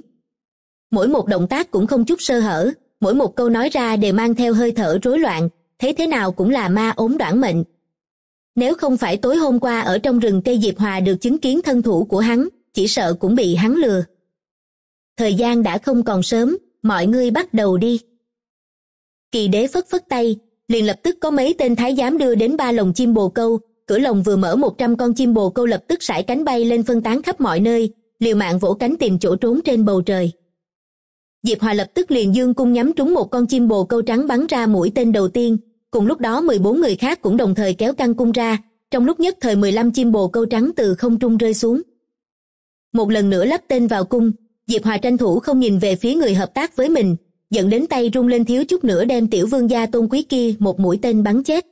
S1: mỗi một động tác cũng không chút sơ hở mỗi một câu nói ra đều mang theo hơi thở rối loạn thấy thế nào cũng là ma ốm đoản mệnh nếu không phải tối hôm qua ở trong rừng cây diệp hòa được chứng kiến thân thủ của hắn chỉ sợ cũng bị hắn lừa thời gian đã không còn sớm mọi ngươi bắt đầu đi kỳ đế phất phất tay liền lập tức có mấy tên thái giám đưa đến ba lồng chim bồ câu cửa lồng vừa mở một trăm con chim bồ câu lập tức sải cánh bay lên phân tán khắp mọi nơi liều mạng vỗ cánh tìm chỗ trốn trên bầu trời diệp hòa lập tức liền dương cung nhắm trúng một con chim bồ câu trắng bắn ra mũi tên đầu tiên cùng lúc đó mười bốn người khác cũng đồng thời kéo căng cung ra trong lúc nhất thời mười lăm chim bồ câu trắng từ không trung rơi xuống một lần nữa lắp tên vào cung diệp hòa tranh thủ không nhìn về phía người hợp tác với mình dẫn đến tay rung lên thiếu chút nữa đem tiểu vương gia tôn quý kia một mũi tên bắn chết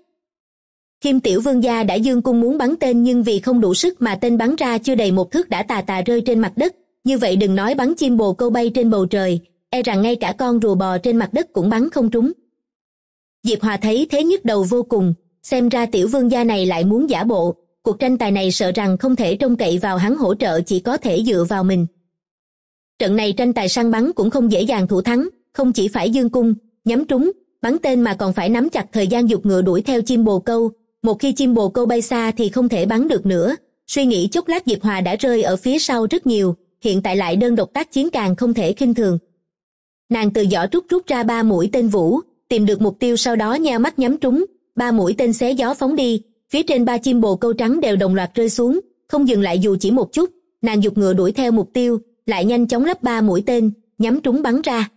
S1: kim tiểu vương gia đã dương cung muốn bắn tên nhưng vì không đủ sức mà tên bắn ra chưa đầy một thước đã tà tà rơi trên mặt đất như vậy đừng nói bắn chim bồ câu bay trên bầu trời e rằng ngay cả con rùa bò trên mặt đất cũng bắn không trúng diệp hòa thấy thế nhức đầu vô cùng xem ra tiểu vương gia này lại muốn giả bộ cuộc tranh tài này sợ rằng không thể trông cậy vào hắn hỗ trợ chỉ có thể dựa vào mình trận này tranh tài săn bắn cũng không dễ dàng thủ thắng không chỉ phải dương cung nhắm trúng bắn tên mà còn phải nắm chặt thời gian giục ngựa đuổi theo chim bồ câu một khi chim bồ câu bay xa thì không thể bắn được nữa suy nghĩ chốc lát diệp hòa đã rơi ở phía sau rất nhiều hiện tại lại đơn độc tác chiến càng không thể khinh thường nàng từ giỏ trúc rút ra ba mũi tên vũ tìm được mục tiêu sau đó nheo mắt nhắm trúng ba mũi tên xé gió phóng đi phía trên ba chim bồ câu trắng đều đồng loạt rơi xuống không dừng lại dù chỉ một chút nàng giục ngựa đuổi theo mục tiêu lại nhanh chóng lắp ba mũi tên nhắm trúng bắn ra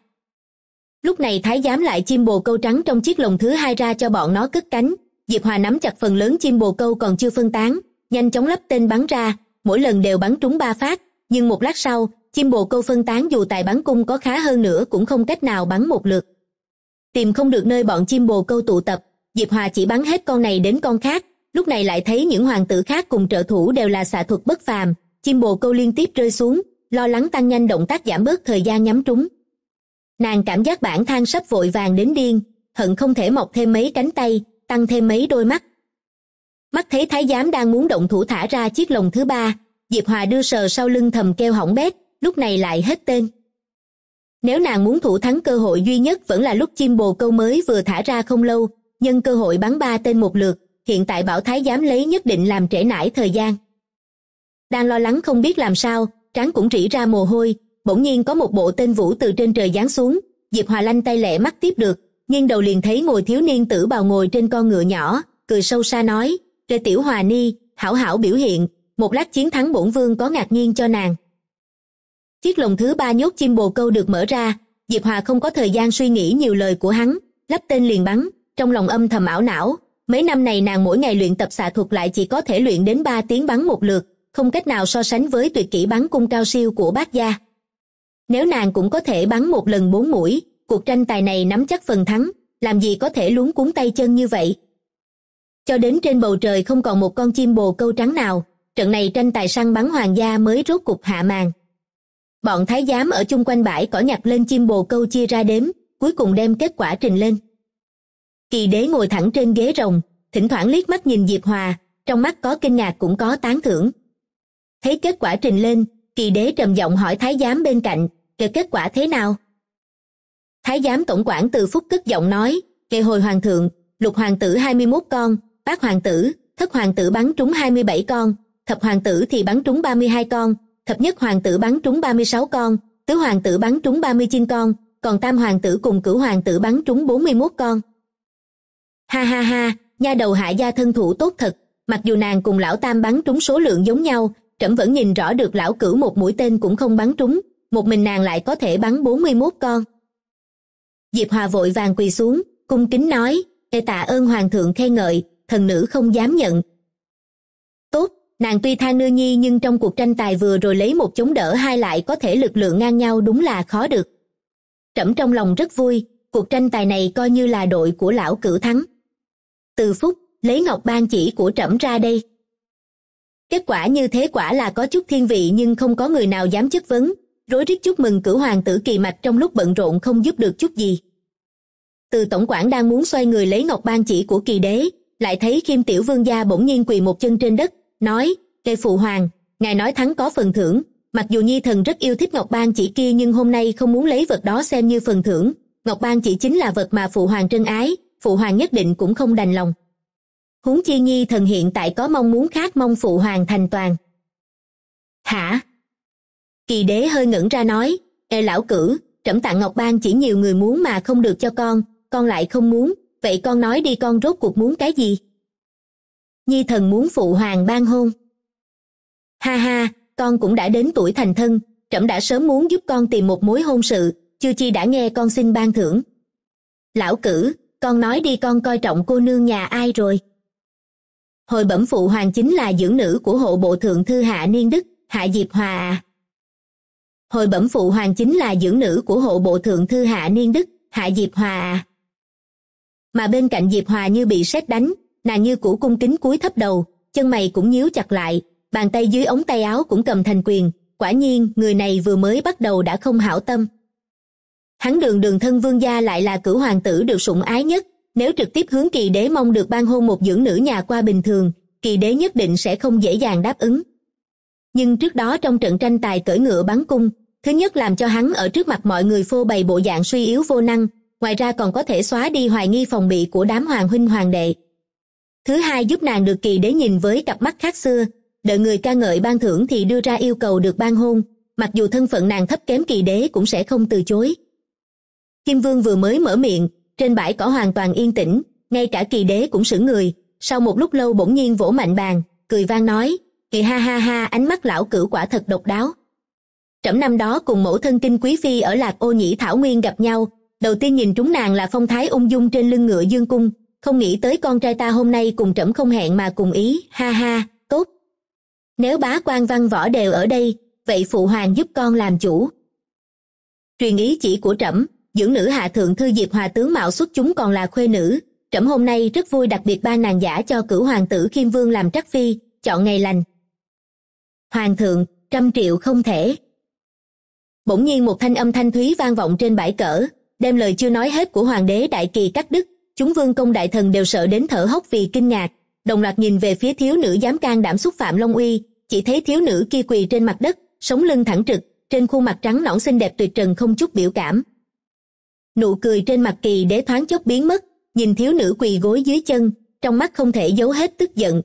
S1: lúc này thái giám lại chim bồ câu trắng trong chiếc lồng thứ hai ra cho bọn nó cất cánh diệp hòa nắm chặt phần lớn chim bồ câu còn chưa phân tán nhanh chóng lắp tên bắn ra mỗi lần đều bắn trúng ba phát nhưng một lát sau chim bồ câu phân tán dù tài bắn cung có khá hơn nữa cũng không cách nào bắn một lượt tìm không được nơi bọn chim bồ câu tụ tập diệp hòa chỉ bắn hết con này đến con khác lúc này lại thấy những hoàng tử khác cùng trợ thủ đều là xạ thuật bất phàm chim bồ câu liên tiếp rơi xuống lo lắng tăng nhanh động tác giảm bớt thời gian nhắm trúng nàng cảm giác bản thang sắp vội vàng đến điên hận không thể mọc thêm mấy cánh tay tăng thêm mấy đôi mắt mắt thấy thái giám đang muốn động thủ thả ra chiếc lồng thứ ba diệp hòa đưa sờ sau lưng thầm kêu hỏng bét lúc này lại hết tên nếu nàng muốn thủ thắng cơ hội duy nhất vẫn là lúc chim bồ câu mới vừa thả ra không lâu nhân cơ hội bắn ba tên một lượt hiện tại bảo thái giám lấy nhất định làm trễ nải thời gian đang lo lắng không biết làm sao trán cũng rỉ ra mồ hôi bỗng nhiên có một bộ tên vũ từ trên trời giáng xuống diệp hòa lanh tay lẹ mắt tiếp được nghiêng đầu liền thấy ngồi thiếu niên tử bào ngồi trên con ngựa nhỏ cười sâu xa nói "lê tiểu hòa ni hảo hảo biểu hiện một lát chiến thắng bổn vương có ngạc nhiên cho nàng chiếc lồng thứ ba nhốt chim bồ câu được mở ra diệp hòa không có thời gian suy nghĩ nhiều lời của hắn lắp tên liền bắn trong lòng âm thầm ảo não mấy năm này nàng mỗi ngày luyện tập xạ thuật lại chỉ có thể luyện đến ba tiếng bắn một lượt không cách nào so sánh với tuyệt kỹ bắn cung cao siêu của bác gia nếu nàng cũng có thể bắn một lần bốn mũi cuộc tranh tài này nắm chắc phần thắng làm gì có thể luống cuốn tay chân như vậy cho đến trên bầu trời không còn một con chim bồ câu trắng nào trận này tranh tài săn bắn hoàng gia mới rốt cục hạ màn bọn thái giám ở chung quanh bãi cỏ nhặt lên chim bồ câu chia ra đếm cuối cùng đem kết quả trình lên kỳ đế ngồi thẳng trên ghế rồng thỉnh thoảng liếc mắt nhìn diệp hòa trong mắt có kinh ngạc cũng có tán thưởng thấy kết quả trình lên kỳ đế trầm giọng hỏi thái giám bên cạnh kêu kết quả thế nào thái giám tổng quản từ phúc cất giọng nói ngày hồi hoàng thượng lục hoàng tử hai mươi mốt con bát hoàng tử thất hoàng tử bắn trúng hai mươi bảy con thập hoàng tử thì bắn trúng ba mươi hai con thập nhất hoàng tử bắn trúng ba mươi sáu con tứ hoàng tử bắn trúng ba mươi chín con còn tam hoàng tử cùng cửu hoàng tử bắn trúng bốn mươi mốt con ha ha ha nha đầu hạ gia thân thủ tốt thật mặc dù nàng cùng lão tam bắn trúng số lượng giống nhau trẫm vẫn nhìn rõ được lão cửu một mũi tên cũng không bắn trúng một mình nàng lại có thể bắn bốn mươi mốt con diệp hòa vội vàng quỳ xuống cung kính nói để tạ ơn hoàng thượng khen ngợi thần nữ không dám nhận tốt nàng tuy tha nương nhi nhưng trong cuộc tranh tài vừa rồi lấy một chống đỡ hai lại có thể lực lượng ngang nhau đúng là khó được trẫm trong lòng rất vui cuộc tranh tài này coi như là đội của lão cửu thắng từ phúc lấy ngọc ban chỉ của trẫm ra đây kết quả như thế quả là có chút thiên vị nhưng không có người nào dám chất vấn rối rít chúc mừng cửu hoàng tử kỳ mạch trong lúc bận rộn không giúp được chút gì từ tổng quản đang muốn xoay người lấy ngọc ban chỉ của kỳ đế lại thấy khiêm tiểu vương gia bỗng nhiên quỳ một chân trên đất nói lê phụ hoàng ngài nói thắng có phần thưởng mặc dù nhi thần rất yêu thích ngọc ban chỉ kia nhưng hôm nay không muốn lấy vật đó xem như phần thưởng ngọc ban chỉ chính là vật mà phụ hoàng trân ái phụ hoàng nhất định cũng không đành lòng huống chi nhi thần hiện tại có mong muốn khác mong phụ hoàng thành toàn hả kỳ đế hơi ngẩn ra nói e lão cử trẫm tặng ngọc bang chỉ nhiều người muốn mà không được cho con con lại không muốn vậy con nói đi con rốt cuộc muốn cái gì nhi thần muốn phụ hoàng ban hôn ha ha con cũng đã đến tuổi thành thân trẫm đã sớm muốn giúp con tìm một mối hôn sự chưa chi đã nghe con xin ban thưởng lão cử con nói đi con coi trọng cô nương nhà ai rồi hồi bẩm phụ hoàng chính là dưỡng nữ của hộ bộ thượng thư hạ niên đức hạ diệp hòa à hồi bẩm phụ hoàng chính là dưỡng nữ của hộ bộ thượng thư hạ niên đức hạ diệp hòa à mà bên cạnh diệp hòa như bị sét đánh nàng như củ cung kính cúi thấp đầu chân mày cũng nhíu chặt lại bàn tay dưới ống tay áo cũng cầm thành quyền quả nhiên người này vừa mới bắt đầu đã không hảo tâm hắn đường đường thân vương gia lại là cử hoàng tử được sủng ái nhất nếu trực tiếp hướng kỳ đế mong được ban hôn một dưỡng nữ nhà qua bình thường kỳ đế nhất định sẽ không dễ dàng đáp ứng nhưng trước đó trong trận tranh tài cởi ngựa bắn cung thứ nhất làm cho hắn ở trước mặt mọi người phô bày bộ dạng suy yếu vô năng ngoài ra còn có thể xóa đi hoài nghi phòng bị của đám hoàng huynh hoàng đệ thứ hai giúp nàng được kỳ đế nhìn với cặp mắt khác xưa đợi người ca ngợi ban thưởng thì đưa ra yêu cầu được ban hôn mặc dù thân phận nàng thấp kém kỳ đế cũng sẽ không từ chối kim vương vừa mới mở miệng trên bãi cỏ hoàn toàn yên tĩnh ngay cả kỳ đế cũng sững người sau một lúc lâu bỗng nhiên vỗ mạnh bàn cười vang nói kỳ ha ha ha ánh mắt lão cửu quả thật độc đáo trẫm năm đó cùng mẫu thân kinh quý phi ở lạc ô nhĩ thảo nguyên gặp nhau đầu tiên nhìn trúng nàng là phong thái ung dung trên lưng ngựa dương cung không nghĩ tới con trai ta hôm nay cùng trẫm không hẹn mà cùng ý ha ha tốt nếu bá quan văn võ đều ở đây vậy phụ hoàng giúp con làm chủ truyền ý chỉ của trẫm dưỡng nữ hạ thượng thư diệp hòa tướng mạo xuất chúng còn là khuê nữ trẫm hôm nay rất vui đặc biệt ban nàng giả cho cử hoàng tử khiêm vương làm trắc phi chọn ngày lành hoàng thượng trăm triệu không thể bỗng nhiên một thanh âm thanh thúy vang vọng trên bãi cỡ đem lời chưa nói hết của hoàng đế đại kỳ cắt đứt chúng vương công đại thần đều sợ đến thở hốc vì kinh ngạc đồng loạt nhìn về phía thiếu nữ dám can đảm xúc phạm long uy chỉ thấy thiếu nữ kia quỳ trên mặt đất sống lưng thẳng trực trên khuôn mặt trắng nõn xinh đẹp tuyệt trần không chút biểu cảm nụ cười trên mặt kỳ đế thoáng chốc biến mất nhìn thiếu nữ quỳ gối dưới chân trong mắt không thể giấu hết tức giận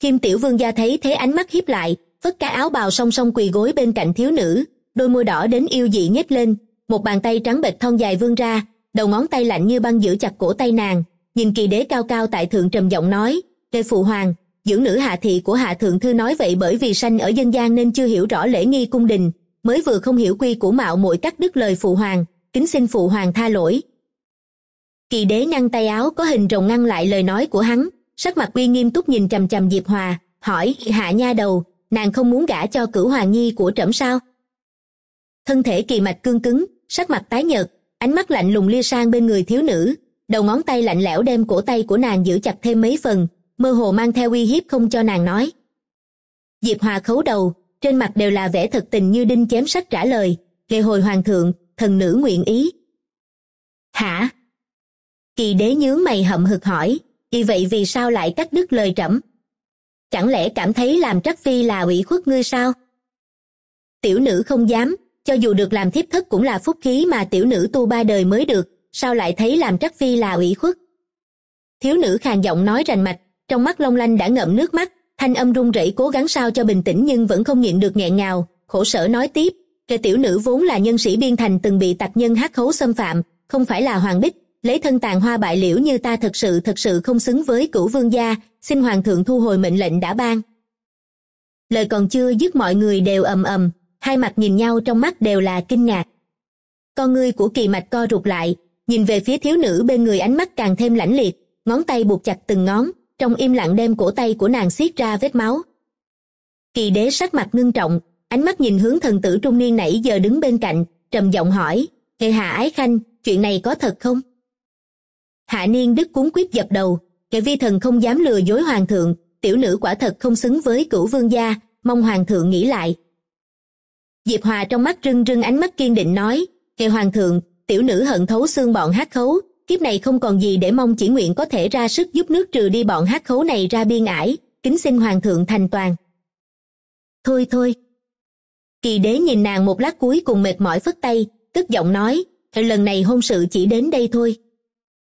S1: kim tiểu vương gia thấy thế ánh mắt hiếp lại vất cái áo bào song song quỳ gối bên cạnh thiếu nữ đôi môi đỏ đến yêu dị nhếch lên một bàn tay trắng bệch thon dài vươn ra đầu ngón tay lạnh như băng giữ chặt cổ tay nàng nhìn kỳ đế cao cao tại thượng trầm giọng nói lê phụ hoàng dưỡng nữ hạ thị của hạ thượng thư nói vậy bởi vì sanh ở dân gian nên chưa hiểu rõ lễ nghi cung đình mới vừa không hiểu quy của mạo muội cắt đứt lời phụ hoàng kính xin phụ hoàng tha lỗi kỳ đế ngăn tay áo có hình rồng ngăn lại lời nói của hắn sắc mặt uy nghiêm túc nhìn chằm chằm diệp hòa hỏi hạ nha đầu nàng không muốn gả cho cửu hoàng nhi của trẫm sao thân thể kỳ mạch cương cứng sắc mặt tái nhợt ánh mắt lạnh lùng lia sang bên người thiếu nữ đầu ngón tay lạnh lẽo đem cổ tay của nàng giữ chặt thêm mấy phần mơ hồ mang theo uy hiếp không cho nàng nói diệp hòa khấu đầu trên mặt đều là vẻ thật tình như đinh chém sắt trả lời lệ hồi hoàng thượng thần nữ nguyện ý hả kỳ đế nhướng mày hậm hực hỏi vì vậy vì sao lại cắt đứt lời trẫm chẳng lẽ cảm thấy làm trắc phi là ủy khuất ngươi sao tiểu nữ không dám cho dù được làm thiếp thất cũng là phúc khí mà tiểu nữ tu ba đời mới được sao lại thấy làm trắc phi là ủy khuất thiếu nữ khàn giọng nói rành mạch trong mắt long lanh đã ngậm nước mắt thanh âm run rẩy cố gắng sao cho bình tĩnh nhưng vẫn không nhịn được nghẹn ngào khổ sở nói tiếp kẻ tiểu nữ vốn là nhân sĩ biên thành từng bị tặc nhân hát khấu xâm phạm không phải là hoàng bích lấy thân tàn hoa bại liễu như ta thật sự thật sự không xứng với cửu vương gia xin hoàng thượng thu hồi mệnh lệnh đã ban lời còn chưa dứt mọi người đều ầm ầm hai mặt nhìn nhau trong mắt đều là kinh ngạc con ngươi của kỳ mạch co rụt lại nhìn về phía thiếu nữ bên người ánh mắt càng thêm lãnh liệt ngón tay buộc chặt từng ngón trong im lặng đem cổ tay của nàng xiết ra vết máu kỳ đế sắc mặt ngưng trọng ánh mắt nhìn hướng thần tử trung niên nãy giờ đứng bên cạnh trầm giọng hỏi hệ hạ ái khanh chuyện này có thật không hạ niên đức cuốn quyết dập đầu kẻ vi thần không dám lừa dối hoàng thượng tiểu nữ quả thật không xứng với cửu vương gia mong hoàng thượng nghĩ lại diệp hòa trong mắt rưng rưng ánh mắt kiên định nói hệ hoàng thượng tiểu nữ hận thấu xương bọn hát khấu kiếp này không còn gì để mong chỉ nguyện có thể ra sức giúp nước trừ đi bọn hát khấu này ra biên ải kính xin hoàng thượng thành toàn thôi thôi kỳ đế nhìn nàng một lát cuối cùng mệt mỏi phất tay tức giọng nói lần này hôn sự chỉ đến đây thôi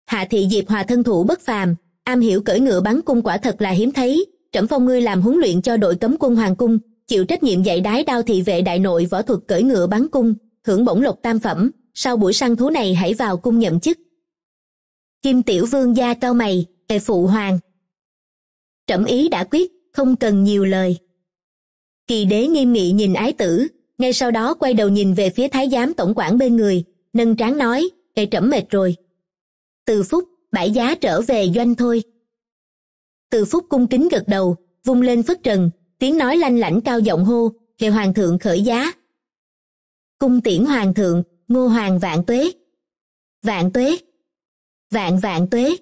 S1: hạ thị diệp hòa thân thủ bất phàm am hiểu cởi ngựa bắn cung quả thật là hiếm thấy trẫm phong ngươi làm huấn luyện cho đội cấm quân hoàng cung chịu trách nhiệm dạy đái đao thị vệ đại nội võ thuật cưỡi ngựa bắn cung hưởng bổng lộc tam phẩm sau buổi săn thú này hãy vào cung nhậm chức kim tiểu vương gia cao mày kề phụ hoàng trẫm ý đã quyết không cần nhiều lời kỳ đế nghiêm nghị nhìn ái tử ngay sau đó quay đầu nhìn về phía thái giám tổng quản bên người nâng trán nói kề trẫm mệt rồi từ phúc bãi giá trở về doanh thôi từ phúc cung kính gật đầu vung lên phất trần tiếng nói lanh lảnh cao giọng hô kêu hoàng thượng khởi giá cung tiễn hoàng thượng ngô hoàng vạn tuế vạn tuế vạn vạn tuế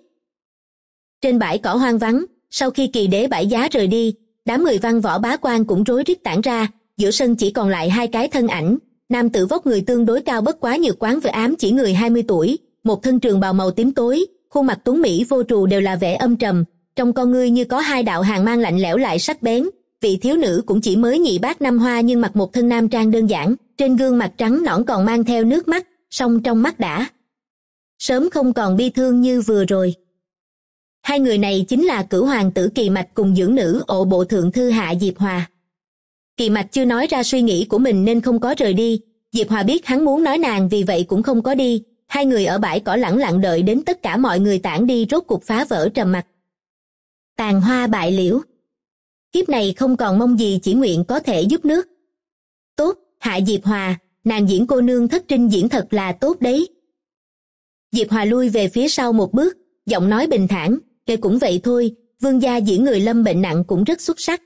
S1: trên bãi cỏ hoang vắng sau khi kỳ đế bãi giá rời đi đám người văn võ bá quan cũng rối rít tản ra giữa sân chỉ còn lại hai cái thân ảnh nam tử vóc người tương đối cao bất quá nhược quán vừa ám chỉ người hai mươi tuổi một thân trường bào màu tím tối khuôn mặt tuấn mỹ vô trù đều là vẻ âm trầm trong con ngươi như có hai đạo hàng mang lạnh lẽo lại sắc bén vị thiếu nữ cũng chỉ mới nhị bát năm hoa nhưng mặc một thân nam trang đơn giản trên gương mặt trắng nõn còn mang theo nước mắt song trong mắt đã sớm không còn bi thương như vừa rồi hai người này chính là cửu hoàng tử kỳ mạch cùng dưỡng nữ ộ bộ thượng thư hạ diệp hòa kỳ mạch chưa nói ra suy nghĩ của mình nên không có rời đi diệp hòa biết hắn muốn nói nàng vì vậy cũng không có đi hai người ở bãi cỏ lẳng lặng đợi đến tất cả mọi người tản đi rốt cuộc phá vỡ trầm mặc tàn hoa bại liễu kiếp này không còn mong gì chỉ nguyện có thể giúp nước tốt hạ diệp hòa nàng diễn cô nương thất trinh diễn thật là tốt đấy diệp hòa lui về phía sau một bước giọng nói bình thản kệ cũng vậy thôi vương gia diễn người lâm bệnh nặng cũng rất xuất sắc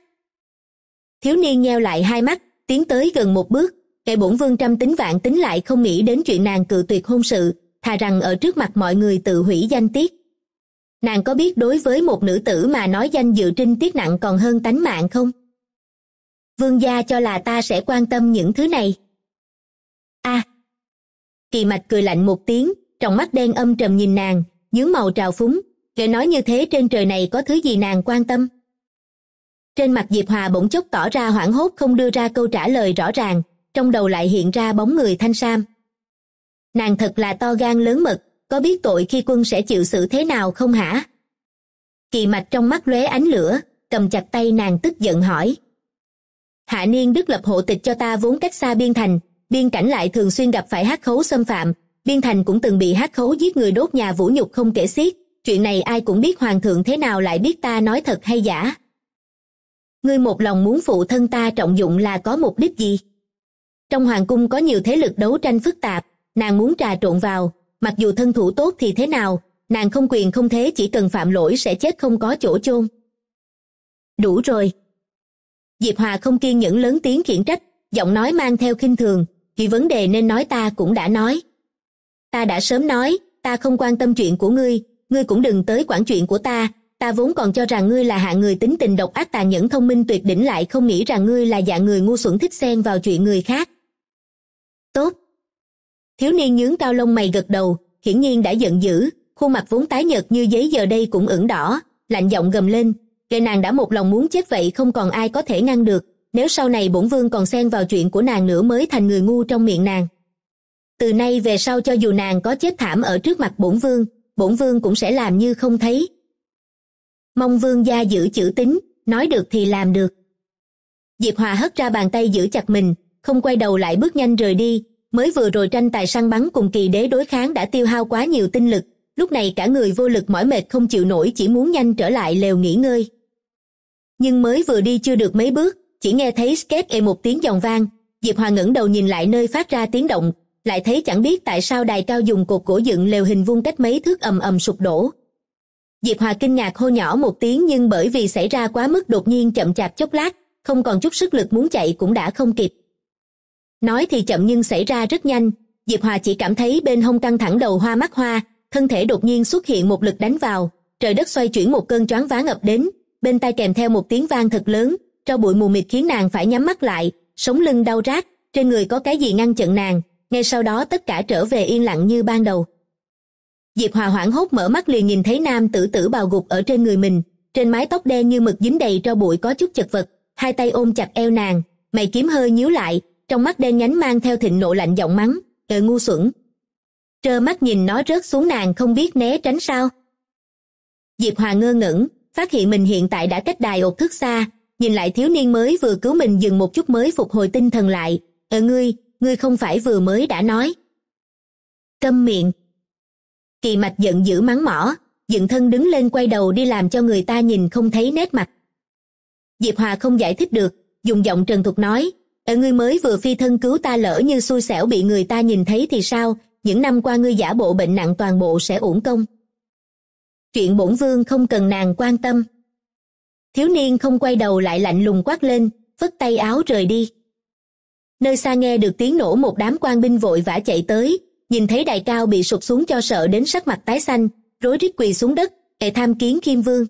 S1: thiếu niên nheo lại hai mắt tiến tới gần một bước kệ bổn vương trăm tính vạn tính lại không nghĩ đến chuyện nàng cự tuyệt hôn sự thà rằng ở trước mặt mọi người tự hủy danh tiết nàng có biết đối với một nữ tử mà nói danh dự trinh tiết nặng còn hơn tánh mạng không vương gia cho là ta sẽ quan tâm những thứ này a kỳ mạch cười lạnh một tiếng trong mắt đen âm trầm nhìn nàng nhướng màu trào phúng lời nói như thế trên trời này có thứ gì nàng quan tâm trên mặt diệp hòa bỗng chốc tỏ ra hoảng hốt không đưa ra câu trả lời rõ ràng trong đầu lại hiện ra bóng người thanh sam nàng thật là to gan lớn mật có biết tội khi quân sẽ chịu xử thế nào không hả kỳ mạch trong mắt lóe ánh lửa cầm chặt tay nàng tức giận hỏi hạ niên đức lập hộ tịch cho ta vốn cách xa biên thành biên cảnh lại thường xuyên gặp phải hát khấu xâm phạm biên thành cũng từng bị hát khấu giết người đốt nhà vũ nhục không kể xiết chuyện này ai cũng biết hoàng thượng thế nào lại biết ta nói thật hay giả ngươi một lòng muốn phụ thân ta trọng dụng là có mục đích gì trong hoàng cung có nhiều thế lực đấu tranh phức tạp nàng muốn trà trộn vào mặc dù thân thủ tốt thì thế nào nàng không quyền không thế chỉ cần phạm lỗi sẽ chết không có chỗ chôn đủ rồi diệp hòa không kiên nhẫn lớn tiếng khiển trách giọng nói mang theo khinh thường vì vấn đề nên nói ta cũng đã nói ta đã sớm nói ta không quan tâm chuyện của ngươi ngươi cũng đừng tới quản chuyện của ta ta vốn còn cho rằng ngươi là hạng người tính tình độc ác tàn nhẫn thông minh tuyệt đỉnh lại không nghĩ rằng ngươi là dạng người ngu xuẩn thích xen vào chuyện người khác thiếu niên nhướng cao lông mày gật đầu hiển nhiên đã giận dữ khuôn mặt vốn tái nhợt như giấy giờ đây cũng ửng đỏ lạnh giọng gầm lên kệ nàng đã một lòng muốn chết vậy không còn ai có thể ngăn được nếu sau này bổn vương còn xen vào chuyện của nàng nữa mới thành người ngu trong miệng nàng từ nay về sau cho dù nàng có chết thảm ở trước mặt bổn vương bổn vương cũng sẽ làm như không thấy mong vương gia giữ chữ tín nói được thì làm được diệp hòa hất ra bàn tay giữ chặt mình không quay đầu lại bước nhanh rời đi mới vừa rồi tranh tài săn bắn cùng kỳ đế đối kháng đã tiêu hao quá nhiều tinh lực lúc này cả người vô lực mỏi mệt không chịu nổi chỉ muốn nhanh trở lại lều nghỉ ngơi nhưng mới vừa đi chưa được mấy bước chỉ nghe thấy skate ê một tiếng giòn vang diệp hòa ngẩng đầu nhìn lại nơi phát ra tiếng động lại thấy chẳng biết tại sao đài cao dùng cột cổ dựng lều hình vuông cách mấy thước ầm ầm sụp đổ diệp hòa kinh ngạc hô nhỏ một tiếng nhưng bởi vì xảy ra quá mức đột nhiên chậm chạp chốc lát không còn chút sức lực muốn chạy cũng đã không kịp nói thì chậm nhưng xảy ra rất nhanh diệp hòa chỉ cảm thấy bên hông căng thẳng đầu hoa mắt hoa thân thể đột nhiên xuất hiện một lực đánh vào trời đất xoay chuyển một cơn choáng váng ập đến bên tai kèm theo một tiếng vang thật lớn cho bụi mù mịt khiến nàng phải nhắm mắt lại sống lưng đau rát trên người có cái gì ngăn chặn nàng ngay sau đó tất cả trở về yên lặng như ban đầu diệp hòa hoảng hốt mở mắt liền nhìn thấy nam tử tử bào gục ở trên người mình trên mái tóc đen như mực dính đầy cho bụi có chút chật vật hai tay ôm chặt eo nàng mày kiếm hơi nhíu lại trong mắt đen nhánh mang theo thịnh nộ lạnh giọng mắng ờ ngu xuẩn trơ mắt nhìn nó rớt xuống nàng không biết né tránh sao diệp hòa ngơ ngẩn phát hiện mình hiện tại đã cách đài ột thước xa nhìn lại thiếu niên mới vừa cứu mình dừng một chút mới phục hồi tinh thần lại ờ ngươi ngươi không phải vừa mới đã nói câm miệng kỳ mạch giận dữ mắng mỏ dựng thân đứng lên quay đầu đi làm cho người ta nhìn không thấy nét mặt diệp hòa không giải thích được dùng giọng trần thục nói đợi ngươi mới vừa phi thân cứu ta lỡ như xui xẻo bị người ta nhìn thấy thì sao những năm qua ngươi giả bộ bệnh nặng toàn bộ sẽ uổng công chuyện bổn vương không cần nàng quan tâm thiếu niên không quay đầu lại lạnh lùng quát lên vứt tay áo rời đi nơi xa nghe được tiếng nổ một đám quan binh vội vã chạy tới nhìn thấy đại cao bị sụt xuống cho sợ đến sắc mặt tái xanh rối rít quỳ xuống đất để tham kiến kim vương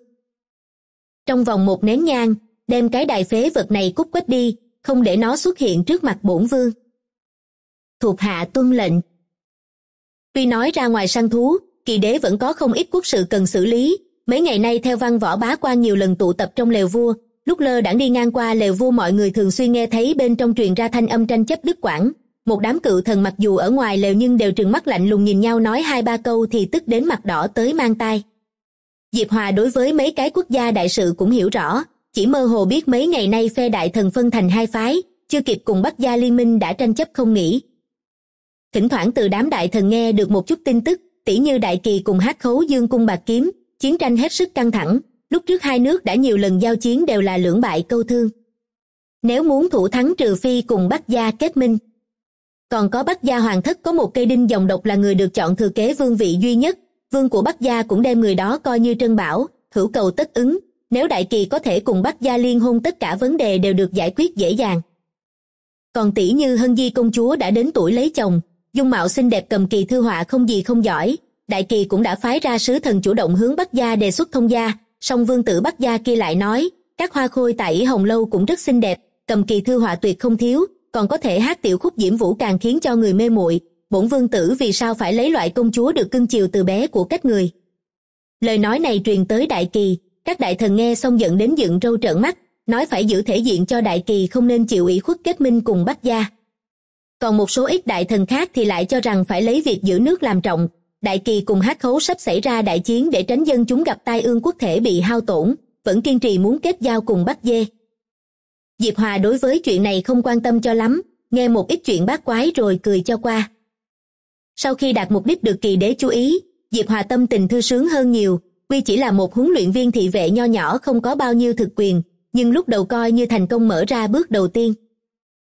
S1: trong vòng một nén nhang đem cái đài phế vật này cút quách đi không để nó xuất hiện trước mặt bổn vương thuộc hạ tuân lệnh tuy nói ra ngoài săn thú kỳ đế vẫn có không ít quốc sự cần xử lý mấy ngày nay theo văn võ bá quan nhiều lần tụ tập trong lều vua lúc lơ đãng đi ngang qua lều vua mọi người thường xuyên nghe thấy bên trong truyền ra thanh âm tranh chấp đức quãng một đám cự thần mặc dù ở ngoài lều nhưng đều trừng mắt lạnh lùng nhìn nhau nói hai ba câu thì tức đến mặt đỏ tới mang tai diệp hòa đối với mấy cái quốc gia đại sự cũng hiểu rõ chỉ mơ hồ biết mấy ngày nay phe đại thần phân thành hai phái chưa kịp cùng bắc gia liên minh đã tranh chấp không nghỉ thỉnh thoảng từ đám đại thần nghe được một chút tin tức tỉ như đại kỳ cùng hát khấu dương cung bạc kiếm chiến tranh hết sức căng thẳng lúc trước hai nước đã nhiều lần giao chiến đều là lưỡng bại câu thương nếu muốn thủ thắng trừ phi cùng bắc gia kết minh còn có bắc gia hoàng thất có một cây đinh dòng độc là người được chọn thừa kế vương vị duy nhất vương của bắc gia cũng đem người đó coi như trân bảo hữu cầu tất ứng nếu đại kỳ có thể cùng bắc gia liên hôn tất cả vấn đề đều được giải quyết dễ dàng còn tỷ như hân di công chúa đã đến tuổi lấy chồng dung mạo xinh đẹp cầm kỳ thư họa không gì không giỏi đại kỳ cũng đã phái ra sứ thần chủ động hướng bắc gia đề xuất thông gia song vương tử bắc gia kia lại nói các hoa khôi tại ỷ hồng lâu cũng rất xinh đẹp cầm kỳ thư họa tuyệt không thiếu còn có thể hát tiểu khúc diễm vũ càng khiến cho người mê muội bổn vương tử vì sao phải lấy loại công chúa được cưng chiều từ bé của cách người lời nói này truyền tới đại kỳ các đại thần nghe xong giận đến dựng râu trợn mắt nói phải giữ thể diện cho đại kỳ không nên chịu ủy khuất kết minh cùng bắc gia còn một số ít đại thần khác thì lại cho rằng phải lấy việc giữ nước làm trọng đại kỳ cùng hát khấu sắp xảy ra đại chiến để tránh dân chúng gặp tai ương quốc thể bị hao tổn vẫn kiên trì muốn kết giao cùng bắc dê diệp hòa đối với chuyện này không quan tâm cho lắm nghe một ít chuyện bát quái rồi cười cho qua sau khi đạt mục đích được kỳ đế chú ý diệp hòa tâm tình thư sướng hơn nhiều quy chỉ là một huấn luyện viên thị vệ nho nhỏ không có bao nhiêu thực quyền nhưng lúc đầu coi như thành công mở ra bước đầu tiên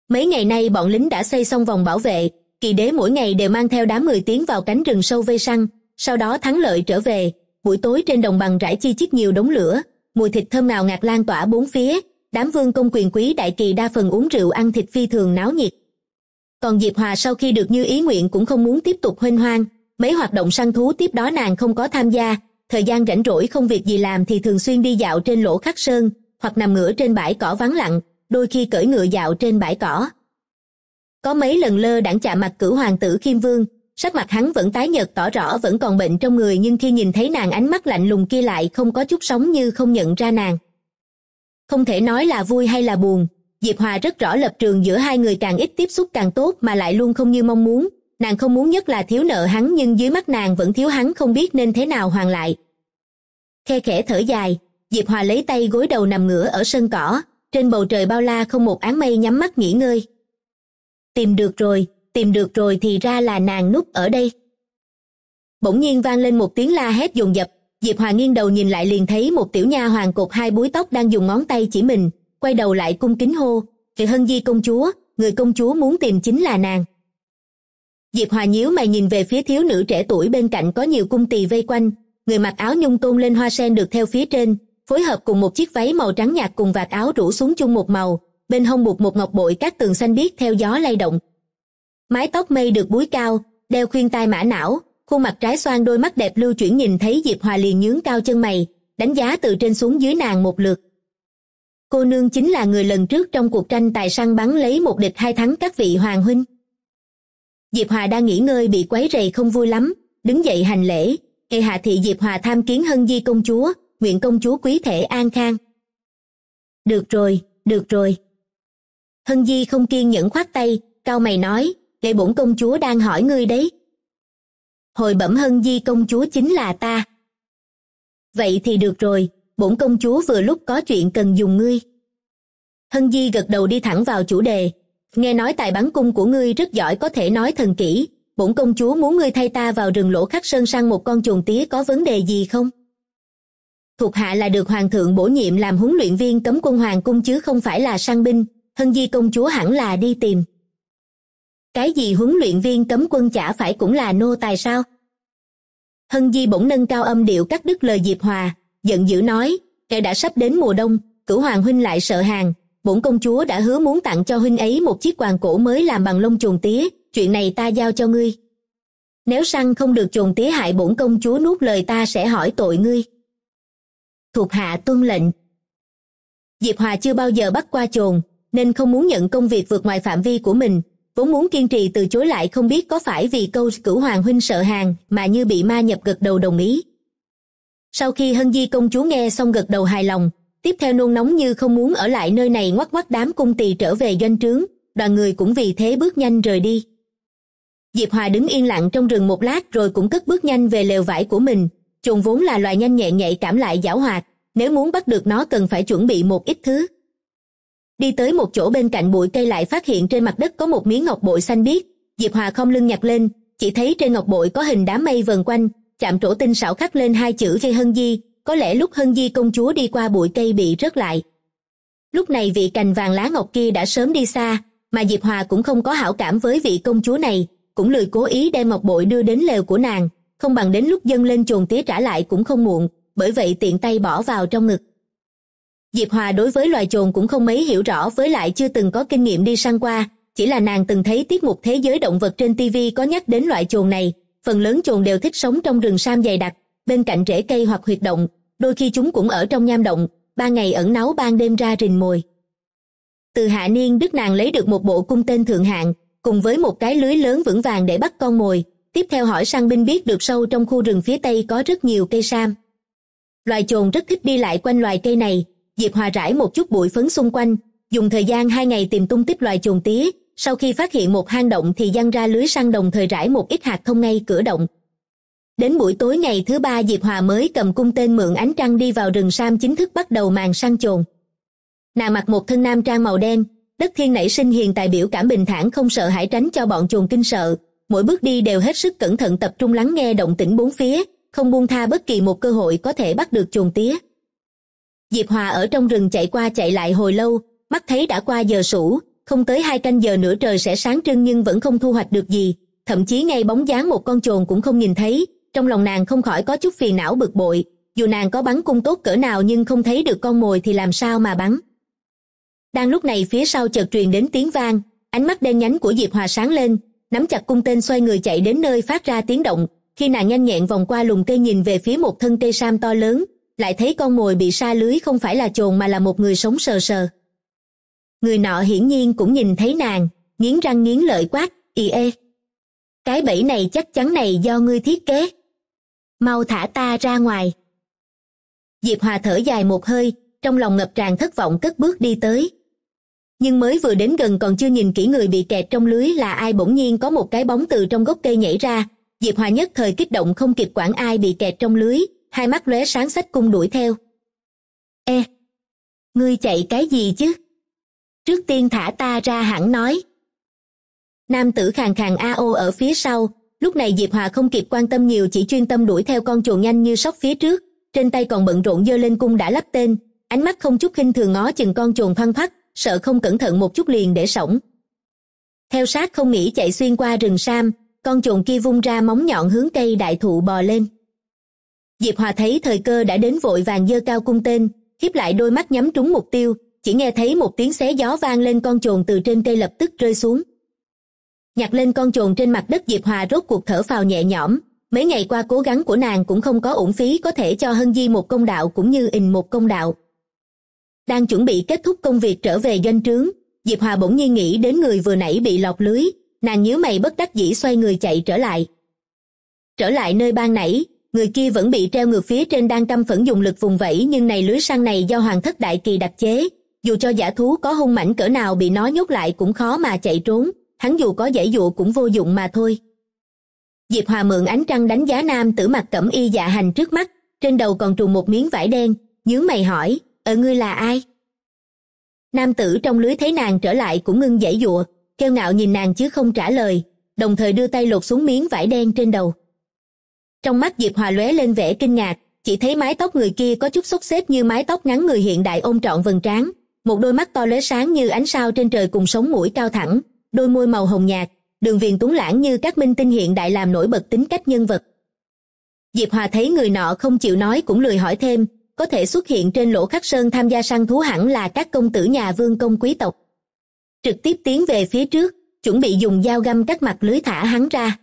S1: mấy ngày nay bọn lính đã xây xong vòng bảo vệ kỳ đế mỗi ngày đều mang theo đám người tiến vào cánh rừng sâu vây săn sau đó thắng lợi trở về buổi tối trên đồng bằng rải chi chít nhiều đống lửa mùi thịt thơm ngào ngạt lan tỏa bốn phía đám vương công quyền quý đại kỳ đa phần uống rượu ăn thịt phi thường náo nhiệt còn diệp hòa sau khi được như ý nguyện cũng không muốn tiếp tục huênh hoang mấy hoạt động săn thú tiếp đó nàng không có tham gia thời gian rảnh rỗi không việc gì làm thì thường xuyên đi dạo trên lỗ khắc sơn hoặc nằm ngửa trên bãi cỏ vắng lặng đôi khi cưỡi ngựa dạo trên bãi cỏ có mấy lần lơ đãng chạm mặt cửu hoàng tử khiêm vương sắc mặt hắn vẫn tái nhợt tỏ rõ vẫn còn bệnh trong người nhưng khi nhìn thấy nàng ánh mắt lạnh lùng kia lại không có chút sống như không nhận ra nàng không thể nói là vui hay là buồn diệp hòa rất rõ lập trường giữa hai người càng ít tiếp xúc càng tốt mà lại luôn không như mong muốn nàng không muốn nhất là thiếu nợ hắn nhưng dưới mắt nàng vẫn thiếu hắn không biết nên thế nào hoàn lại khe khẽ thở dài diệp hòa lấy tay gối đầu nằm ngửa ở sân cỏ trên bầu trời bao la không một áng mây nhắm mắt nghỉ ngơi tìm được rồi tìm được rồi thì ra là nàng núp ở đây bỗng nhiên vang lên một tiếng la hét dồn dập diệp hòa nghiêng đầu nhìn lại liền thấy một tiểu nha hoàng cột hai búi tóc đang dùng ngón tay chỉ mình quay đầu lại cung kính hô vì hân di công chúa người công chúa muốn tìm chính là nàng diệp hòa nhíu mày nhìn về phía thiếu nữ trẻ tuổi bên cạnh có nhiều cung tỳ vây quanh người mặc áo nhung tôn lên hoa sen được theo phía trên phối hợp cùng một chiếc váy màu trắng nhạt cùng vạt áo rủ xuống chung một màu bên hông buộc một ngọc bội các tường xanh biếc theo gió lay động mái tóc mây được búi cao đeo khuyên tai mã não khuôn mặt trái xoan đôi mắt đẹp lưu chuyển nhìn thấy diệp hòa liền nhướng cao chân mày đánh giá từ trên xuống dưới nàng một lượt cô nương chính là người lần trước trong cuộc tranh tài săn bắn lấy một địch hai thắng các vị hoàng huynh diệp hòa đang nghỉ ngơi bị quấy rầy không vui lắm đứng dậy hành lễ hệ hạ thị diệp hòa tham kiến hân di công chúa nguyện công chúa quý thể an khang được rồi được rồi hân di không kiên nhẫn khoát tay cao mày nói lệ bổn công chúa đang hỏi ngươi đấy hồi bẩm hân di công chúa chính là ta vậy thì được rồi bổn công chúa vừa lúc có chuyện cần dùng ngươi hân di gật đầu đi thẳng vào chủ đề nghe nói tài bắn cung của ngươi rất giỏi có thể nói thần kỹ bổn công chúa muốn ngươi thay ta vào rừng lỗ khắc sơn săn một con chuồn tía có vấn đề gì không thuộc hạ là được hoàng thượng bổ nhiệm làm huấn luyện viên cấm quân hoàng cung chứ không phải là săn binh hân di công chúa hẳn là đi tìm cái gì huấn luyện viên cấm quân chả phải cũng là nô tài sao hân di bỗng nâng cao âm điệu cắt đứt lời diệp hòa giận dữ nói kẻ đã sắp đến mùa đông cửu hoàng huynh lại sợ hàng bổn công chúa đã hứa muốn tặng cho huynh ấy một chiếc quàng cổ mới làm bằng lông chuồn tía chuyện này ta giao cho ngươi nếu săn không được chuồn tía hại bổn công chúa nuốt lời ta sẽ hỏi tội ngươi thuộc hạ tuân lệnh diệp hòa chưa bao giờ bắt qua chồn nên không muốn nhận công việc vượt ngoài phạm vi của mình vốn muốn kiên trì từ chối lại không biết có phải vì câu cửu hoàng huynh sợ hàng mà như bị ma nhập gật đầu đồng ý sau khi hân di công chúa nghe xong gật đầu hài lòng tiếp theo nôn nóng như không muốn ở lại nơi này ngoắc ngoắc đám cung tỳ trở về doanh trướng đoàn người cũng vì thế bước nhanh rời đi diệp hòa đứng yên lặng trong rừng một lát rồi cũng cất bước nhanh về lều vải của mình chuồng vốn là loài nhanh nhẹn nhạy cảm lại giảo hoạt nếu muốn bắt được nó cần phải chuẩn bị một ít thứ đi tới một chỗ bên cạnh bụi cây lại phát hiện trên mặt đất có một miếng ngọc bội xanh biếc diệp hòa không lưng nhặt lên chỉ thấy trên ngọc bội có hình đám mây vần quanh chạm trổ tinh xảo khắc lên hai chữ gây hân di có lẽ lúc hân di công chúa đi qua bụi cây bị rớt lại lúc này vị cành vàng lá ngọc kia đã sớm đi xa mà diệp hòa cũng không có hảo cảm với vị công chúa này cũng lười cố ý đem ngọc bội đưa đến lều của nàng không bằng đến lúc dân lên chuồng tía trả lại cũng không muộn bởi vậy tiện tay bỏ vào trong ngực diệp hòa đối với loài chồn cũng không mấy hiểu rõ với lại chưa từng có kinh nghiệm đi săn qua chỉ là nàng từng thấy tiết mục thế giới động vật trên tv có nhắc đến loại chồn này phần lớn chồn đều thích sống trong rừng sam dày đặc bên cạnh rễ cây hoặc huyệt động đôi khi chúng cũng ở trong nham động ba ngày ẩn náu ban đêm ra rình mồi từ hạ niên đức nàng lấy được một bộ cung tên thượng hạng cùng với một cái lưới lớn vững vàng để bắt con mồi tiếp theo hỏi sang binh biết được sâu trong khu rừng phía tây có rất nhiều cây sam loài chồn rất thích đi lại quanh loài cây này diệp hòa rải một chút bụi phấn xung quanh dùng thời gian hai ngày tìm tung tích loài chồn tía sau khi phát hiện một hang động thì giăng ra lưới săn đồng thời rải một ít hạt thông ngay cửa động đến buổi tối ngày thứ ba diệp hòa mới cầm cung tên mượn ánh trăng đi vào rừng sam chính thức bắt đầu màn săn chồn nàng mặc một thân nam trang màu đen đất thiên nảy sinh hiền tài biểu cảm bình thản không sợ hãi tránh cho bọn chuồn kinh sợ mỗi bước đi đều hết sức cẩn thận tập trung lắng nghe động tĩnh bốn phía không buông tha bất kỳ một cơ hội có thể bắt được chuồn tía diệp hòa ở trong rừng chạy qua chạy lại hồi lâu mắt thấy đã qua giờ sủ không tới hai canh giờ nữa trời sẽ sáng trưng nhưng vẫn không thu hoạch được gì thậm chí ngay bóng dáng một con chồn cũng không nhìn thấy trong lòng nàng không khỏi có chút phiền não bực bội dù nàng có bắn cung tốt cỡ nào nhưng không thấy được con mồi thì làm sao mà bắn đang lúc này phía sau chợt truyền đến tiếng vang ánh mắt đen nhánh của diệp hòa sáng lên nắm chặt cung tên xoay người chạy đến nơi phát ra tiếng động khi nàng nhanh nhẹn vòng qua lùm cây nhìn về phía một thân cây sam to lớn lại thấy con mồi bị sa lưới không phải là chồn mà là một người sống sờ sờ người nọ hiển nhiên cũng nhìn thấy nàng nghiến răng nghiến lợi quát ì ê cái bẫy này chắc chắn này do ngươi thiết kế mau thả ta ra ngoài diệp hòa thở dài một hơi trong lòng ngập tràn thất vọng cất bước đi tới nhưng mới vừa đến gần còn chưa nhìn kỹ người bị kẹt trong lưới là ai bỗng nhiên có một cái bóng từ trong gốc cây nhảy ra diệp hòa nhất thời kích động không kịp quản ai bị kẹt trong lưới hai mắt lóe sáng sách cung đuổi theo e ngươi chạy cái gì chứ trước tiên thả ta ra hẳn nói nam tử khàn khàn a ô ở phía sau lúc này diệp hòa không kịp quan tâm nhiều chỉ chuyên tâm đuổi theo con chuồn nhanh như sóc phía trước trên tay còn bận rộn giơ lên cung đã lắp tên ánh mắt không chút khinh thường ngó chừng con chuồn thoăn thoắt sợ không cẩn thận một chút liền để sổng theo sát không nghĩ chạy xuyên qua rừng sam con chuồn kia vung ra móng nhọn hướng cây đại thụ bò lên diệp hòa thấy thời cơ đã đến vội vàng giơ cao cung tên hiếp lại đôi mắt nhắm trúng mục tiêu chỉ nghe thấy một tiếng xé gió vang lên con chuồn từ trên cây lập tức rơi xuống nhặt lên con chuồn trên mặt đất diệp hòa rốt cuộc thở phào nhẹ nhõm mấy ngày qua cố gắng của nàng cũng không có uổng phí có thể cho hân di một công đạo cũng như ình một công đạo đang chuẩn bị kết thúc công việc trở về doanh trướng diệp hòa bỗng nhiên nghĩ đến người vừa nãy bị lọc lưới nàng nhíu mày bất đắc dĩ xoay người chạy trở lại trở lại nơi ban nãy người kia vẫn bị treo ngược phía trên đang căm phẫn dùng lực vùng vẫy nhưng này lưới săn này do hoàng thất đại kỳ đặc chế dù cho giả thú có hung mảnh cỡ nào bị nó nhốt lại cũng khó mà chạy trốn hắn dù có giải dụ cũng vô dụng mà thôi diệp hòa mượn ánh trăng đánh giá nam tử mặt cẩm y dạ hành trước mắt trên đầu còn trùm một miếng vải đen nhướng mày hỏi ở ờ, ngươi là ai nam tử trong lưới thấy nàng trở lại cũng ngưng giải dụa kêu ngạo nhìn nàng chứ không trả lời đồng thời đưa tay lột xuống miếng vải đen trên đầu trong mắt diệp hòa lóe lên vẻ kinh ngạc chỉ thấy mái tóc người kia có chút xốc xếp như mái tóc ngắn người hiện đại ôm trọn vần trán một đôi mắt to lóe sáng như ánh sao trên trời cùng sống mũi cao thẳng đôi môi màu hồng nhạt đường viền tuấn lãng như các minh tinh hiện đại làm nổi bật tính cách nhân vật diệp hòa thấy người nọ không chịu nói cũng lười hỏi thêm có thể xuất hiện trên lỗ khắc sơn tham gia săn thú hẳn là các công tử nhà vương công quý tộc trực tiếp tiến về phía trước chuẩn bị dùng dao găm các mặt lưới thả hắn ra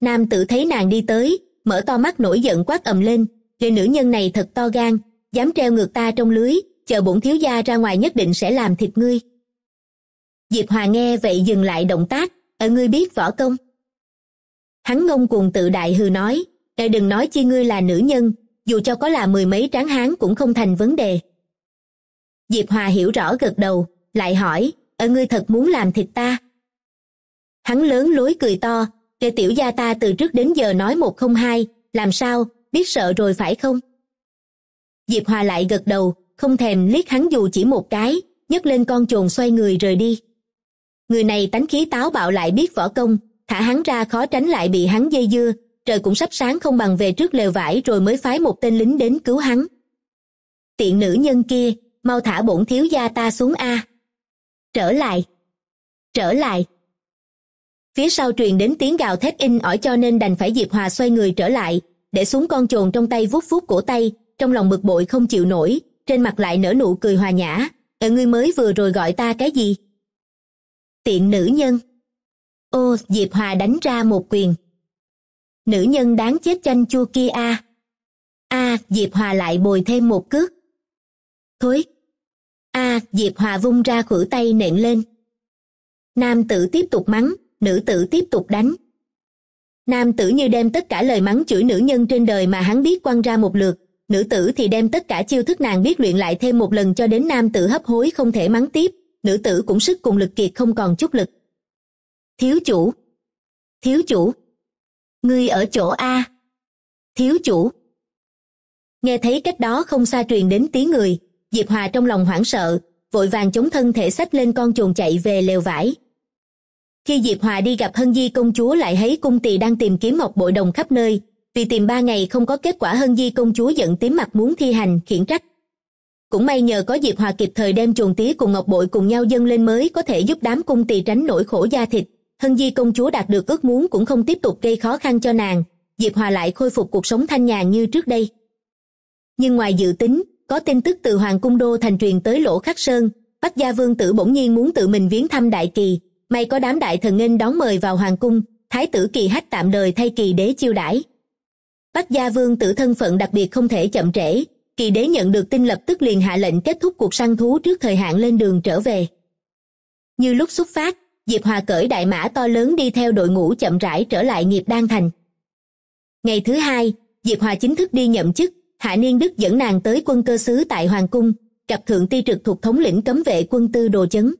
S1: nam tử thấy nàng đi tới mở to mắt nổi giận quát ầm lên rồi nữ nhân này thật to gan dám treo ngược ta trong lưới chờ bổn thiếu gia ra ngoài nhất định sẽ làm thịt ngươi diệp hòa nghe vậy dừng lại động tác ở ngươi biết võ công hắn ngông cuồng tự đại hừ nói để đừng nói chi ngươi là nữ nhân dù cho có là mười mấy tráng hán cũng không thành vấn đề diệp hòa hiểu rõ gật đầu lại hỏi ở ngươi thật muốn làm thịt ta hắn lớn lối cười to để tiểu gia ta từ trước đến giờ nói một không hai làm sao biết sợ rồi phải không diệp hòa lại gật đầu không thèm liếc hắn dù chỉ một cái nhấc lên con chồn xoay người rời đi người này tánh khí táo bạo lại biết võ công thả hắn ra khó tránh lại bị hắn dây dưa trời cũng sắp sáng không bằng về trước lều vải rồi mới phái một tên lính đến cứu hắn tiện nữ nhân kia mau thả bổn thiếu gia ta xuống a trở lại trở lại phía sau truyền đến tiếng gào thét in ỏi cho nên đành phải diệp hòa xoay người trở lại để xuống con chồn trong tay vuốt vuốt cổ tay trong lòng bực bội không chịu nổi trên mặt lại nở nụ cười hòa nhã ở ngươi mới vừa rồi gọi ta cái gì tiện nữ nhân ô diệp hòa đánh ra một quyền nữ nhân đáng chết chanh chua kia a a diệp hòa lại bồi thêm một cước thối a diệp hòa vung ra khử tay nện lên nam tử tiếp tục mắng nữ tử tiếp tục đánh nam tử như đem tất cả lời mắng chửi nữ nhân trên đời mà hắn biết quăng ra một lượt nữ tử thì đem tất cả chiêu thức nàng biết luyện lại thêm một lần cho đến nam tử hấp hối không thể mắng tiếp nữ tử cũng sức cùng lực kiệt không còn chút lực thiếu chủ thiếu chủ ngươi ở chỗ a thiếu chủ nghe thấy cách đó không xa truyền đến tiếng người diệp hòa trong lòng hoảng sợ vội vàng chống thân thể xách lên con chuồn chạy về lều vải khi diệp hòa đi gặp hân di công chúa lại thấy cung tỳ đang tìm kiếm ngọc bội đồng khắp nơi vì tìm ba ngày không có kết quả hân di công chúa giận tím mặt muốn thi hành khiển trách cũng may nhờ có diệp hòa kịp thời đem chuồng tía cùng ngọc bội cùng nhau dâng lên mới có thể giúp đám cung tỳ tránh nỗi khổ da thịt hân di công chúa đạt được ước muốn cũng không tiếp tục gây khó khăn cho nàng diệp hòa lại khôi phục cuộc sống thanh nhàn như trước đây nhưng ngoài dự tính có tin tức từ hoàng cung đô thành truyền tới lỗ khắc sơn bắc gia vương tử bỗng nhiên muốn tự mình viếng thăm đại kỳ may có đám đại thần nghênh đón mời vào hoàng cung thái tử kỳ hách tạm đời thay kỳ đế chiêu đãi bắc gia vương tử thân phận đặc biệt không thể chậm trễ kỳ đế nhận được tin lập tức liền hạ lệnh kết thúc cuộc săn thú trước thời hạn lên đường trở về như lúc xuất phát diệp hòa cởi đại mã to lớn đi theo đội ngũ chậm rãi trở lại nghiệp đan thành ngày thứ hai diệp hòa chính thức đi nhậm chức hạ niên đức dẫn nàng tới quân cơ sứ tại hoàng cung gặp thượng ti trực thuộc thống lĩnh cấm vệ quân tư đồ chấn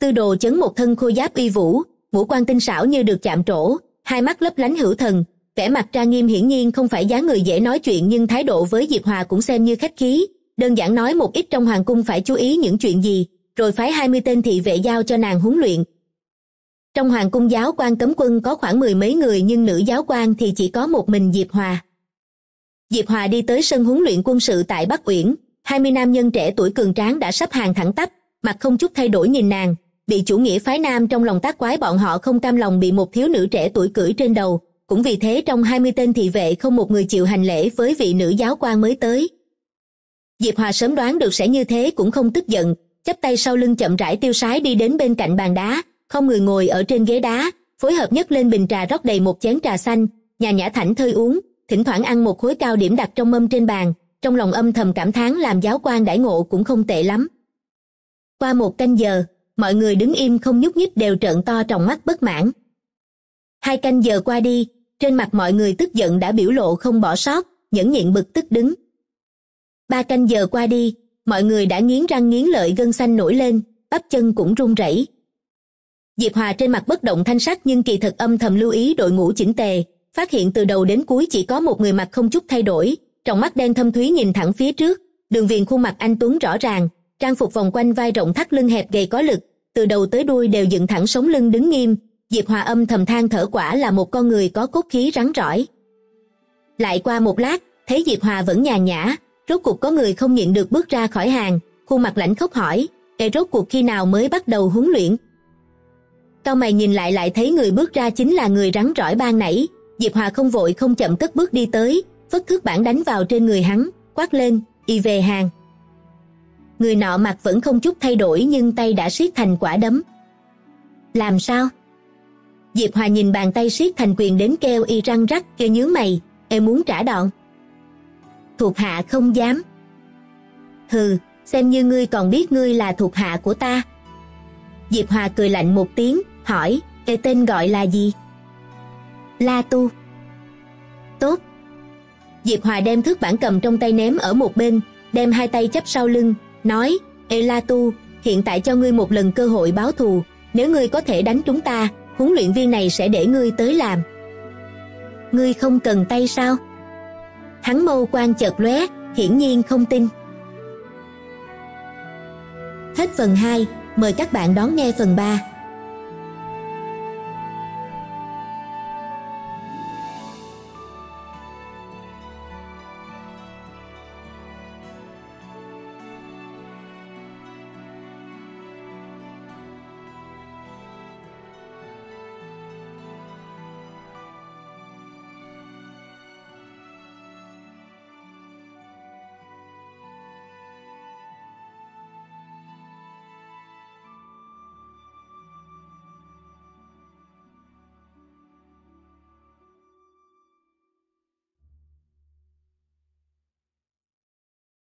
S1: tư đồ chấn một thân khôi giáp uy vũ ngũ quan tinh xảo như được chạm trổ hai mắt lấp lánh hữu thần vẻ mặt trang nghiêm hiển nhiên không phải dáng người dễ nói chuyện nhưng thái độ với diệp hòa cũng xem như khách khí đơn giản nói một ít trong hoàng cung phải chú ý những chuyện gì rồi phái hai mươi tên thị vệ giao cho nàng huấn luyện trong hoàng cung giáo quan cấm quân có khoảng mười mấy người nhưng nữ giáo quan thì chỉ có một mình diệp hòa diệp hòa đi tới sân huấn luyện quân sự tại bắc uyển hai mươi nam nhân trẻ tuổi cường tráng đã sắp hàng thẳng tắp mặt không chút thay đổi nhìn nàng bị chủ nghĩa phái nam trong lòng tác quái bọn họ không cam lòng bị một thiếu nữ trẻ tuổi cưỡi trên đầu cũng vì thế trong hai mươi tên thị vệ không một người chịu hành lễ với vị nữ giáo quan mới tới diệp hòa sớm đoán được sẽ như thế cũng không tức giận chắp tay sau lưng chậm rãi tiêu sái đi đến bên cạnh bàn đá không người ngồi ở trên ghế đá phối hợp nhất lên bình trà rót đầy một chén trà xanh nhà nhã thảnh thơi uống thỉnh thoảng ăn một khối cao điểm đặt trong mâm trên bàn trong lòng âm thầm cảm thán làm giáo quan đãi ngộ cũng không tệ lắm qua một canh giờ mọi người đứng im không nhúc nhích đều trợn to trong mắt bất mãn hai canh giờ qua đi trên mặt mọi người tức giận đã biểu lộ không bỏ sót nhẫn nhịn bực tức đứng ba canh giờ qua đi mọi người đã nghiến răng nghiến lợi gân xanh nổi lên bắp chân cũng run rẩy diệp hòa trên mặt bất động thanh sắc nhưng kỳ thực âm thầm lưu ý đội ngũ chỉnh tề phát hiện từ đầu đến cuối chỉ có một người mặt không chút thay đổi trong mắt đen thâm thúy nhìn thẳng phía trước đường viền khuôn mặt anh tuấn rõ ràng trang phục vòng quanh vai rộng thắt lưng hẹp gầy có lực từ đầu tới đuôi đều dựng thẳng sống lưng đứng nghiêm diệp hòa âm thầm than thở quả là một con người có cốt khí rắn rỏi lại qua một lát thấy diệp hòa vẫn nhàn nhã rốt cuộc có người không nhịn được bước ra khỏi hàng khuôn mặt lãnh khóc hỏi kẻ rốt cuộc khi nào mới bắt đầu huấn luyện cao mày nhìn lại lại thấy người bước ra chính là người rắn rỏi ban nãy diệp hòa không vội không chậm cất bước đi tới phất thước bản đánh vào trên người hắn quát lên y về hàng người nọ mặt vẫn không chút thay đổi nhưng tay đã siết thành quả đấm làm sao diệp hòa nhìn bàn tay siết thành quyền đến kêu y răng rắc kêu nhớ mày em muốn trả đòn thuộc hạ không dám hừ xem như ngươi còn biết ngươi là thuộc hạ của ta diệp hòa cười lạnh một tiếng hỏi cái tên gọi là gì la tu tốt diệp hòa đem thước bản cầm trong tay ném ở một bên đem hai tay chấp sau lưng nói ê la tu hiện tại cho ngươi một lần cơ hội báo thù nếu ngươi có thể đánh chúng ta huấn luyện viên này sẽ để ngươi tới làm ngươi không cần tay sao hắn mâu quan chợt lóe hiển nhiên không tin hết phần hai mời các bạn đón nghe phần ba